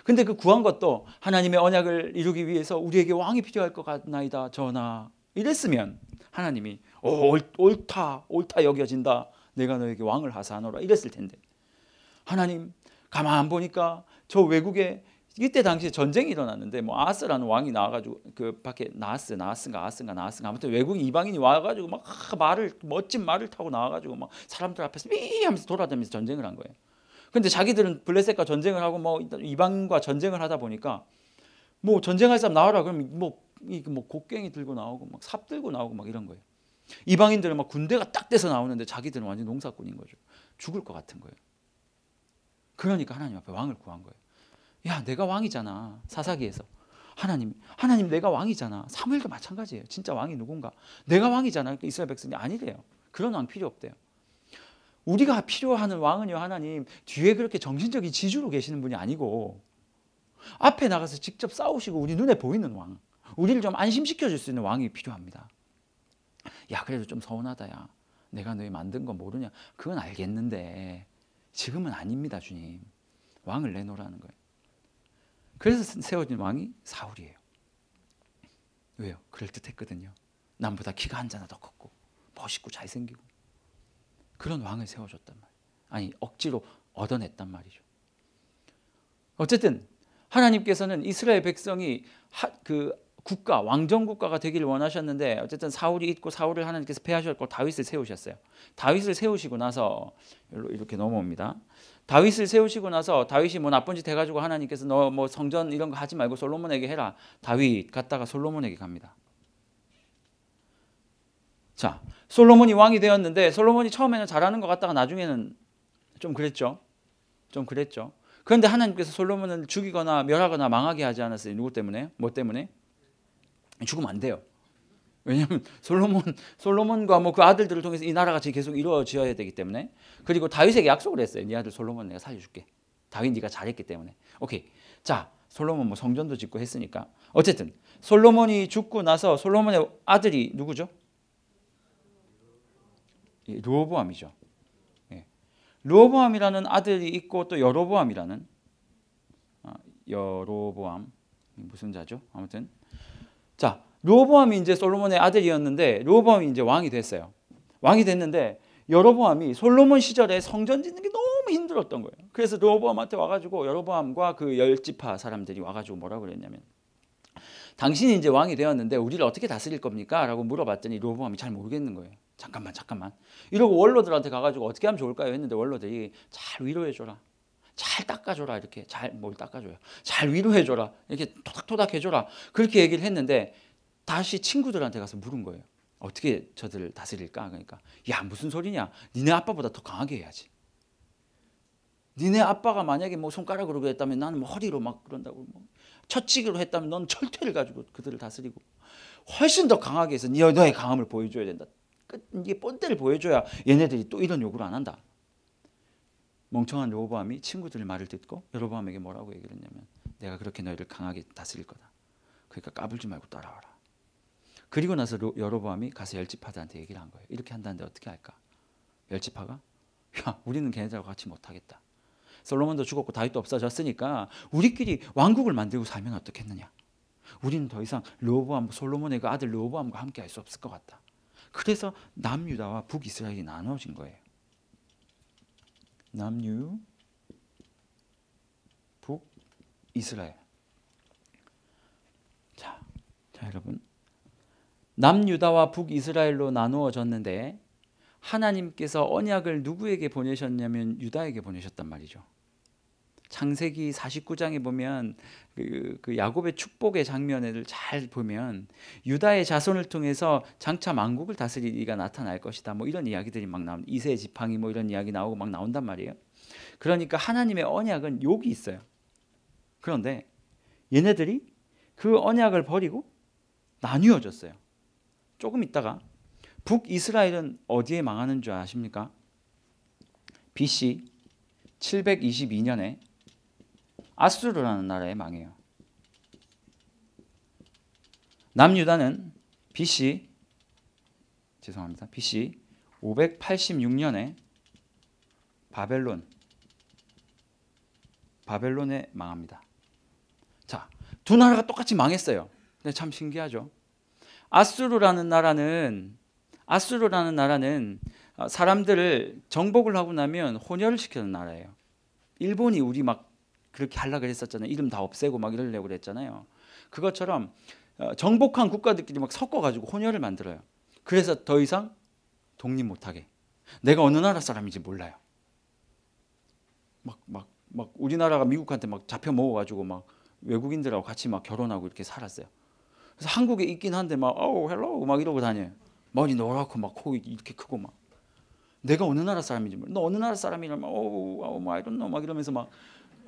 근데 그 구한 것도 하나님의 언약을 이루기 위해서 우리에게 왕이 필요할 것 같나이다 전하 이랬으면 하나님이 어, 옳, 옳다 옳다 여겨진다 내가 너에게 왕을 하사하노라 이랬을 텐데 하나님 가만 보니까 저 외국에 이때 당시에 전쟁이 일어났는데 뭐 아스라는 왕이 나와가지고 그 밖에 나스 나스인가 아스인가 나스인가 아무튼 외국 이방인이 와가지고 막 말을 멋진 말을 타고 나와가지고 막 사람들 앞에서 미 하면서 돌아다니면서 전쟁을 한 거예요. 근데 자기들은 블레셋과 전쟁을 하고 뭐 이방과 전쟁을 하다 보니까 뭐 전쟁할 사람 나와라 그러면 뭐이뭐 뭐 곡괭이 들고 나오고 막 삽 들고 나오고 막 이런 거예요. 이방인들은 막 군대가 딱 돼서 나오는데 자기들은 완전 농사꾼인 거죠. 죽을 것 같은 거예요. 그러니까 하나님 앞에 왕을 구한 거예요. 야, 내가 왕이잖아. 사사기에서. 하나님, 하나님 내가 왕이잖아. 사무엘도 마찬가지예요. 진짜 왕이 누군가. 내가 왕이잖아. 그러니까 이스라엘 백성이 아니래요. 그런 왕 필요 없대요. 우리가 필요하는 왕은요, 하나님, 뒤에 그렇게 정신적인 지주로 계시는 분이 아니고, 앞에 나가서 직접 싸우시고 우리 눈에 보이는 왕, 우리를 좀 안심시켜 줄 수 있는 왕이 필요합니다. 야 그래도 좀 서운하다 야 내가 너희 만든 거 모르냐 그건 알겠는데 지금은 아닙니다 주님 왕을 내놓으라는 거예요 그래서 세워진 왕이 사울이에요 왜요? 그럴듯했거든요 남보다 키가 한 자나 더 컸고 멋있고 잘생기고 그런 왕을 세워줬단 말이에요 아니 억지로 얻어냈단 말이죠 어쨌든 하나님께서는 이스라엘 백성이 하, 그 국가 왕정 국가가 되기를 원하셨는데 어쨌든 사울이 있고 사울을 하나님께서 패하셨고 다윗을 세우셨어요. 다윗을 세우시고 나서 이렇게 넘어옵니다. 다윗을 세우시고 나서 다윗이 뭐 나쁜 짓 해가지고 하나님께서 너 뭐 성전 이런 거 하지 말고 솔로몬에게 해라. 다윗 갔다가 솔로몬에게 갑니다. 자 솔로몬이 왕이 되었는데 솔로몬이 처음에는 잘하는 것 같다가 나중에는 좀 그랬죠. 좀 그랬죠. 그런데 하나님께서 솔로몬을 죽이거나 멸하거나 망하게 하지 않았어요. 누구 때문에? 뭐 때문에? 죽으면 안 돼요. 왜냐하면 솔로몬 솔로몬과 뭐 그 아들들을 통해서 이 나라가 계속 이루어져야 되기 때문에 그리고 다윗에게 약속을 했어요. 네 아들 솔로몬 내가 살려줄게. 다윗 네가 잘했기 때문에. 오케이. 자 솔로몬 뭐 성전도 짓고 했으니까 어쨌든 솔로몬이 죽고 나서 솔로몬의 아들이 누구죠? 예, 르호보암이죠. 예. 르호보암이라는 아들이 있고 또 여로보암이라는 아, 여로보암 무슨 자죠? 아무튼 자, 로보암이 이제 솔로몬의 아들이었는데 로보암이 이제 왕이 됐어요. 왕이 됐는데 여로보암이 솔로몬 시절에 성전 짓는 게 너무 힘들었던 거예요. 그래서 로보암한테 와가지고 여로보암과 그 열지파 사람들이 와가지고 뭐라 고 그랬냐면 당신이 이제 왕이 되었는데 우리를 어떻게 다스릴 겁니까? 라고 물어봤더니 로보암이잘 모르겠는 거예요. 잠깐만 잠깐만 이러고 원로들한테 가가지고 어떻게 하면 좋을까요? 했는데 원로들이 잘 위로해줘라. 잘 닦아줘라 이렇게 잘 뭘 닦아줘요 잘 위로해줘라 이렇게 토닥토닥 해줘라 그렇게 얘기를 했는데 다시 친구들한테 가서 물은 거예요 어떻게 저들을 다스릴까 그러니까 야 무슨 소리냐 니네 아빠보다 더 강하게 해야지 니네 아빠가 만약에 뭐 손가락으로 그랬다면 나는 뭐 허리로 막 그런다고 뭐 처치기로 했다면 넌 철퇴를 가지고 그들을 다스리고 훨씬 더 강하게 해서 니 너의 강함을 보여줘야 된다 이게 뻔때를 보여줘야 얘네들이 또 이런 요구를 안 한다 멍청한 여보암이 친구들 말을 듣고 여로암에게 뭐라고 얘기를 했냐면 내가 그렇게 너희를 강하게 다스릴 거다. 그러니까 까불지 말고 따라와라. 그리고 나서 여로암이 가서 열지파들한테 얘기를 한 거예요. 이렇게 한다는데 어떻게 할까? 열지파가 야 우리는 걔네들하고 같이 못하겠다. 솔로몬도 죽었고 다윗도 없어졌으니까 우리끼리 왕국을 만들고 살면 어떻겠느냐. 우리는 더 이상 르호보암 솔로몬의 그 아들 르호보암과 함께 할 수 없을 것 같다. 그래서 남유다와 북이스라엘이 나눠진 거예요. 남유 북 이스라엘. 자, 자 여러분. 남유다와 북이스라엘로 나누어졌는데 하나님께서 언약을 누구에게 보내셨냐면 유다에게 보내셨단 말이죠. 창세기 49장에 보면 그, 그 야곱의 축복의 장면을 잘 보면 유다의 자손을 통해서 장차 만국을 다스릴 이가 나타날 것이다. 뭐 이런 이야기들이 막 나온 이세 지팡이 뭐 이런 이야기 나오고 막 나온단 말이에요. 그러니까 하나님의 언약은 욕이 있어요. 그런데 얘네들이 그 언약을 버리고 나뉘어졌어요. 조금 있다가 북이스라엘은 어디에 망하는 줄 아십니까? BC 722년에 아수르라는 나라에 망해요. 남유다는 BC 죄송합니다. BC 586년에 바벨론 바벨론에 망합니다. 자, 두 나라가 똑같이 망했어요. 근데 참 신기하죠. 아수르라는 나라는 아수르라는 나라는 어, 사람들을 정복을 하고 나면 혼혈을 시키는 나라예요. 일본이 우리 막 그렇게 하려고 했었잖아요. 이름 다 없애고 막 이러려고 그랬잖아요. 그것처럼 어, 정복한 국가들끼리 막 섞어가지고 혼혈을 만들어요. 그래서 더 이상 독립 못하게. 내가 어느 나라 사람인지 몰라요. 막, 막, 막 우리나라가 미국한테 막 잡혀 먹어가지고 막 외국인들하고 같이 막 결혼하고 이렇게 살았어요. 그래서 한국에 있긴 한데 막, 어우, 헬로우 막 이러고 다녀요. 머리 노랗고 막코기 이렇게 크고 막. 내가 어느 나라 사람인지 몰라. 너 어느 나라 사람이냐? 막, 어우, 어우 막, 이런 막 이러면서 막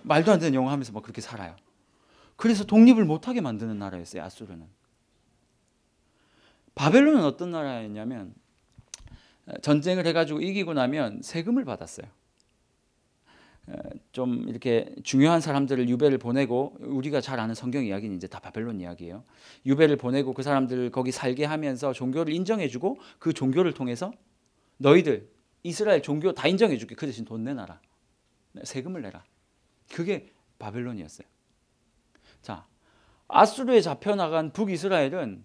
말도 안 되는 영화 하면서 막 그렇게 살아요. 그래서 독립을 못하게 만드는 나라였어요. 아수르는. 바벨론은 어떤 나라였냐면 전쟁을 해가지고 이기고 나면 세금을 받았어요. 어, 좀 이렇게 중요한 사람들을 유배를 보내고 우리가 잘 아는 성경 이야기는 이제 다 바벨론 이야기예요. 유배를 보내고 그 사람들을 거기 살게 하면서 종교를 인정해주고 그 종교를 통해서 너희들 이스라엘 종교 다 인정해줄게. 그 대신 돈 내놔라. 세금을 내라. 그게 바벨론이었어요. 자, 아수르에 잡혀나간 북이스라엘은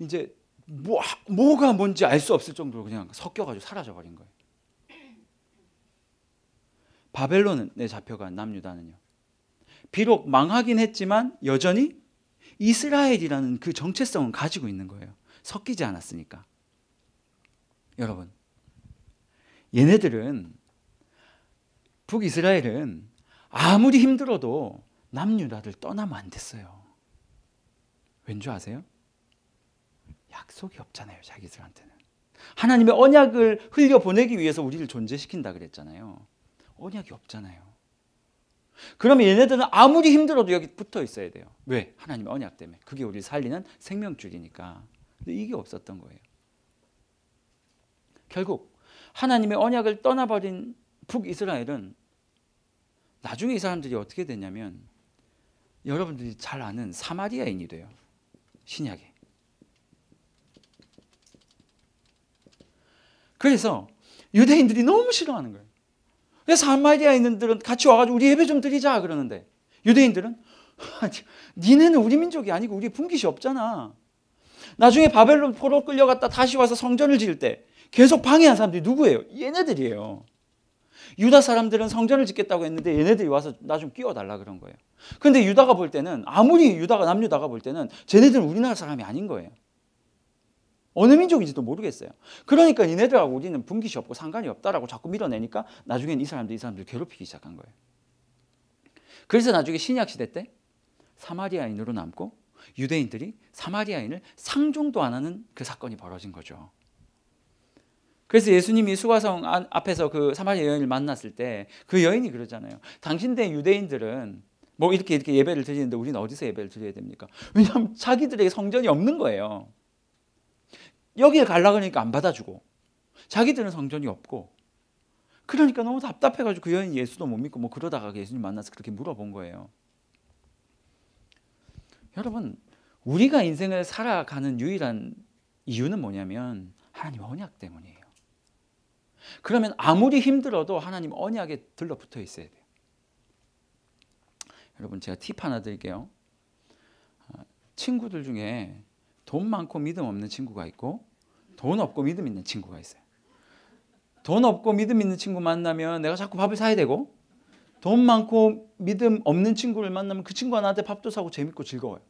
이제 뭐, 뭐가 뭔지 알 수 없을 정도로 그냥 섞여가지고 사라져버린 거예요. 바벨론에 잡혀간 남유다는요. 비록 망하긴 했지만 여전히 이스라엘이라는 그 정체성은 가지고 있는 거예요. 섞이지 않았으니까. 여러분, 얘네들은 북이스라엘은 아무리 힘들어도 남유다를 떠나면 안 됐어요. 왠줄 아세요? 약속이 없잖아요, 자기들한테는. 하나님의 언약을 흘려 보내기 위해서 우리를 존재시킨다 그랬잖아요. 언약이 없잖아요. 그러 얘네들은 아무리 힘들어도 여기 붙어 있어야 돼요. 왜? 하나님의 언약 때문에. 그게 우리 살리는 생명줄이니까. 근데 이게 없었던 거예요. 결국 하나님의 언약을 떠나버린 북이스라엘은 나중에 이 사람들이 어떻게 되냐면 여러분들이 잘 아는 사마리아인이 돼요. 신약에. 그래서 유대인들이 너무 싫어하는 거예요. 그래서 사마리아인들은 같이 와가지고 우리 예배 좀 드리자 그러는데 유대인들은 니네는 우리 민족이 아니고 우리 분깃이 없잖아. 나중에 바벨론 포로 끌려갔다 다시 와서 성전을 지을 때 계속 방해한 사람들이 누구예요? 얘네들이에요. 유다 사람들은 성전을 짓겠다고 했는데 얘네들이 와서 나 좀 끼워달라 그런 거예요. 근데 유다가 볼 때는 아무리 유다가 남유다가 볼 때는 쟤네들은 우리나라 사람이 아닌 거예요. 어느 민족인지도 모르겠어요. 그러니까 이네들하고 우리는 분깃이 없고 상관이 없다라고 자꾸 밀어내니까 나중엔 이 사람들 이 사람들 괴롭히기 시작한 거예요. 그래서 나중에 신약 시대 때 사마리아인으로 남고 유대인들이 사마리아인을 상종도 안 하는 그 사건이 벌어진 거죠. 그래서 예수님이 수가성 앞에서 그 사마리아 여인을 만났을 때 그 여인이 그러잖아요. 당신들 유대인들은 뭐 이렇게 이렇게 예배를 드리는데 우리는 어디서 예배를 드려야 됩니까? 왜냐하면 자기들에게 성전이 없는 거예요. 여기에 갈라 그러니까 안 받아주고 자기들은 성전이 없고 그러니까 너무 답답해가지고 그 여인 예수도 못 믿고 뭐 그러다가 그 예수님 만나서 그렇게 물어본 거예요. 여러분 우리가 인생을 살아가는 유일한 이유는 뭐냐면 하나님 언약 때문이에요. 그러면 아무리 힘들어도 하나님 언약에 들러붙어 있어야 돼요. 여러분 제가 팁 하나 드릴게요. 아, 친구들 중에 돈 많고 믿음 없는 친구가 있고 돈 없고 믿음 있는 친구가 있어요. 돈 없고 믿음 있는 친구 만나면 내가 자꾸 밥을 사야 되고 돈 많고 믿음 없는 친구를 만나면 그 친구가 나한테 밥도 사고 재밌고 즐거워요.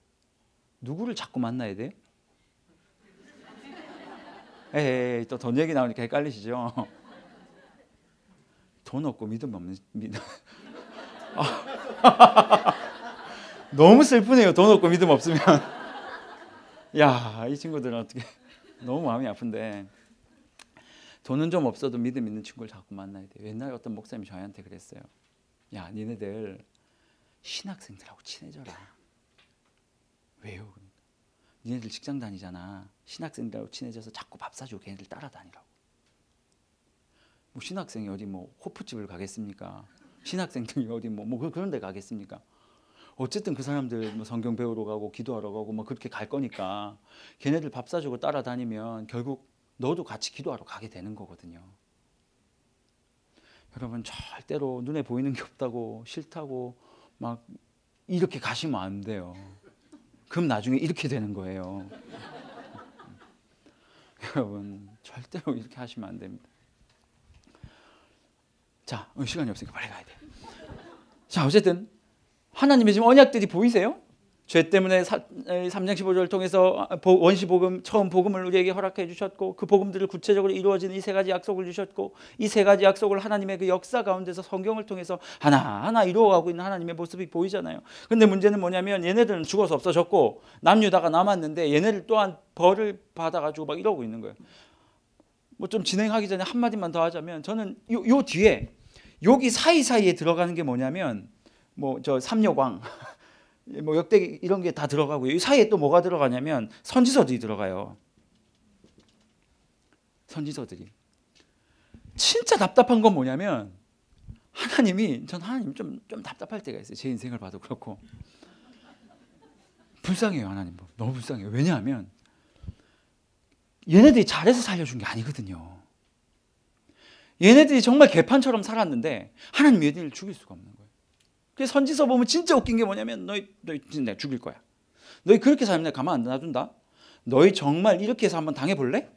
누구를 자꾸 만나야 돼요? 에이 또 돈 얘기 나오니까 헷갈리시죠? 돈 없고 믿음 없는 믿음. 아. 너무 슬프네요. 돈 없고 믿음 없으면. 야, 이 친구들은 어떻게 너무 마음이 아픈데. 돈은 좀 없어도 믿음 있는 친구를 자꾸 만나야 돼. 옛날에 어떤 목사님이 저희한테 그랬어요. 야, 니네들 신학생들하고 친해져라. 왜요? 그러니까. 니네들 직장 다니잖아. 신학생들하고 친해져서 자꾸 밥 사주고 걔네들 따라다니라고. 뭐 신학생이 어디 뭐 호프집을 가겠습니까? 신학생들이 어디 뭐, 뭐 그, 그런 데 가겠습니까? 어쨌든 그 사람들 뭐 성경 배우러 가고 기도하러 가고 뭐 그렇게 갈 거니까 걔네들 밥 사주고 따라다니면 결국 너도 같이 기도하러 가게 되는 거거든요. 여러분 절대로 눈에 보이는 게 없다고 싫다고 막 이렇게 가시면 안 돼요. 그럼 나중에 이렇게 되는 거예요. 여러분 절대로 이렇게 하시면 안 됩니다. 자, 어, 시간이 없으니까 빨리 가야 돼. 자, 어쨌든 하나님의 지금 언약들이 보이세요? 죄 때문에 3장 15절을 통해서 아, 원시 복음 처음 복음을 우리에게 허락해 주셨고 그 복음들을 구체적으로 이루어지는 이 세 가지 약속을 주셨고 이 세 가지 약속을 하나님의 그 역사 가운데서 성경을 통해서 하나하나 이루어가고 있는 하나님의 모습이 보이잖아요. 근데 문제는 뭐냐면 얘네들은 죽어서 없어졌고 남유다가 남았는데 얘네를 또한 벌을 받아가지고 막 이러고 있는 거예요. 뭐 좀 진행하기 전에 한마디만 더 하자면 저는 요, 요 뒤에 여기 사이사이에 들어가는 게 뭐냐면 뭐 저 삼녀광 뭐 역대 기 이런 게 다 들어가고요. 이 사이에 또 뭐가 들어가냐면 선지서들이 들어가요. 선지서들이. 진짜 답답한 건 뭐냐면 하나님이 전 하나님 좀좀 답답할 때가 있어요. 제 인생을 봐도 그렇고. 불쌍해요, 하나님. 너무 불쌍해요. 왜냐하면 얘네들이 잘해서 살려준 게 아니거든요. 얘네들이 정말 개판처럼 살았는데 하나님 얘네를 죽일 수가 없는 거예요. 그 선지서 보면 진짜 웃긴 게 뭐냐면 너희 너희 진짜 죽일 거야. 너희 그렇게 살면 내가 가만 안 놔둔다. 너희 정말 이렇게 해서 한번 당해볼래?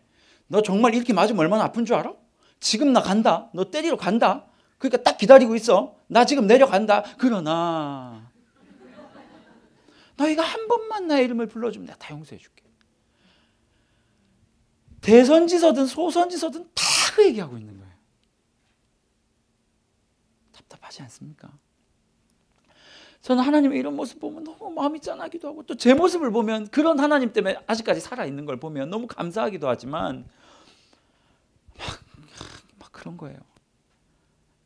너 정말 이렇게 맞으면 얼마나 아픈 줄 알아? 지금 나 간다. 너 때리러 간다. 그러니까 딱 기다리고 있어. 나 지금 내려간다. 그러나 너희가 한 번만 나 이름을 불러주면 내가 다 용서해 줄게. 대선지서든 소선지서든 다 그 얘기하고 있는 거야. 답답하지 않습니까? 저는 하나님의 이런 모습 보면 너무 마음이 짠하기도 하고 또 제 모습을 보면 그런 하나님 때문에 아직까지 살아 있는 걸 보면 너무 감사하기도 하지만 막, 막 그런 거예요.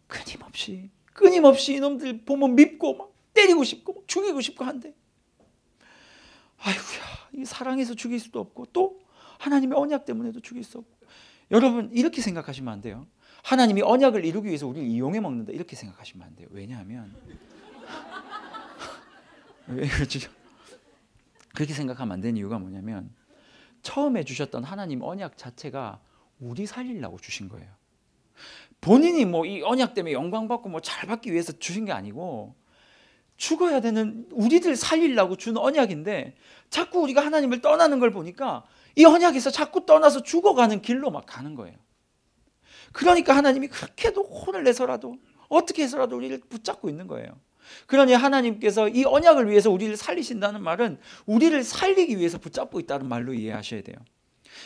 끊임없이 끊임없이 이놈들 보면 밉고 막 때리고 싶고 막 죽이고 싶고 한데 아이고야 이 사랑해서 죽일 수도 없고 또 하나님의 언약 때문에도 죽일 수 없고 여러분 이렇게 생각하시면 안 돼요. 하나님이 언약을 이루기 위해서 우리를 이용해 먹는다 이렇게 생각하시면 안 돼요. 왜냐하면 왜 그러죠? 그렇게 생각하면 안 되는 이유가 뭐냐면 처음에 주셨던 하나님 언약 자체가 우리 살리려고 주신 거예요. 본인이 뭐 이 언약 때문에 영광 받고 뭐 잘 받기 위해서 주신 게 아니고 죽어야 되는 우리들 살리려고 준 언약인데 자꾸 우리가 하나님을 떠나는 걸 보니까 이 언약에서 자꾸 떠나서 죽어가는 길로 막 가는 거예요. 그러니까 하나님이 그렇게도 혼을 내서라도 어떻게 해서라도 우리를 붙잡고 있는 거예요. 그러니 하나님께서 이 언약을 위해서 우리를 살리신다는 말은 우리를 살리기 위해서 붙잡고 있다는 말로 이해하셔야 돼요.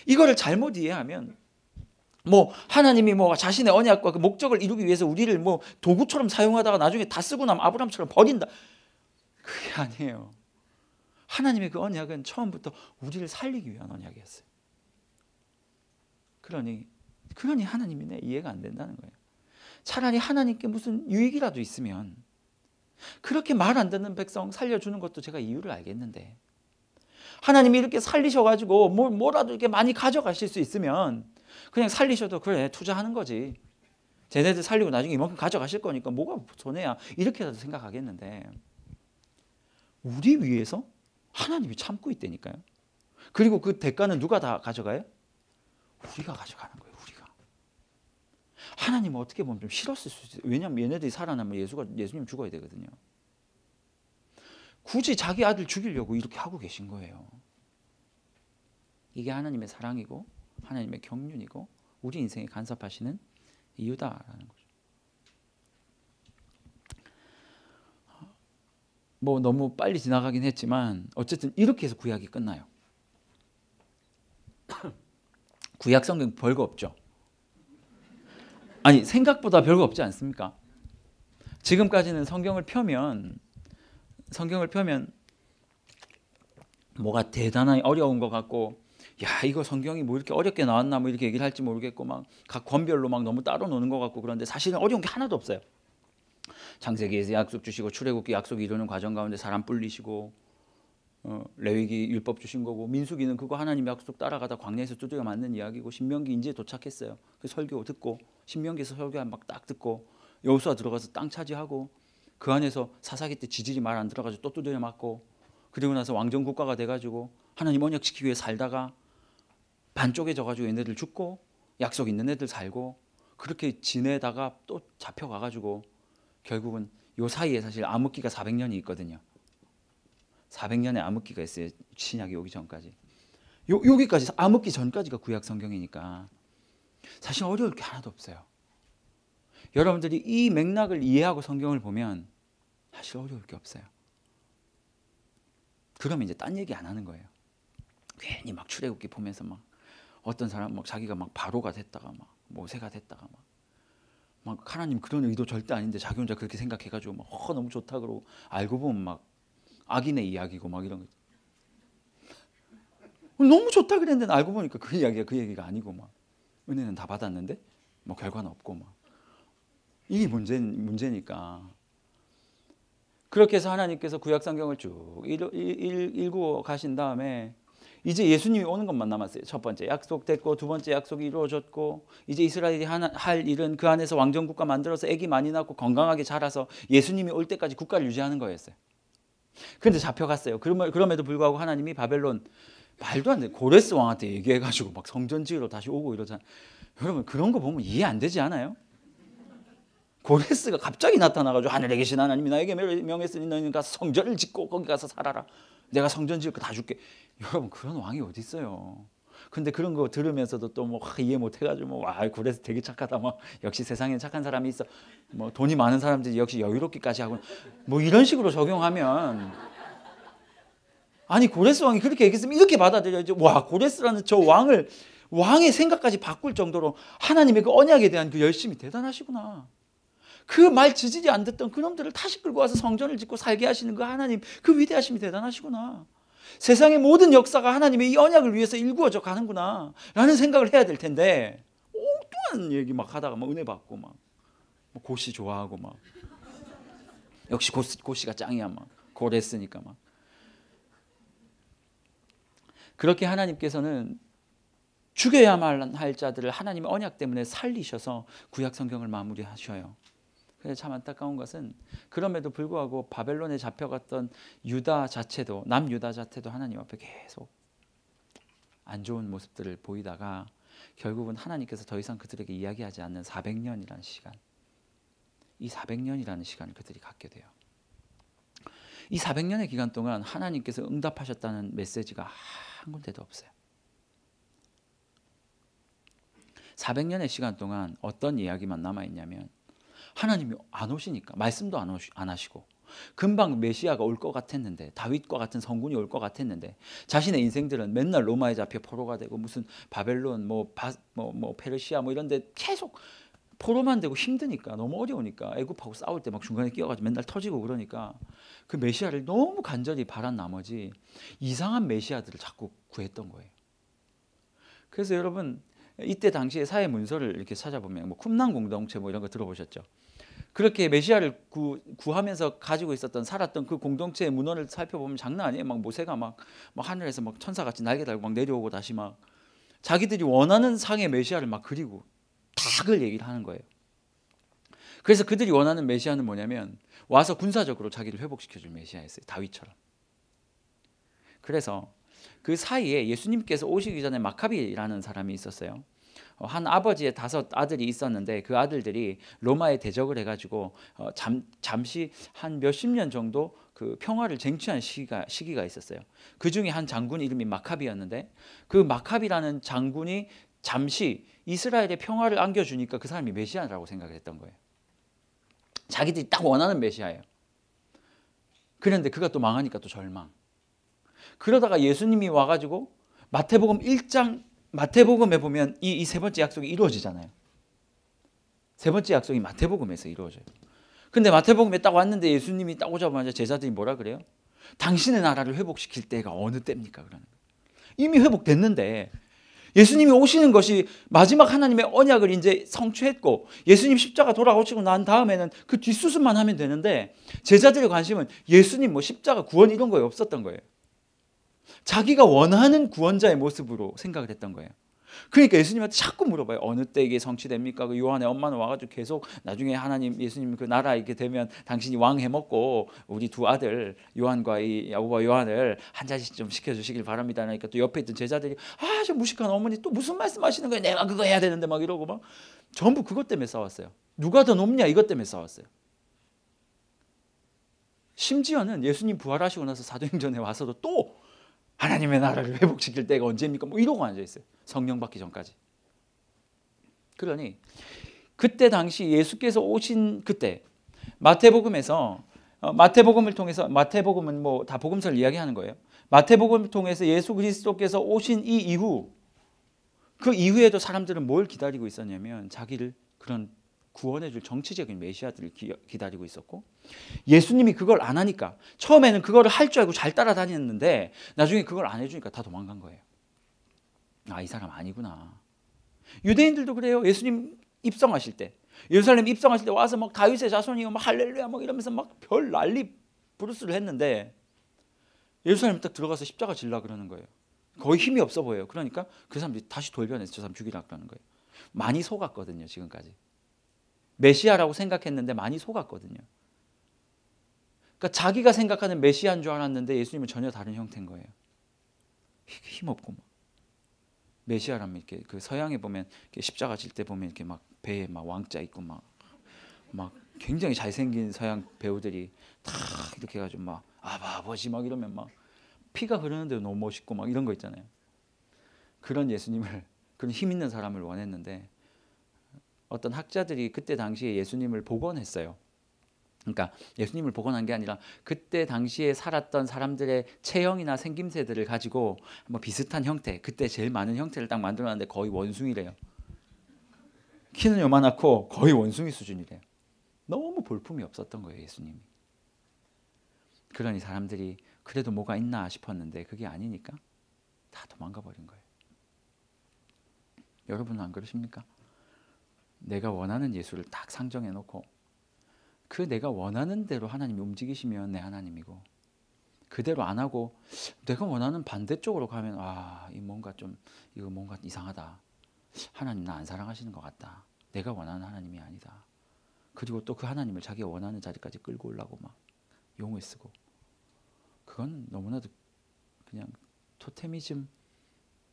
이거를 잘못 이해하면 뭐 하나님이 뭐 자신의 언약과 그 목적을 이루기 위해서 우리를 뭐 도구처럼 사용하다가 나중에 다 쓰고 나면 아브람처럼 버린다. 그게 아니에요. 하나님의 그 언약은 처음부터 우리를 살리기 위한 언약이었어요. 그러니 그러니 하나님이 내 이해가 안 된다는 거예요. 차라리 하나님께 무슨 유익이라도 있으면 그렇게 말 안 듣는 백성 살려주는 것도 제가 이유를 알겠는데 하나님이 이렇게 살리셔가지고 뭘, 뭐라도 이렇게 많이 가져가실 수 있으면 그냥 살리셔도 그래 투자하는 거지 쟤네들 살리고 나중에 이만큼 가져가실 거니까 뭐가 전해야 이렇게라도 생각하겠는데 우리 위해서 하나님이 참고 있다니까요. 그리고 그 대가는 누가 다 가져가요? 우리가 가져가는 하나님 어떻게 보면 좀 싫었을 수 있어요. 왜냐하면 얘네들이 살아나면 예수가, 예수님 죽어야 되거든요. 굳이 자기 아들 죽이려고 이렇게 하고 계신 거예요. 이게 하나님의 사랑이고 하나님의 경륜이고 우리 인생에 간섭하시는 이유다라는 거죠. 뭐 너무 빨리 지나가긴 했지만 어쨌든 이렇게 해서 구약이 끝나요. 구약 성경 별거 없죠. 아니 생각보다 별거 없지 않습니까? 지금까지는 성경을 펴면 성경을 펴면 뭐가 대단히 어려운 것 같고 야 이거 성경이 뭐 이렇게 어렵게 나왔나 뭐 이렇게 얘기를 할지 모르겠고 막 각 권별로 막 너무 따로 노는 것 같고 그런데 사실은 어려운 게 하나도 없어요. 창세기에서 약속 주시고 출애굽기 약속 이루는 과정 가운데 사람 불리시고 어, 레위기 율법 주신 거고 민수기는 그거 하나님 약속 따라가다 광야에서 두드려 맞는 이야기고 신명기 이제 도착했어요. 그 설교 듣고 신명기에서 설교 막딱 듣고 여호수아 들어가서 땅 차지하고 그 안에서 사사기 때 지질이 말 안 들어가지고 또 두드려 맞고 그리고 나서 왕정 국가가 돼가지고 하나님 언약지키기 위해 살다가 반쪽에져가지고 얘네들 죽고 약속 있는 애들 살고 그렇게 지내다가 또 잡혀가가지고 결국은 요 사이에 사실 암흑기가 400년이 있거든요. 400년의 암흑기가 있어요. 신약이 오기 전까지. 요, 여기까지 암흑기 전까지가 구약 성경이니까 사실 어려울 게 하나도 없어요. 여러분들이 이 맥락을 이해하고 성경을 보면 사실 어려울 게 없어요. 그러면 이제 딴 얘기 안 하는 거예요. 괜히 막 출애굽기 보면서 막 어떤 사람 막 자기가 막 바로가 됐다가 막 모세가 됐다가 막, 막 하나님 그런 의도 절대 아닌데 자기 혼자 그렇게 생각해가지고 막 어, 너무 좋다 그러고 알고 보면 막 악인의 이야기고 막 이런 거 너무 좋다 그랬는데 알고 보니까 그 이야기가 그 얘기가 아니고 막 은혜는 다 받았는데 뭐 결과는 없고 막 뭐. 이게 문제 문제니까 그렇게 해서 하나님께서 구약 성경을 쭉 읽고 가신 다음에 이제 예수님이 오는 것만 남았어요. 첫 번째 약속됐고 두 번째 약속이 이루어졌고 이제 이스라엘이 하나, 할 일은 그 안에서 왕정 국가 만들어서 아기 많이 낳고 건강하게 자라서 예수님이 올 때까지 국가를 유지하는 거였어요. 그런데 잡혀갔어요. 그럼에도 불구하고 하나님이 바벨론 말도 안 돼. 고레스 왕한테 얘기해가지고 막 성전 지으러 다시 오고 이러잖아. 여러분 그런 거 보면 이해 안 되지 않아요? 고레스가 갑자기 나타나가지고 하늘에 계신 하나님이 나에게 명했으니 너희는 가서 성전을 짓고 거기 가서 살아라. 내가 성전 지을 거다 줄게. 여러분 그런 왕이 어디 있어요? 근데 그런 거 들으면서도 또뭐 이해 못 해가지고 뭐와 아, 고레스 되게 착하다 뭐 역시 세상에 착한 사람이 있어 뭐 돈이 많은 사람들이 역시 여유롭기까지 하고 뭐 이런 식으로 적용하면 아니 고레스 왕이 그렇게 얘기했으면 이렇게 받아들여야죠와 고레스라는 저 왕을 왕의 생각까지 바꿀 정도로 하나님의 그 언약에 대한 그 열심이 대단하시구나. 그 말 지지지 안 듣던 그놈들을 다시 끌고 와서 성전을 짓고 살게 하시는 그 하나님 그 위대하심이 대단하시구나. 세상의 모든 역사가 하나님의 이 언약을 위해서 일구어져 가는구나 라는 생각을 해야 될 텐데 엉뚱한 얘기 막 하다가 막 은혜 받고 막 고시 좋아하고 막 역시 고시, 고시가 짱이야 막 고랬으니까 막 그렇게 하나님께서는 죽여야만 할 자들을 하나님의 언약 때문에 살리셔서 구약 성경을 마무리하셔요. 그데참 안타까운 것은 그럼에도 불구하고 바벨론에 잡혀갔던 유다 자체도 남 유다 자체도 하나님 앞에 계속 안 좋은 모습들을 보이다가 결국은 하나님께서 더 이상 그들에게 이야기하지 않는 400년이라는 시간 이 400년이라는 시간을 그들이 갖게 돼요. 이 400년의 기간 동안 하나님께서 응답하셨다는 메시지가 한 군데도 없어요. 400년의 시간 동안 어떤 이야기만 남아 있냐면 하나님이 안 오시니까 말씀도 안, 오시, 안 하시고 금방 메시아가 올 것 같았는데 다윗과 같은 성군이 올 것 같았는데 자신의 인생들은 맨날 로마에 잡혀 포로가 되고 무슨 바벨론 뭐, 바, 뭐, 뭐 페르시아 뭐 이런 데 계속 포로만 되고 힘드니까 너무 어려우니까 애굽하고 싸울 때 막 중간에 끼어가지고 맨날 터지고 그러니까 그 메시아를 너무 간절히 바란 나머지 이상한 메시아들을 자꾸 구했던 거예요. 그래서 여러분 이때 당시에 사회 문서를 이렇게 찾아보면 뭐 쿰난 공동체 뭐 이런 거 들어보셨죠? 그렇게 메시아를 구, 구하면서 가지고 있었던 살았던 그 공동체의 문헌을 살펴보면 장난 아니에요. 막 모세가 막, 막 하늘에서 막 천사같이 날개 달고 막 내려오고 다시 막 자기들이 원하는 상의 메시아를 막 그리고 다 그걸 얘기를 하는 거예요. 그래서 그들이 원하는 메시아는 뭐냐면 와서 군사적으로 자기를 회복시켜 줄 메시아였어요. 다윗처럼. 그래서 그 사이에 예수님께서 오시기 전에 마카비라는 사람이 있었어요. 어, 한 아버지의 다섯 아들이 있었는데 그 아들들이 로마에 대적을 해가지고 어, 잠, 잠시 한 몇십 년 정도 그 평화를 쟁취한 시기가, 시기가 있었어요. 그 중에 한 장군 이름이 마카비였는데 그 마카비라는 장군이 잠시 이스라엘의 평화를 안겨주니까 그 사람이 메시아라고 생각을 했던 거예요. 자기들이 딱 원하는 메시아예요. 그런데 그가 또 망하니까 또 절망. 그러다가 예수님이 와가지고 마태복음 1장 마태복음에 보면 이 세 번째 약속이 이루어지잖아요. 세 번째 약속이 마태복음에서 이루어져요. 근데 마태복음에 딱 왔는데 예수님이 딱 오자마자 제자들이 뭐라 그래요? 당신의 나라를 회복시킬 때가 어느 때입니까? 그러는 거예요. 이미 회복됐는데 예수님이 오시는 것이 마지막 하나님의 언약을 이제 성취했고 예수님 십자가 돌아오시고 난 다음에는 그 뒷수습만 하면 되는데 제자들의 관심은 예수님 뭐 십자가 구원 이런 거에 없었던 거예요. 자기가 원하는 구원자의 모습으로 생각을 했던 거예요. 그러니까 예수님한테 자꾸 물어봐요. 어느 때 이게 성취됩니까? 그 요한의 엄마는 와가지고 계속 나중에 하나님 예수님 그 나라 이렇게 되면 당신이 왕 해먹고 우리 두 아들 요한과 이 야고보 요한을 한 잔씩 좀 시켜주시길 바랍니다. 그러니까 또 옆에 있던 제자들이 아저 무식한 어머니 또 무슨 말씀하시는 거예요? 내가 그거 해야 되는데 막 이러고 막 전부 그것 때문에 싸웠어요. 누가 더 높냐 이것 때문에 싸웠어요. 심지어는 예수님 부활하시고 나서 사도행전에 와서도 또 하나님의 나라를 회복시킬 때가 언제입니까? 뭐 이러고 앉아 있어요. 성령 받기 전까지. 그러니 그때 당시 예수께서 오신 그때 마태복음에서 어, 마태복음을 통해서 마태복음은 뭐 다 복음서를 이야기하는 거예요. 마태복음을 통해서 예수 그리스도께서 오신 이 이후 그 이후에도 사람들은 뭘 기다리고 있었냐면 자기를 그런 구원해줄 정치적인 메시아들을 기, 다리고 있었고 예수님이 그걸 안 하니까 처음에는 그거를 할 줄 알고 잘 따라다녔는데 나중에 그걸 안 해주니까 다 도망간 거예요. 아 이 사람 아니구나. 유대인들도 그래요. 예수님 입성하실 때 예루살렘 입성하실 때 와서 막 다윗의 자손이요, 막 할렐루야 막 이러면서 막 별 난리 부르스를 했는데 예루살렘 딱 들어가서 십자가 질라 그러는 거예요. 거의 힘이 없어 보여요. 그러니까 그 사람들이 다시 돌변해서 저 사람 죽이라 그러는 거예요. 많이 속았거든요 지금까지. 메시아라고 생각했는데 많이 속았거든요. 그러니까 자기가 생각하는 메시아인 줄 알았는데 예수님은 전혀 다른 형태인 거예요. 힘없고 막. 메시아라면 이렇게 그 서양에 보면 십자가 질 때 보면 이렇게 막 배에 막 왕자 있고 막 막 굉장히 잘생긴 서양 배우들이 다 이렇게 해가지고 막 아바 아버지 막 이러면 막 피가 흐르는데 너무 멋있고 막 이런 거 있잖아요. 그런 예수님을 그런 힘 있는 사람을 원했는데 어떤 학자들이 그때 당시에 예수님을 복원했어요. 그러니까 예수님을 복원한 게 아니라 그때 당시에 살았던 사람들의 체형이나 생김새들을 가지고 뭐 비슷한 형태, 그때 제일 많은 형태를 딱 만들어놨는데 거의 원숭이래요. 키는 요만하고 거의 원숭이 수준이래요. 너무 볼품이 없었던 거예요, 예수님이. 그러니 사람들이 그래도 뭐가 있나 싶었는데 그게 아니니까 다 도망가 버린 거예요. 여러분은 안 그러십니까? 내가 원하는 예수를 딱 상정해 놓고 그 내가 원하는 대로 하나님이 움직이시면 내 하나님이고 그대로 안 하고 내가 원하는 반대쪽으로 가면 아, 이 뭔가 좀 이거 뭔가 이상하다. 하나님 나 안 사랑하시는 것 같다. 내가 원하는 하나님이 아니다. 그리고 또 그 하나님을 자기가 원하는 자리까지 끌고 올라고 막 용어 쓰고 그건 너무나도 그냥 토테미즘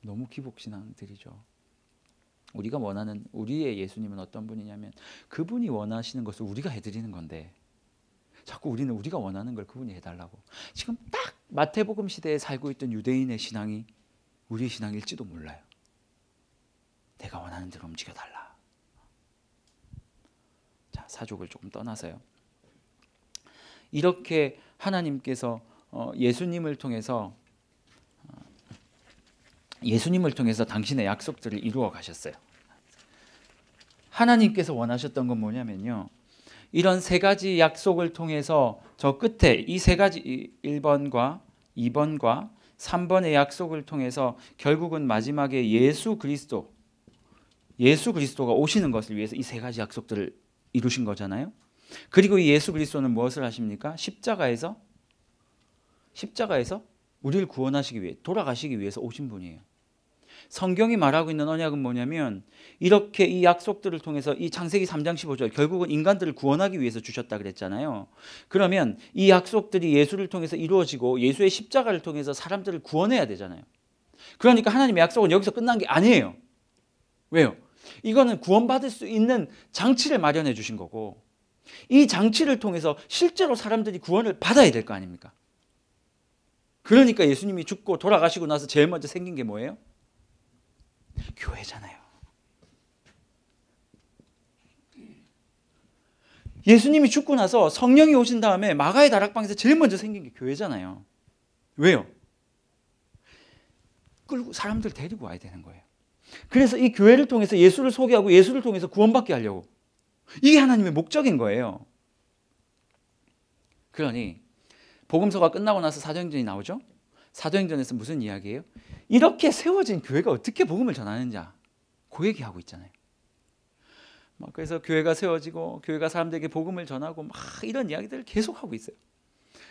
너무 기복신앙들이죠. 우리가 원하는 우리의 예수님은 어떤 분이냐면 그분이 원하시는 것을 우리가 해드리는 건데 자꾸 우리는 우리가 원하는 걸 그분이 해달라고 지금 딱 마태복음 시대에 살고 있던 유대인의 신앙이 우리의 신앙일지도 몰라요. 내가 원하는 대로 움직여달라. 자 사족을 조금 떠나서요. 이렇게 하나님께서 어, 예수님을 통해서 예수님을 통해서 당신의 약속들을 이루어 가셨어요. 하나님께서 원하셨던 건 뭐냐면요. 이런 세 가지 약속을 통해서 저 끝에 이 세 가지 1번과 2번과 3번의 약속을 통해서 결국은 마지막에 예수 그리스도 예수 그리스도가 오시는 것을 위해서 이 세 가지 약속들을 이루신 거잖아요. 그리고 이 예수 그리스도는 무엇을 하십니까? 십자가에서 십자가에서 우리를 구원하시기 위해 돌아가시기 위해서 오신 분이에요. 성경이 말하고 있는 언약은 뭐냐면 이렇게 이 약속들을 통해서 이 창세기 3장 15절 결국은 인간들을 구원하기 위해서 주셨다 그랬잖아요. 그러면 이 약속들이 예수를 통해서 이루어지고 예수의 십자가를 통해서 사람들을 구원해야 되잖아요. 그러니까 하나님의 약속은 여기서 끝난 게 아니에요. 왜요? 이거는 구원받을 수 있는 장치를 마련해 주신 거고 이 장치를 통해서 실제로 사람들이 구원을 받아야 될 거 아닙니까? 그러니까 예수님이 죽고 돌아가시고 나서 제일 먼저 생긴 게 뭐예요? 교회잖아요. 예수님이 죽고 나서 성령이 오신 다음에 마가의 다락방에서 제일 먼저 생긴 게 교회잖아요. 왜요? 끌고 사람들 데리고 와야 되는 거예요. 그래서 이 교회를 통해서 예수를 소개하고 예수를 통해서 구원받게 하려고. 이게 하나님의 목적인 거예요. 그러니 복음서가 끝나고 나서 사도전이 나오죠. 사도행전에서 무슨 이야기예요? 이렇게 세워진 교회가 어떻게 복음을 전하는지 그 얘기하고 있잖아요. 막 그래서 교회가 세워지고 교회가 사람들에게 복음을 전하고 막 이런 이야기들을 계속하고 있어요.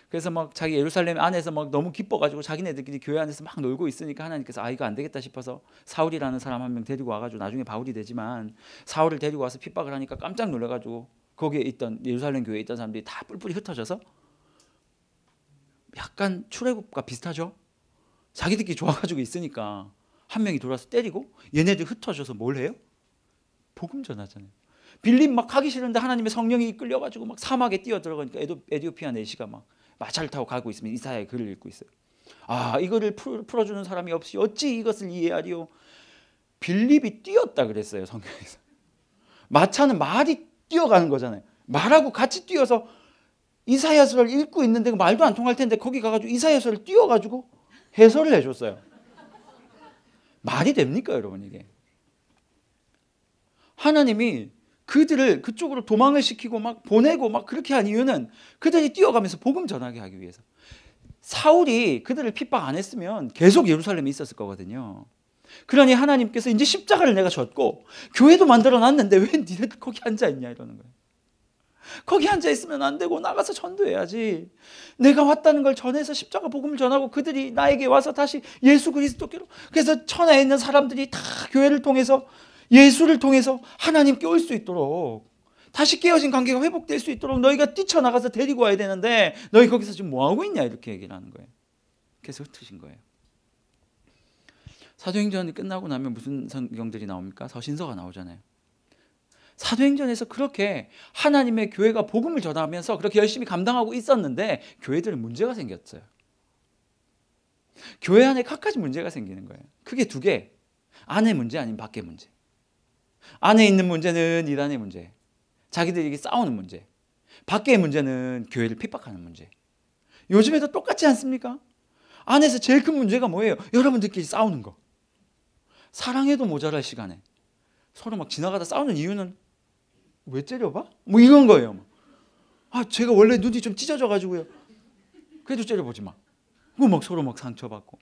그래서 막 자기 예루살렘 안에서 막 너무 기뻐가지고 자기네들끼리 교회 안에서 막 놀고 있으니까 하나님께서 아 이거 안 되겠다 싶어서 사울이라는 사람 한 명 데리고 와가지고 나중에 바울이 되지만 사울을 데리고 와서 핍박을 하니까 깜짝 놀라가지고 거기에 있던 예루살렘 교회에 있던 사람들이 다 뿔뿔이 흩어져서 약간 출애굽과 비슷하죠. 자기들끼리 좋아가지고 있으니까 한 명이 돌아서 때리고 얘네들 흩어져서 뭘 해요? 복음 전하잖아요. 빌림 막 하기 싫은데 하나님의 성령이 이끌려가지고 막 사막에 뛰어 들어가니까 에도, 에디오피아 내시가 막 마차를 타고 가고 있으면 이사야의 글을 읽고 있어요. 아 이거를 풀, 어주는 사람이 없이 어찌 이것을 이해하리요? 빌립이 뛰었다 그랬어요 성경에서. 마차는 말이 뛰어가는 거잖아요. 말하고 같이 뛰어서 이사야서를 읽고 있는데 그 말도 안 통할 텐데 거기 가가지고 이사야서를 띄워가지고 해설을 해줬어요. 말이 됩니까 여러분 이게? 하나님이 그들을 그쪽으로 도망을 시키고 막 보내고 막 그렇게 한 이유는 그들이 뛰어가면서 복음 전하게 하기 위해서 사울이 그들을 핍박 안 했으면 계속 예루살렘에 있었을 거거든요. 그러니 하나님께서 이제 십자가를 내가 졌고 교회도 만들어 놨는데 왜 니네 거기 앉아 있냐 이러는 거예요. 거기 앉아 있으면 안 되고 나가서 전도해야지. 내가 왔다는 걸 전해서 십자가 복음을 전하고 그들이 나에게 와서 다시 예수 그리스도께로 그래서 천하에 있는 사람들이 다 교회를 통해서 예수를 통해서 하나님께 올 수 있도록 다시 깨어진 관계가 회복될 수 있도록 너희가 뛰쳐나가서 데리고 와야 되는데 너희 거기서 지금 뭐 하고 있냐 이렇게 얘기를 하는 거예요. 계속 흩으신 거예요. 사도행전이 끝나고 나면 무슨 성경들이 나옵니까? 서신서가 나오잖아요. 사도행전에서 그렇게 하나님의 교회가 복음을 전하면서 그렇게 열심히 감당하고 있었는데 교회들은 문제가 생겼어요. 교회 안에 각가지 문제가 생기는 거예요. 크게 두 개. 안에 문제 아니면 밖에 문제. 안에 있는 문제는 이단의 문제. 자기들이 싸우는 문제. 밖의 문제는 교회를 핍박하는 문제. 요즘에도 똑같지 않습니까? 안에서 제일 큰 문제가 뭐예요? 여러분들끼리 싸우는 거. 사랑해도 모자랄 시간에 서로 막 지나가다 싸우는 이유는 왜 째려봐? 뭐 이건 거예요. 뭐. 아, 제가 원래 눈이 좀 찢어져가지고요. 그래도 째려보지 마. 그막 뭐 서로 막 상처받고.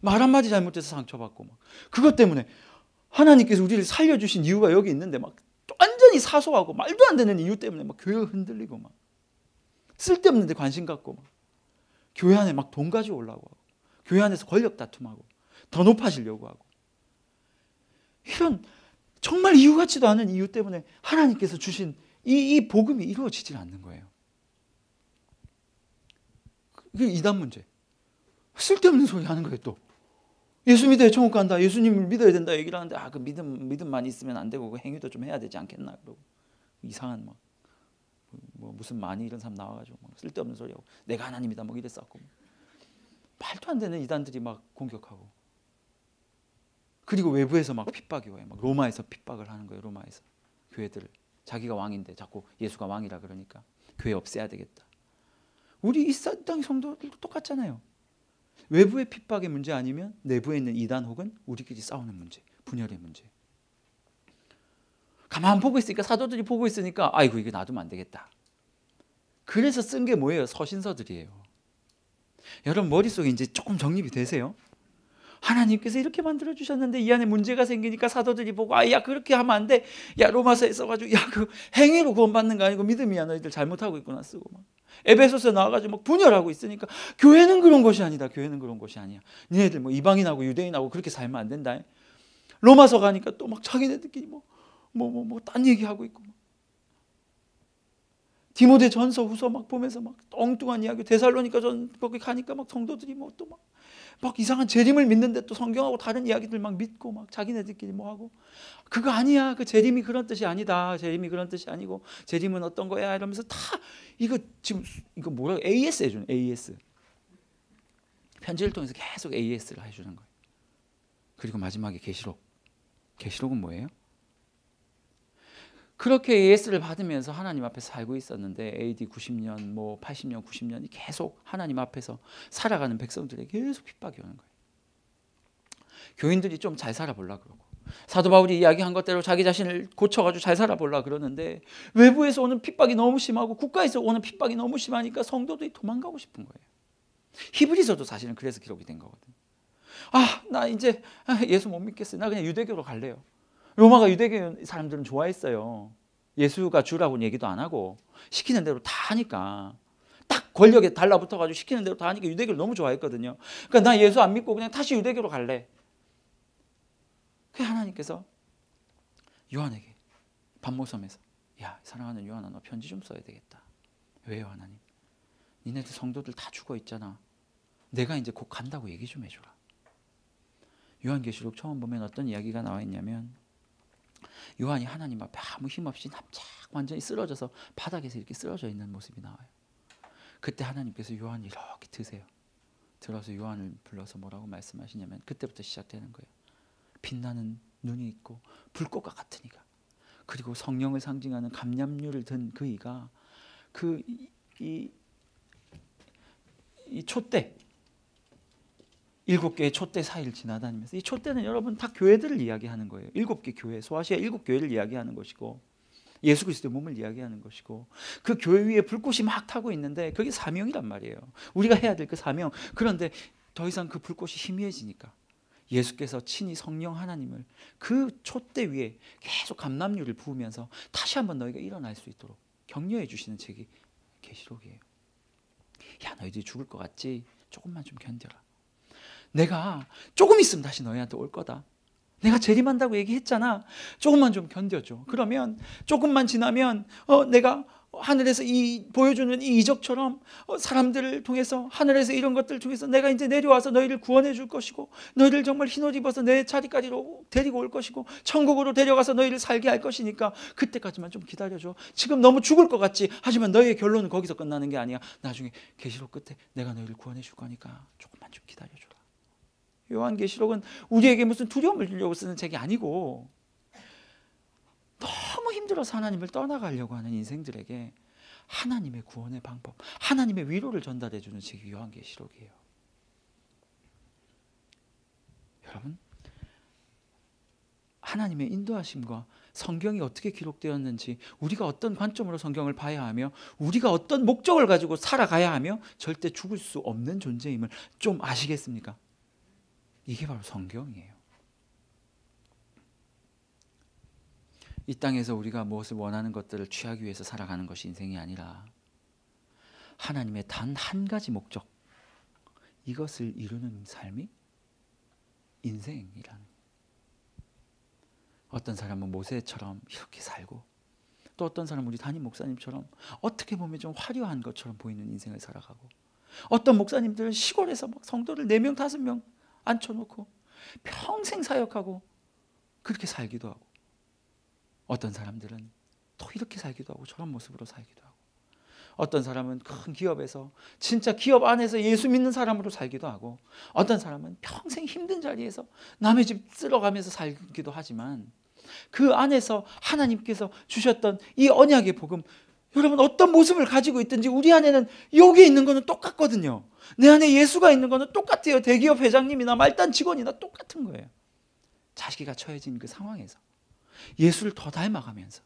말 한마디 잘못해서 상처받고. 막. 그것 때문에 하나님께서 우리를 살려주신 이유가 여기 있는데 막 완전히 사소하고 말도 안 되는 이유 때문에 막교회 흔들리고 막 쓸데없는데 관심 갖고 막 교회 안에 막 돈 가지고 올고 하고 교회 안에서 권력 다툼하고 더 높아지려고 하고 이런 정말 이유 같지도 않은 이유 때문에 하나님께서 주신 이, 이 복음이 이루어지질 않는 거예요. 이게 이단 문제. 쓸데없는 소리 하는 거예요, 또. 예수 믿어야 천국 간다. 예수님을 믿어야 된다 얘기를 하는데 아 그 믿음 믿음만 있으면 안 되고 그 행위도 좀 해야 되지 않겠나 그러고 이상한 막 뭐 무슨 많이 이런 사람 나와가지고 쓸데없는 소리하고 내가 하나님이다 뭐 이랬었고 말도 안 되는 이단들이 막 공격하고 그리고 외부에서 막 핍박이 와요. 막 로마에서 핍박을 하는 거예요. 로마에서 교회들 자기가 왕인데 자꾸 예수가 왕이라 그러니까 교회 없애야 되겠다. 우리 이땅 성도들도 똑같잖아요. 외부의 핍박의 문제 아니면 내부에 있는 이단 혹은 우리끼리 싸우는 문제, 분열의 문제. 가만 보고 있으니까 사도들이 보고 있으니까 아이고 이게 놔두면 안 되겠다. 그래서 쓴 게 뭐예요? 서신서들이에요. 여러분 머릿속에 이제 조금 정립이 되세요? 하나님께서 이렇게 만들어 주셨는데 이 안에 문제가 생기니까 사도들이 보고 아 야 그렇게 하면 안 돼. 야 로마서에 써가지고 야 그 행위로 구원받는 거 아니고 믿음이야 너희들 잘못하고 있구나 쓰고 막 에베소서 나와가지고 막 분열하고 있으니까 교회는 그런 것이 아니다. 교회는 그런 것이 아니야. 니네들 뭐 이방인하고 유대인하고 그렇게 살면 안 된다. 로마서 가니까 또 막 자기네들끼리 뭐 뭐뭐 뭐 딴 얘기하고 있고 막. 디모데 전서 후서 막 보면서 막 엉뚱한 이야기 대살로니까전 거기 가니까 막 성도들이 뭐또막 막 이상한 재림을 믿는데 또 성경하고 다른 이야기들 막 믿고 막 자기네들끼리 뭐 하고 그거 아니야. 그 재림이 그런 뜻이 아니다. 재림이 그런 뜻이 아니고 재림은 어떤 거야 이러면서 다 이거 지금 이거 뭐라고 AS 해주는 AS 편지를 통해서 계속 AS를 해주는 거예요. 그리고 마지막에 계시록. 계시록은 뭐예요? 그렇게 예스를 받으면서 하나님 앞에 살고 있었는데 AD 90년, 뭐 80년, 90년이 계속 하나님 앞에서 살아가는 백성들에게 계속 핍박이 오는 거예요. 교인들이 좀 잘 살아보려 그러고 사도 바울이 이야기한 것대로 자기 자신을 고쳐가지고 잘 살아보려 그러는데 외부에서 오는 핍박이 너무 심하고 국가에서 오는 핍박이 너무 심하니까 성도들이 도망가고 싶은 거예요. 히브리서도 사실은 그래서 기록이 된 거거든요. 아, 나 이제 아, 예수 못 믿겠어요. 나 그냥 유대교로 갈래요. 로마가 유대교 사람들은 좋아했어요. 예수가 주라고는 얘기도 안 하고 시키는 대로 다 하니까 딱 권력에 달라붙어가지고 시키는 대로 다 하니까 유대교를 너무 좋아했거든요. 그러니까 나 예수 안 믿고 그냥 다시 유대교로 갈래. 그 하나님께서 요한에게 반모섬에서 야 사랑하는 요한아 너 편지 좀 써야 되겠다. 왜요 하나님? 니네들 성도들 다 죽어 있잖아. 내가 이제 곧 간다고 얘기 좀 해줘라. 요한계시록 처음 보면 어떤 이야기가 나와 있냐면 요한이 하나님 앞에 아무 힘 없이 납작 완전히 쓰러져서 바닥에서 이렇게 쓰러져 있는 모습이 나와요. 그때 하나님께서 요한이 이렇게 드세요. 들어서 요한을 불러서 뭐라고 말씀하시냐면 그때부터 시작되는 거예요. 빛나는 눈이 있고 불꽃과 같은 이가 그리고 성령을 상징하는 감람류를 든그 이가 그이 이 촛대 일곱 개의 촛대 사이를 지나다니면서 이 촛대는 여러분 다 교회들을 이야기하는 거예요. 일곱 개 교회, 소아시아 일곱 교회를 이야기하는 것이고 예수 그리스도의 몸을 이야기하는 것이고 그 교회 위에 불꽃이 막 타고 있는데 그게 사명이란 말이에요. 우리가 해야 될 그 사명. 그런데 더 이상 그 불꽃이 희미해지니까 예수께서 친히 성령 하나님을 그 촛대 위에 계속 감남류를 부으면서 다시 한번 너희가 일어날 수 있도록 격려해 주시는 책이 계시록이에요. 야 너희들이 죽을 것 같지? 조금만 좀 견뎌라. 내가 조금 있으면 다시 너희한테 올 거다. 내가 재림한다고 얘기했잖아. 조금만 좀 견뎌줘. 그러면 조금만 지나면 어, 내가 하늘에서 이 보여주는 이 이적처럼 어, 사람들을 통해서 하늘에서 이런 것들 중에서 내가 이제 내려와서 너희를 구원해 줄 것이고 너희를 정말 흰옷 입어서 내 자리까지 로 데리고 올 것이고 천국으로 데려가서 너희를 살게 할 것이니까 그때까지만 좀 기다려줘. 지금 너무 죽을 것 같지. 하지만 너희의 결론은 거기서 끝나는 게 아니야. 나중에 계시록 끝에 내가 너희를 구원해 줄 거니까 조금만 좀 기다려줘. 요한계시록은 우리에게 무슨 두려움을 주려고 쓰는 책이 아니고 너무 힘들어서 하나님을 떠나가려고 하는 인생들에게 하나님의 구원의 방법, 하나님의 위로를 전달해 주는 책이 요한계시록이에요. 여러분, 하나님의 인도하심과 성경이 어떻게 기록되었는지 우리가 어떤 관점으로 성경을 봐야 하며 우리가 어떤 목적을 가지고 살아가야 하며 절대 죽을 수 없는 존재임을 좀 아시겠습니까? 이게 바로 성경이에요. 이 땅에서 우리가 무엇을 원하는 것들을 취하기 위해서 살아가는 것이 인생이 아니라 하나님의 단 한 가지 목적 이것을 이루는 삶이 인생이라는 어떤 사람은 모세처럼 이렇게 살고 또 어떤 사람은 우리 담임 목사님처럼 어떻게 보면 좀 화려한 것처럼 보이는 인생을 살아가고 어떤 목사님들은 시골에서 성도를 4명, 5명 앉혀놓고 평생 사역하고 그렇게 살기도 하고 어떤 사람들은 또 이렇게 살기도 하고 저런 모습으로 살기도 하고 어떤 사람은 큰 기업에서 진짜 기업 안에서 예수 믿는 사람으로 살기도 하고 어떤 사람은 평생 힘든 자리에서 남의 집 쓸어가면서 살기도 하지만 그 안에서 하나님께서 주셨던 이 언약의 복음 여러분 어떤 모습을 가지고 있든지 우리 안에는 여기 있는 거는 똑같거든요. 내 안에 예수가 있는 거는 똑같아요. 대기업 회장님이나 말단 직원이나 똑같은 거예요. 자기가 처해진 그 상황에서 예수를 더 닮아가면서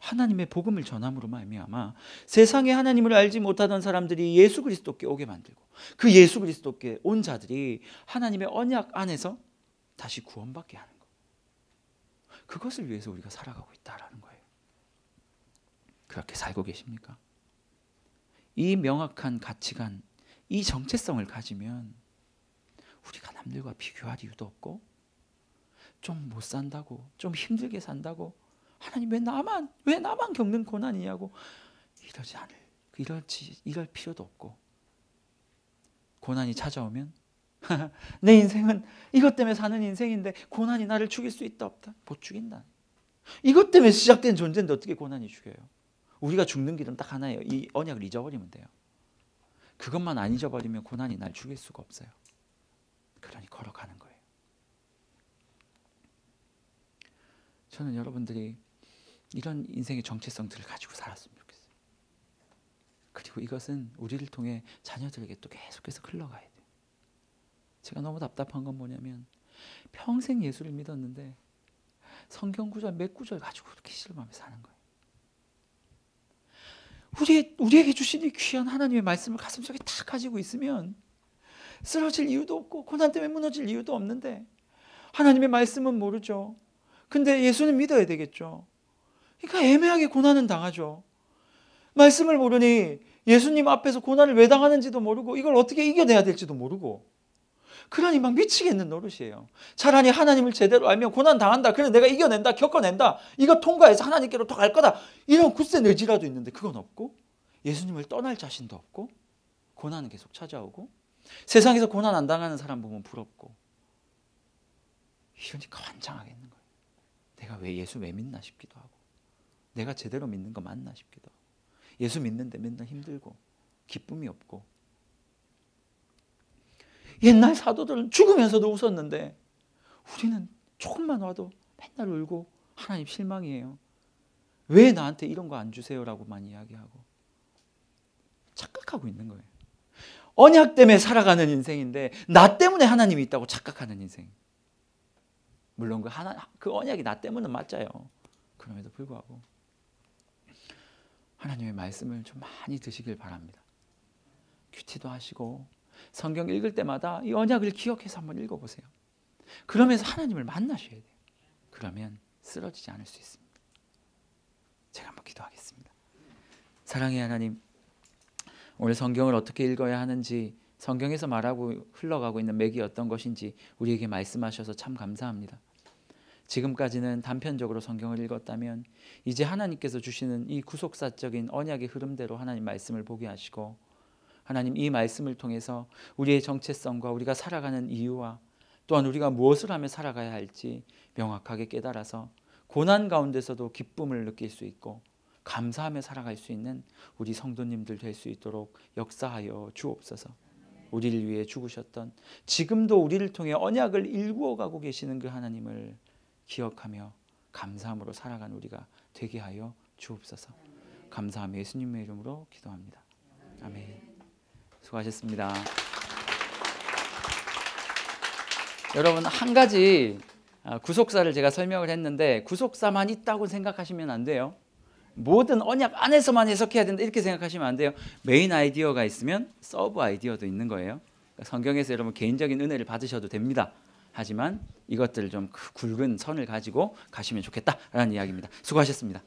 하나님의 복음을 전함으로 말미암아 세상에 하나님을 알지 못하던 사람들이 예수 그리스도께 오게 만들고 그 예수 그리스도께 온 자들이 하나님의 언약 안에서 다시 구원받게 하는 거. 그것을 위해서 우리가 살아가고 있다라는 거예요. 그렇게 살고 계십니까? 이 명확한 가치관, 이 정체성을 가지면 우리가 남들과 비교할 이유도 없고 좀 못 산다고, 좀 힘들게 산다고 하나님 왜 나만 왜 나만 겪는 고난이냐고 이러지 않을 이럴지 이럴 필요도 없고 고난이 찾아오면 내 인생은 이것 때문에 사는 인생인데 고난이 나를 죽일 수 있다 없다 못 죽인다 이것 때문에 시작된 존재인데 어떻게 고난이 죽여요 우리가 죽는 길은 딱 하나예요. 이 언약을 잊어버리면 돼요. 그것만 안 잊어버리면 고난이 날 죽일 수가 없어요. 그러니 걸어가는 거예요. 저는 여러분들이 이런 인생의 정체성들을 가지고 살았으면 좋겠어요. 그리고 이것은 우리를 통해 자녀들에게 또 계속해서 흘러가야 돼요. 제가 너무 답답한 건 뭐냐면 평생 예수를 믿었는데 성경 구절 몇 구절 가지고 그렇게 실망하 사는 거예요. 우리 우리에게 주신 이 귀한 하나님의 말씀을 가슴속에 다 가지고 있으면 쓰러질 이유도 없고 고난 때문에 무너질 이유도 없는데 하나님의 말씀은 모르죠. 근데 예수는 믿어야 되겠죠. 그러니까 애매하게 고난은 당하죠. 말씀을 모르니 예수님 앞에서 고난을 왜 당하는지도 모르고 이걸 어떻게 이겨내야 될지도 모르고 그러니 막 미치겠는 노릇이에요. 차라리 하나님을 제대로 알면 고난 당한다. 그래 내가 이겨낸다. 겪어낸다. 이거 통과해서 하나님께로 더 갈 거다. 이런 굳센 의지라도 있는데 그건 없고 예수님을 떠날 자신도 없고 고난은 계속 찾아오고 세상에서 고난 안 당하는 사람 보면 부럽고 이러니까 환장하겠는 거예요. 내가 왜 예수 왜 믿나 싶기도 하고 내가 제대로 믿는 거 맞나 싶기도 하고 예수 믿는데 맨날 힘들고 기쁨이 없고 옛날 사도들은 죽으면서도 웃었는데 우리는 조금만 와도 맨날 울고 하나님 실망이에요. 왜 나한테 이런 거 안 주세요라고 많 이야기하고 착각하고 있는 거예요. 언약 때문에 살아가는 인생인데 나 때문에 하나님이 있다고 착각하는 인생. 물론 그 하나 그 언약이 나 때문은 맞아요. 그럼에도 불구하고 하나님의 말씀을 좀 많이 드시길 바랍니다. 큐티도 하시고 성경 읽을 때마다 이 언약을 기억해서 한번 읽어보세요. 그러면서 하나님을 만나셔야 돼요. 그러면 쓰러지지 않을 수 있습니다. 제가 한번 기도하겠습니다. 사랑의 하나님, 오늘 성경을 어떻게 읽어야 하는지 성경에서 말하고 흘러가고 있는 맥이 어떤 것인지 우리에게 말씀하셔서 참 감사합니다. 지금까지는 단편적으로 성경을 읽었다면 이제 하나님께서 주시는 이 구속사적인 언약의 흐름대로 하나님 말씀을 보게 하시고 하나님 이 말씀을 통해서 우리의 정체성과 우리가 살아가는 이유와 또한 우리가 무엇을 하며 살아가야 할지 명확하게 깨달아서 고난 가운데서도 기쁨을 느낄 수 있고 감사하며 살아갈 수 있는 우리 성도님들 될 수 있도록 역사하여 주옵소서. 우리를 위해 죽으셨던 지금도 우리를 통해 언약을 일구어 가고 계시는 그 하나님을 기억하며 감사함으로 살아간 우리가 되게 하여 주옵소서. 감사함 예수님의 이름으로 기도합니다. 아멘. 수고하셨습니다. 여러분 한 가지 아, 구속사를 제가 설명을 했는데 구속사만 있다고 생각하시면 안 돼요. 모든 언약 안에서만 해석해야 된다 이렇게 생각하시면 안 돼요. 메인 아이디어가 있으면 서브 아이디어도 있는 거예요. 그러니까 성경에서 여러분 개인적인 은혜를 받으셔도 됩니다. 하지만 이것들을 좀 굵은 선을 가지고 가시면 좋겠다라는 이야기입니다. 수고하셨습니다.